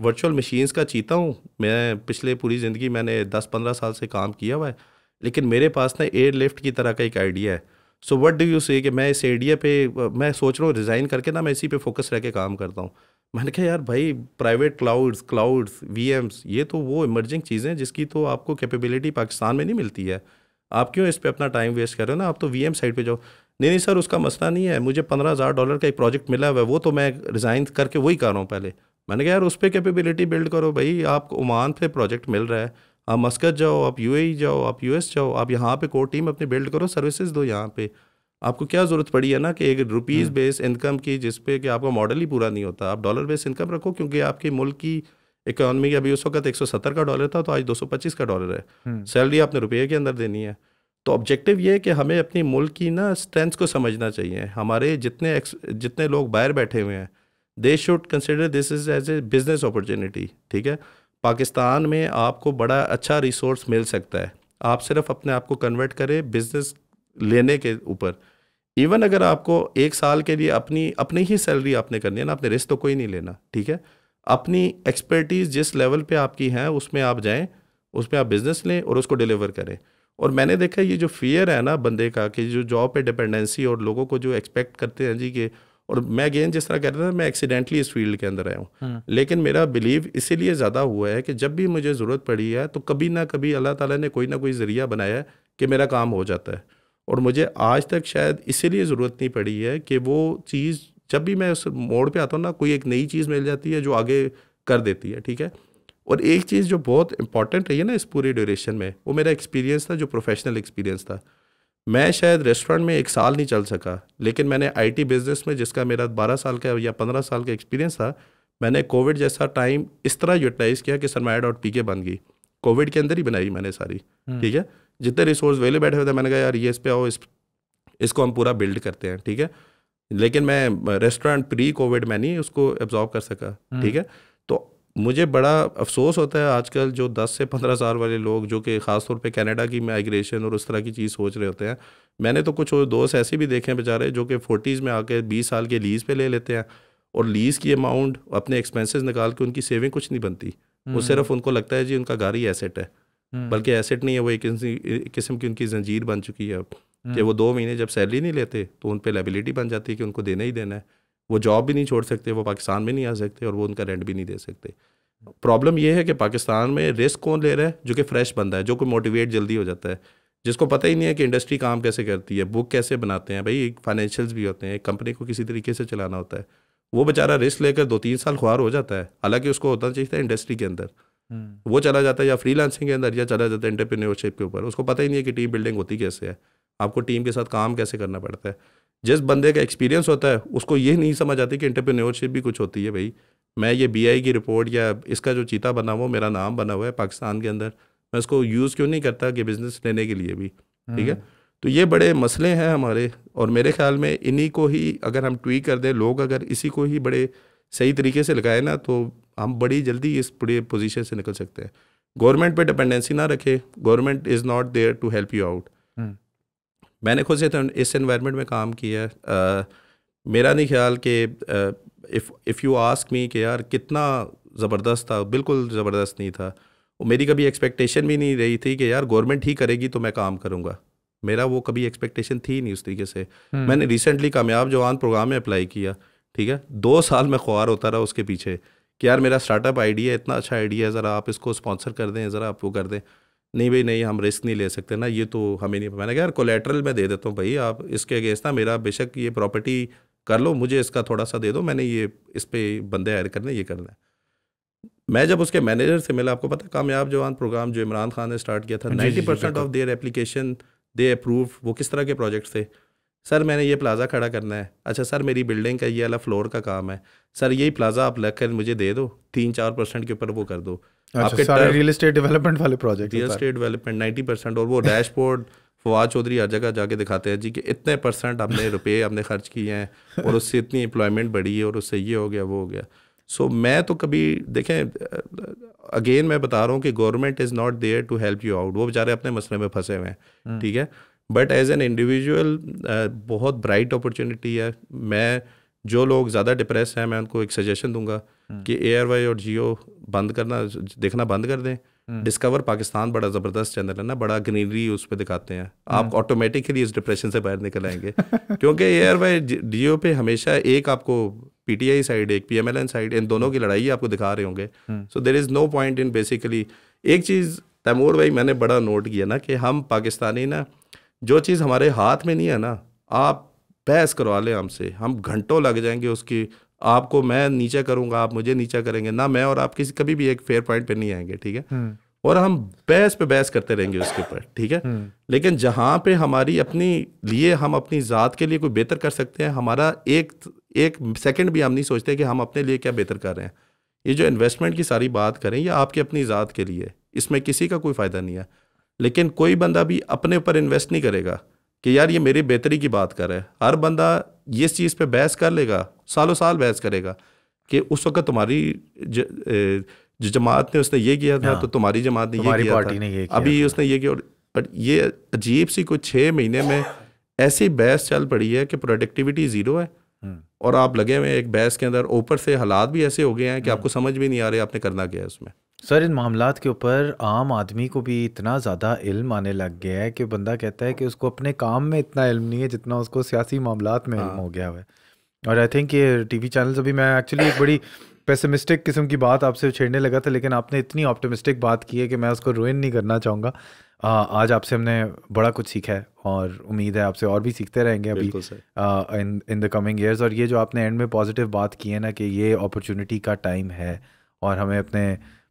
B: वर्चुअल मशीन्स का चीता हूँ मैं पिछले पूरी ज़िंदगी मैंने दस पंद्रह साल से काम किया हुआ है लेकिन मेरे पास ना एयर लिफ्ट की तरह का एक आइडिया है सो वट डू यू से कि मैं इस आइडिया पे मैं सोच रहा हूँ रिज़ाइन करके ना मैं इसी पे फोकस रह के काम करता हूँ मैंने कहा यार भाई प्राइवेट क्लाउड्स क्लाउड्स वी ये तो वो इमर्जिंग चीज़ें हैं जिसकी तो आपको कैपेबिलिटी पाकिस्तान में नहीं मिलती है आप क्यों इस पर अपना टाइम वेस्ट कर रहे हो ना आप तो वी साइड पर जाओ नहीं नहीं सर उसका मसला नहीं है मुझे पंद्रह हज़ार डॉलर का एक प्रोजेक्ट मिला हुआ है वो तो मैं रिज़ाइन करके वही कर रहा हूँ पहले मैंने कहा यार उस पर कैपेबिलिटी बिल्ड करो भाई आप ओमान पे प्रोजेक्ट मिल रहा है आप मस्कत जाओ आप यू e जाओ आप यू जाओ आप यहाँ पे कोर टीम अपनी बिल्ड करो सर्विसेज दो यहाँ पर आपको क्या ज़रूरत पड़ी है ना कि एक रुपीज़ बेस इनकम की जिस पे कि आपका मॉडल ही पूरा नहीं होता आप डॉलर बेस इनकम रखो क्योंकि आपके मुल्क की इकानमी अभी उस वक्त 170 का डॉलर था तो आज 225 का डॉलर है सैलरी हम्म। आपने रुपये के अंदर देनी है तो ऑब्जेक्टिव ये है कि हमें अपनी मुल्क की ना स्ट्रेंथ को समझना चाहिए हमारे जितने जितने लोग बाहर बैठे हुए हैं they should consider this is as a business opportunity ठीक है पाकिस्तान में आपको बड़ा अच्छा रिसोर्स मिल सकता है आप सिर्फ अपने आप को कन्वर्ट करें बिज़नेस लेने के ऊपर इवन अगर आपको एक साल के लिए अपनी अपनी ही सैलरी आपने करनी है ना अपने रिस्क तो कोई नहीं लेना ठीक है अपनी एक्सपर्टीज़ जिस लेवल पे आपकी हैं उसमें आप जाएं उसमें आप बिज़नेस लें और उसको डिलीवर करें और मैंने देखा ये जो फियर है ना बंदे का कि जो जॉब पे डिपेंडेंसी और लोगों को जो एक्सपेक्ट करते हैं जी कि और मैं अगेन जिस तरह रहा था मैं एक्सीडेंटली इस फील्ड के अंदर आया हूँ हम्म। लेकिन मेरा बिलीव इसीलिए ज़्यादा हुआ है कि जब भी मुझे ज़रूरत पड़ी है तो कभी ना कभी अल्लाह ताला ने कोई ना कोई ज़रिया बनाया है कि मेरा काम हो जाता है और मुझे आज तक शायद इसीलिए ज़रूरत नहीं पड़ी है कि वो चीज़ जब भी मैं उस मोड़ पर आता हूँ ना कोई एक नई चीज़ मिल जाती है जो आगे कर देती है ठीक है और एक चीज़ जो बहुत इंपॉर्टेंट रही है ना इस पूरे ड्यूरेशन में वो मेरा एक्सपीरियंस था जो प्रोफेशनल एक्सपीरियंस था मैं शायद रेस्टोरेंट में एक साल नहीं चल सका लेकिन मैंने आईटी बिजनेस में जिसका मेरा बारह साल का या पंद्रह साल का एक्सपीरियंस था मैंने कोविड जैसा टाइम इस तरह यूटिलाइज़ किया कि सरमाया डॉट पी के बन गई कोविड के अंदर ही बनाई मैंने सारी हम्म। ठीक है जितने रिसोर्स वेले बैठे हुए थे मैंने कहा यार ये इस पे आओ इस इसको हम पूरा बिल्ड करते हैं ठीक है लेकिन मैं रेस्टोरेंट प्री कोविड में नहीं उसको एब्जॉर्व कर सका हम्म। ठीक है मुझे बड़ा अफसोस होता है आजकल जो 10 से 15 साल वाले लोग जो कि ख़ासतौर पे कनाडा की माइग्रेशन और उस तरह की चीज़ सोच रहे होते हैं मैंने तो कुछ दोस्त ऐसे भी देखे हैं बेचारे जो कि फोर्टीज़ में आके बीस साल के लीज़ पे ले लेते हैं और लीज़ की अमाउंट अपने एक्सपेंसेस निकाल के उनकी सेविंग कुछ नहीं बनती वो हम्म। सिर्फ उनको लगता है जी उनका ही एसेट है हम्म। बल्कि एसेट नहीं है वो एक किस्म की उनकी जंजीर बन चुकी है अब कि हम्म। वो दो महीने जब सैलरी नहीं लेते तो उन पर लेबिलिटी बन जाती है कि उनको देना ही देना है वो जॉब भी नहीं छोड़ सकते वो पाकिस्तान में नहीं आ सकते और वो उनका रेंट भी नहीं दे सकते प्रॉब्लम ये है कि पाकिस्तान में रिस्क कौन ले रहा है जो कि फ्रेश बंदा है जो कोई मोटिवेट जल्दी हो जाता है जिसको पता ही नहीं है कि इंडस्ट्री काम कैसे करती है बुक कैसे बनाते हैं भाई फाइनेंशियल्स भी होते हैं कंपनी को किसी तरीके से चलाना होता है वो बेचारा रिस्क लेकर दो तीन साल खुआर हो जाता है हालांकि उसको होता चाहिए था इंडस्ट्री के अंदर हम्म। वो चला जाता है या लांसिंग के अंदर या चला जाता है इंटरप्रीनियरशिप के ऊपर उसको पता ही नहीं है कि टीम बिल्डिंग होती कैसे है आपको टीम के साथ काम कैसे करना पड़ता है जिस बंदे का एक्सपीरियंस होता है उसको ये नहीं समझ आती कि इंटरप्रेन्योरशिप भी कुछ होती है भाई मैं ये बी की रिपोर्ट या इसका जो चीता बना हुआ मेरा नाम बना हुआ है पाकिस्तान के अंदर मैं उसको यूज़ क्यों नहीं करता कि बिज़नेस लेने के लिए भी ठीक है हम्म। तो ये बड़े मसले हैं हमारे और मेरे ख्याल में इन्हीं को ही अगर हम ट्वीट कर दें लोग अगर इसी को ही बड़े सही तरीके से लगाए ना तो हम बड़ी जल्दी इस पूरे पोजीशन से निकल सकते हैं गवर्नमेंट पे डिपेंडेंसी ना रखे government is not there to help you out मैंने खुद से तो इस इन्वायरमेंट में काम किया है मेरा नहीं ख्याल कि if if you ask me कि यार कितना ज़बरदस्त था बिल्कुल ज़बरदस्त नहीं था मेरी कभी एक्सपेक्टेशन भी नहीं रही थी कि यार गवर्नमेंट ही करेगी तो मैं काम करूँगा मेरा वो कभी एक्सपेक्टेशन थी नहीं उस तरीके से हम्म। मैंने रिसेंटली कामयाब जवान प्रोग्राम में अप्लाई किया ठीक है दो साल में ख्वार होता रहा उसके पीछे कि यार मेरा स्टार्टअप आइडिया इतना अच्छा आइडिया है ज़रा आप इसको स्पॉन्सर कर दें ज़रा आप वो कर दें नहीं भाई नहीं हम रिस्क नहीं ले सकते ना ये तो हमें नहीं मैंने कहा यार कोलेट्रल मैं दे देता हूँ भाई आप इसके अगेंस्ट ना मेरा बेशक ये प्रॉपर्टी कर लो मुझे इसका थोड़ा सा दे दो मैंने ये इस पर बंदे ऐड करने ये करना है मैं जब उसके मैनेजर से मिला आपको पता कामयाब जवान प्रोग्राम जो इमरान खान ने स्टार्ट किया था ninety percent of their application they approve वो किस तरह के प्रोजेक्ट थे सर मैंने ये प्लाज़ा खड़ा करना है अच्छा सर मेरी बिल्डिंग का ये वाला फ्लोर का काम है सर यही प्लाज़ा आप लग कर मुझे दे दो तीन चार परसेंट के ऊपर वो कर दो अच्छा, और वो फवाद चौधरी हर जगह जाके दिखाते हैं जी इतने परसेंट रुपये खर्च किए हैं और उससे इतनी एम्प्लॉयमेंट बढ़ी है और उससे ये हो गया वो हो गया सो so, मैं तो कभी देखें अगेन मैं बता रहा हूँ कि government is not there to help you out वो बेचारे अपने मसले में फंसे हुए हैं हम्म। ठीक है बट एज एन इंडिविजुअल बहुत ब्राइट अपॉर्चुनिटी है मैं जो लोग ज़्यादा डिप्रेस हैं मैं उनको एक सजेशन दूंगा हम्म। कि आर वाई और जियो बंद करना देखना बंद कर दें डिस्कवर हम्म। पाकिस्तान बड़ा ज़बरदस्त चैनल है ना बड़ा ग्रीनरी उस पर दिखाते हैं हम्म। आप ऑटोमेटिकली इस डिप्रेशन से बाहर निकल आएंगे
A: क्योंकि ए आर
B: वाई जियो पे हमेशा एक आपको पीटीआई साइड एक एन साइड इन दोनों की लड़ाई आपको दिखा रहे होंगे so there is no point in basically एक चीज़ तैमूर भाई मैंने बड़ा नोट किया ना कि हम पाकिस्तानी ना जो चीज़ हमारे हाथ में नहीं है ना आप बहस करवा लें हमसे हम घंटों लग जाएंगे उसकी आपको मैं नीचा करूंगा आप मुझे नीचा करेंगे ना मैं और आप किसी कभी भी एक फेयर पॉइंट पे नहीं आएंगे ठीक है हम्म। और हम बहस पे बहस करते रहेंगे उसके ऊपर ठीक है हम्म। लेकिन जहाँ पे हमारी अपनी लिए हम अपनी ज़ात के लिए कोई बेहतर कर सकते हैं हमारा एक एक सेकंड भी हम नहीं सोचते कि हम अपने लिए क्या बेहतर कर रहे हैं ये जो इन्वेस्टमेंट की सारी बात करें ये आपकी अपनी ज़ात के लिए इसमें किसी का कोई फ़ायदा नहीं है लेकिन कोई बंदा भी अपने ऊपर इन्वेस्ट नहीं करेगा कि यार ये मेरी बेहतरी की बात कर रहा है हर बंदा ये इस चीज़ पे बहस कर लेगा सालों साल बहस करेगा कि उस वक्त तुम्हारी ज, जो जमात ने उसने ये किया था हाँ। तो तुम्हारी जमात ने तुम्हारी ये किया था ने ये किया अभी था। उसने ये किया बट ये अजीब सी कुछ छः महीने में ऐसी बहस चल पड़ी है कि प्रोडक्टिविटी ज़ीरो है हम्म। और आप लगे हुए एक बहस के अंदर ऊपर से हालात भी ऐसे हो गए हैं कि हम्म। आपको समझ भी नहीं आ रहे आपने करना क्या है उसमें
A: सर इन मामला के ऊपर आम आदमी को भी इतना ज़्यादा इल्म आने लग गया है कि बंदा कहता है कि उसको अपने काम में इतना इल्म नहीं है जितना उसको सियासी मामला में इल्म हो हाँ। गया है और आई थिंक ये टी वी चैनल अभी मैं एक्चुअली एक बड़ी पेसमिस्टिक किस्म की बात आपसे छेड़ने लगा था लेकिन आपने इतनी ऑप्टोमिस्टिक बात की है कि मैं उसको रोइन नहीं करना चाहूँगा आज आपसे हमने बड़ा कुछ सीखा है और उम्मीद है आपसे और भी सीखते रहेंगे अभी in in the coming years और ये जो आपने एंड में पॉजिटिव बात की है ना कि ये अपॉर्चुनिटी का टाइम है और हमें अपने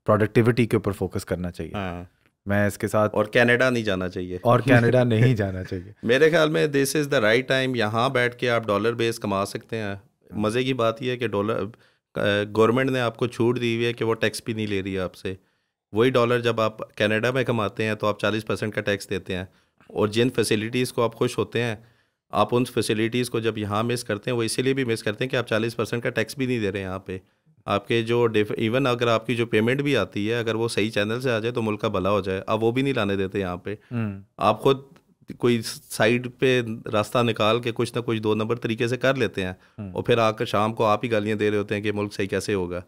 A: प्रोडक्टिविटी के ऊपर फोकस करना चाहिए हाँ। मैं इसके साथ और कनाडा नहीं जाना चाहिए और कनाडा नहीं जाना चाहिए
B: मेरे ख्याल में this is the right time यहाँ बैठ के आप डॉलर बेस कमा सकते हैं मज़े की बात यह है कि डॉलर गवर्नमेंट ने आपको छूट दी हुई है कि वो टैक्स भी नहीं ले रही है आपसे वही डॉलर जब आप कनाडा में कमाते हैं तो आप चालीस परसेंट का टैक्स देते हैं और जिन फैसिलिटीज़ को आप खुश होते हैं आप उन फैसिलिटीज़ को जब यहाँ मिस करते हैं वो इसीलिए भी मिस करते हैं कि आप चालीस परसेंट का टैक्स भी नहीं दे रहे हैं यहाँ पे आपके जो इवन अगर आपकी जो पेमेंट भी आती है अगर वो सही चैनल से आ जाए तो मुल्क का भला हो जाए अब वो भी नहीं लाने देते यहाँ पे हम्म। आप खुद कोई साइड पे रास्ता निकाल के कुछ ना कुछ दो नंबर तरीके से कर लेते हैं हम्म। और फिर आकर शाम को आप ही गालियाँ दे रहे होते हैं कि मुल्क सही कैसे होगा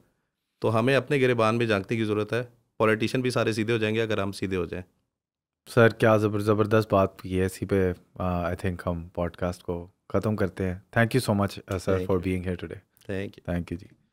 B: तो हमें अपने गिरबान में जागने की ज़रूरत है पॉलिटिशियन भी सारे सीधे हो जाएंगे अगर हम सीधे हो जाएँ
A: सर क्या ज़बर ज़बरदस्त बात की है इसी पे आई थिंक हम पॉडकास्ट को ख़त्म करते हैं thank you so much sir for being here today thank you thank you ji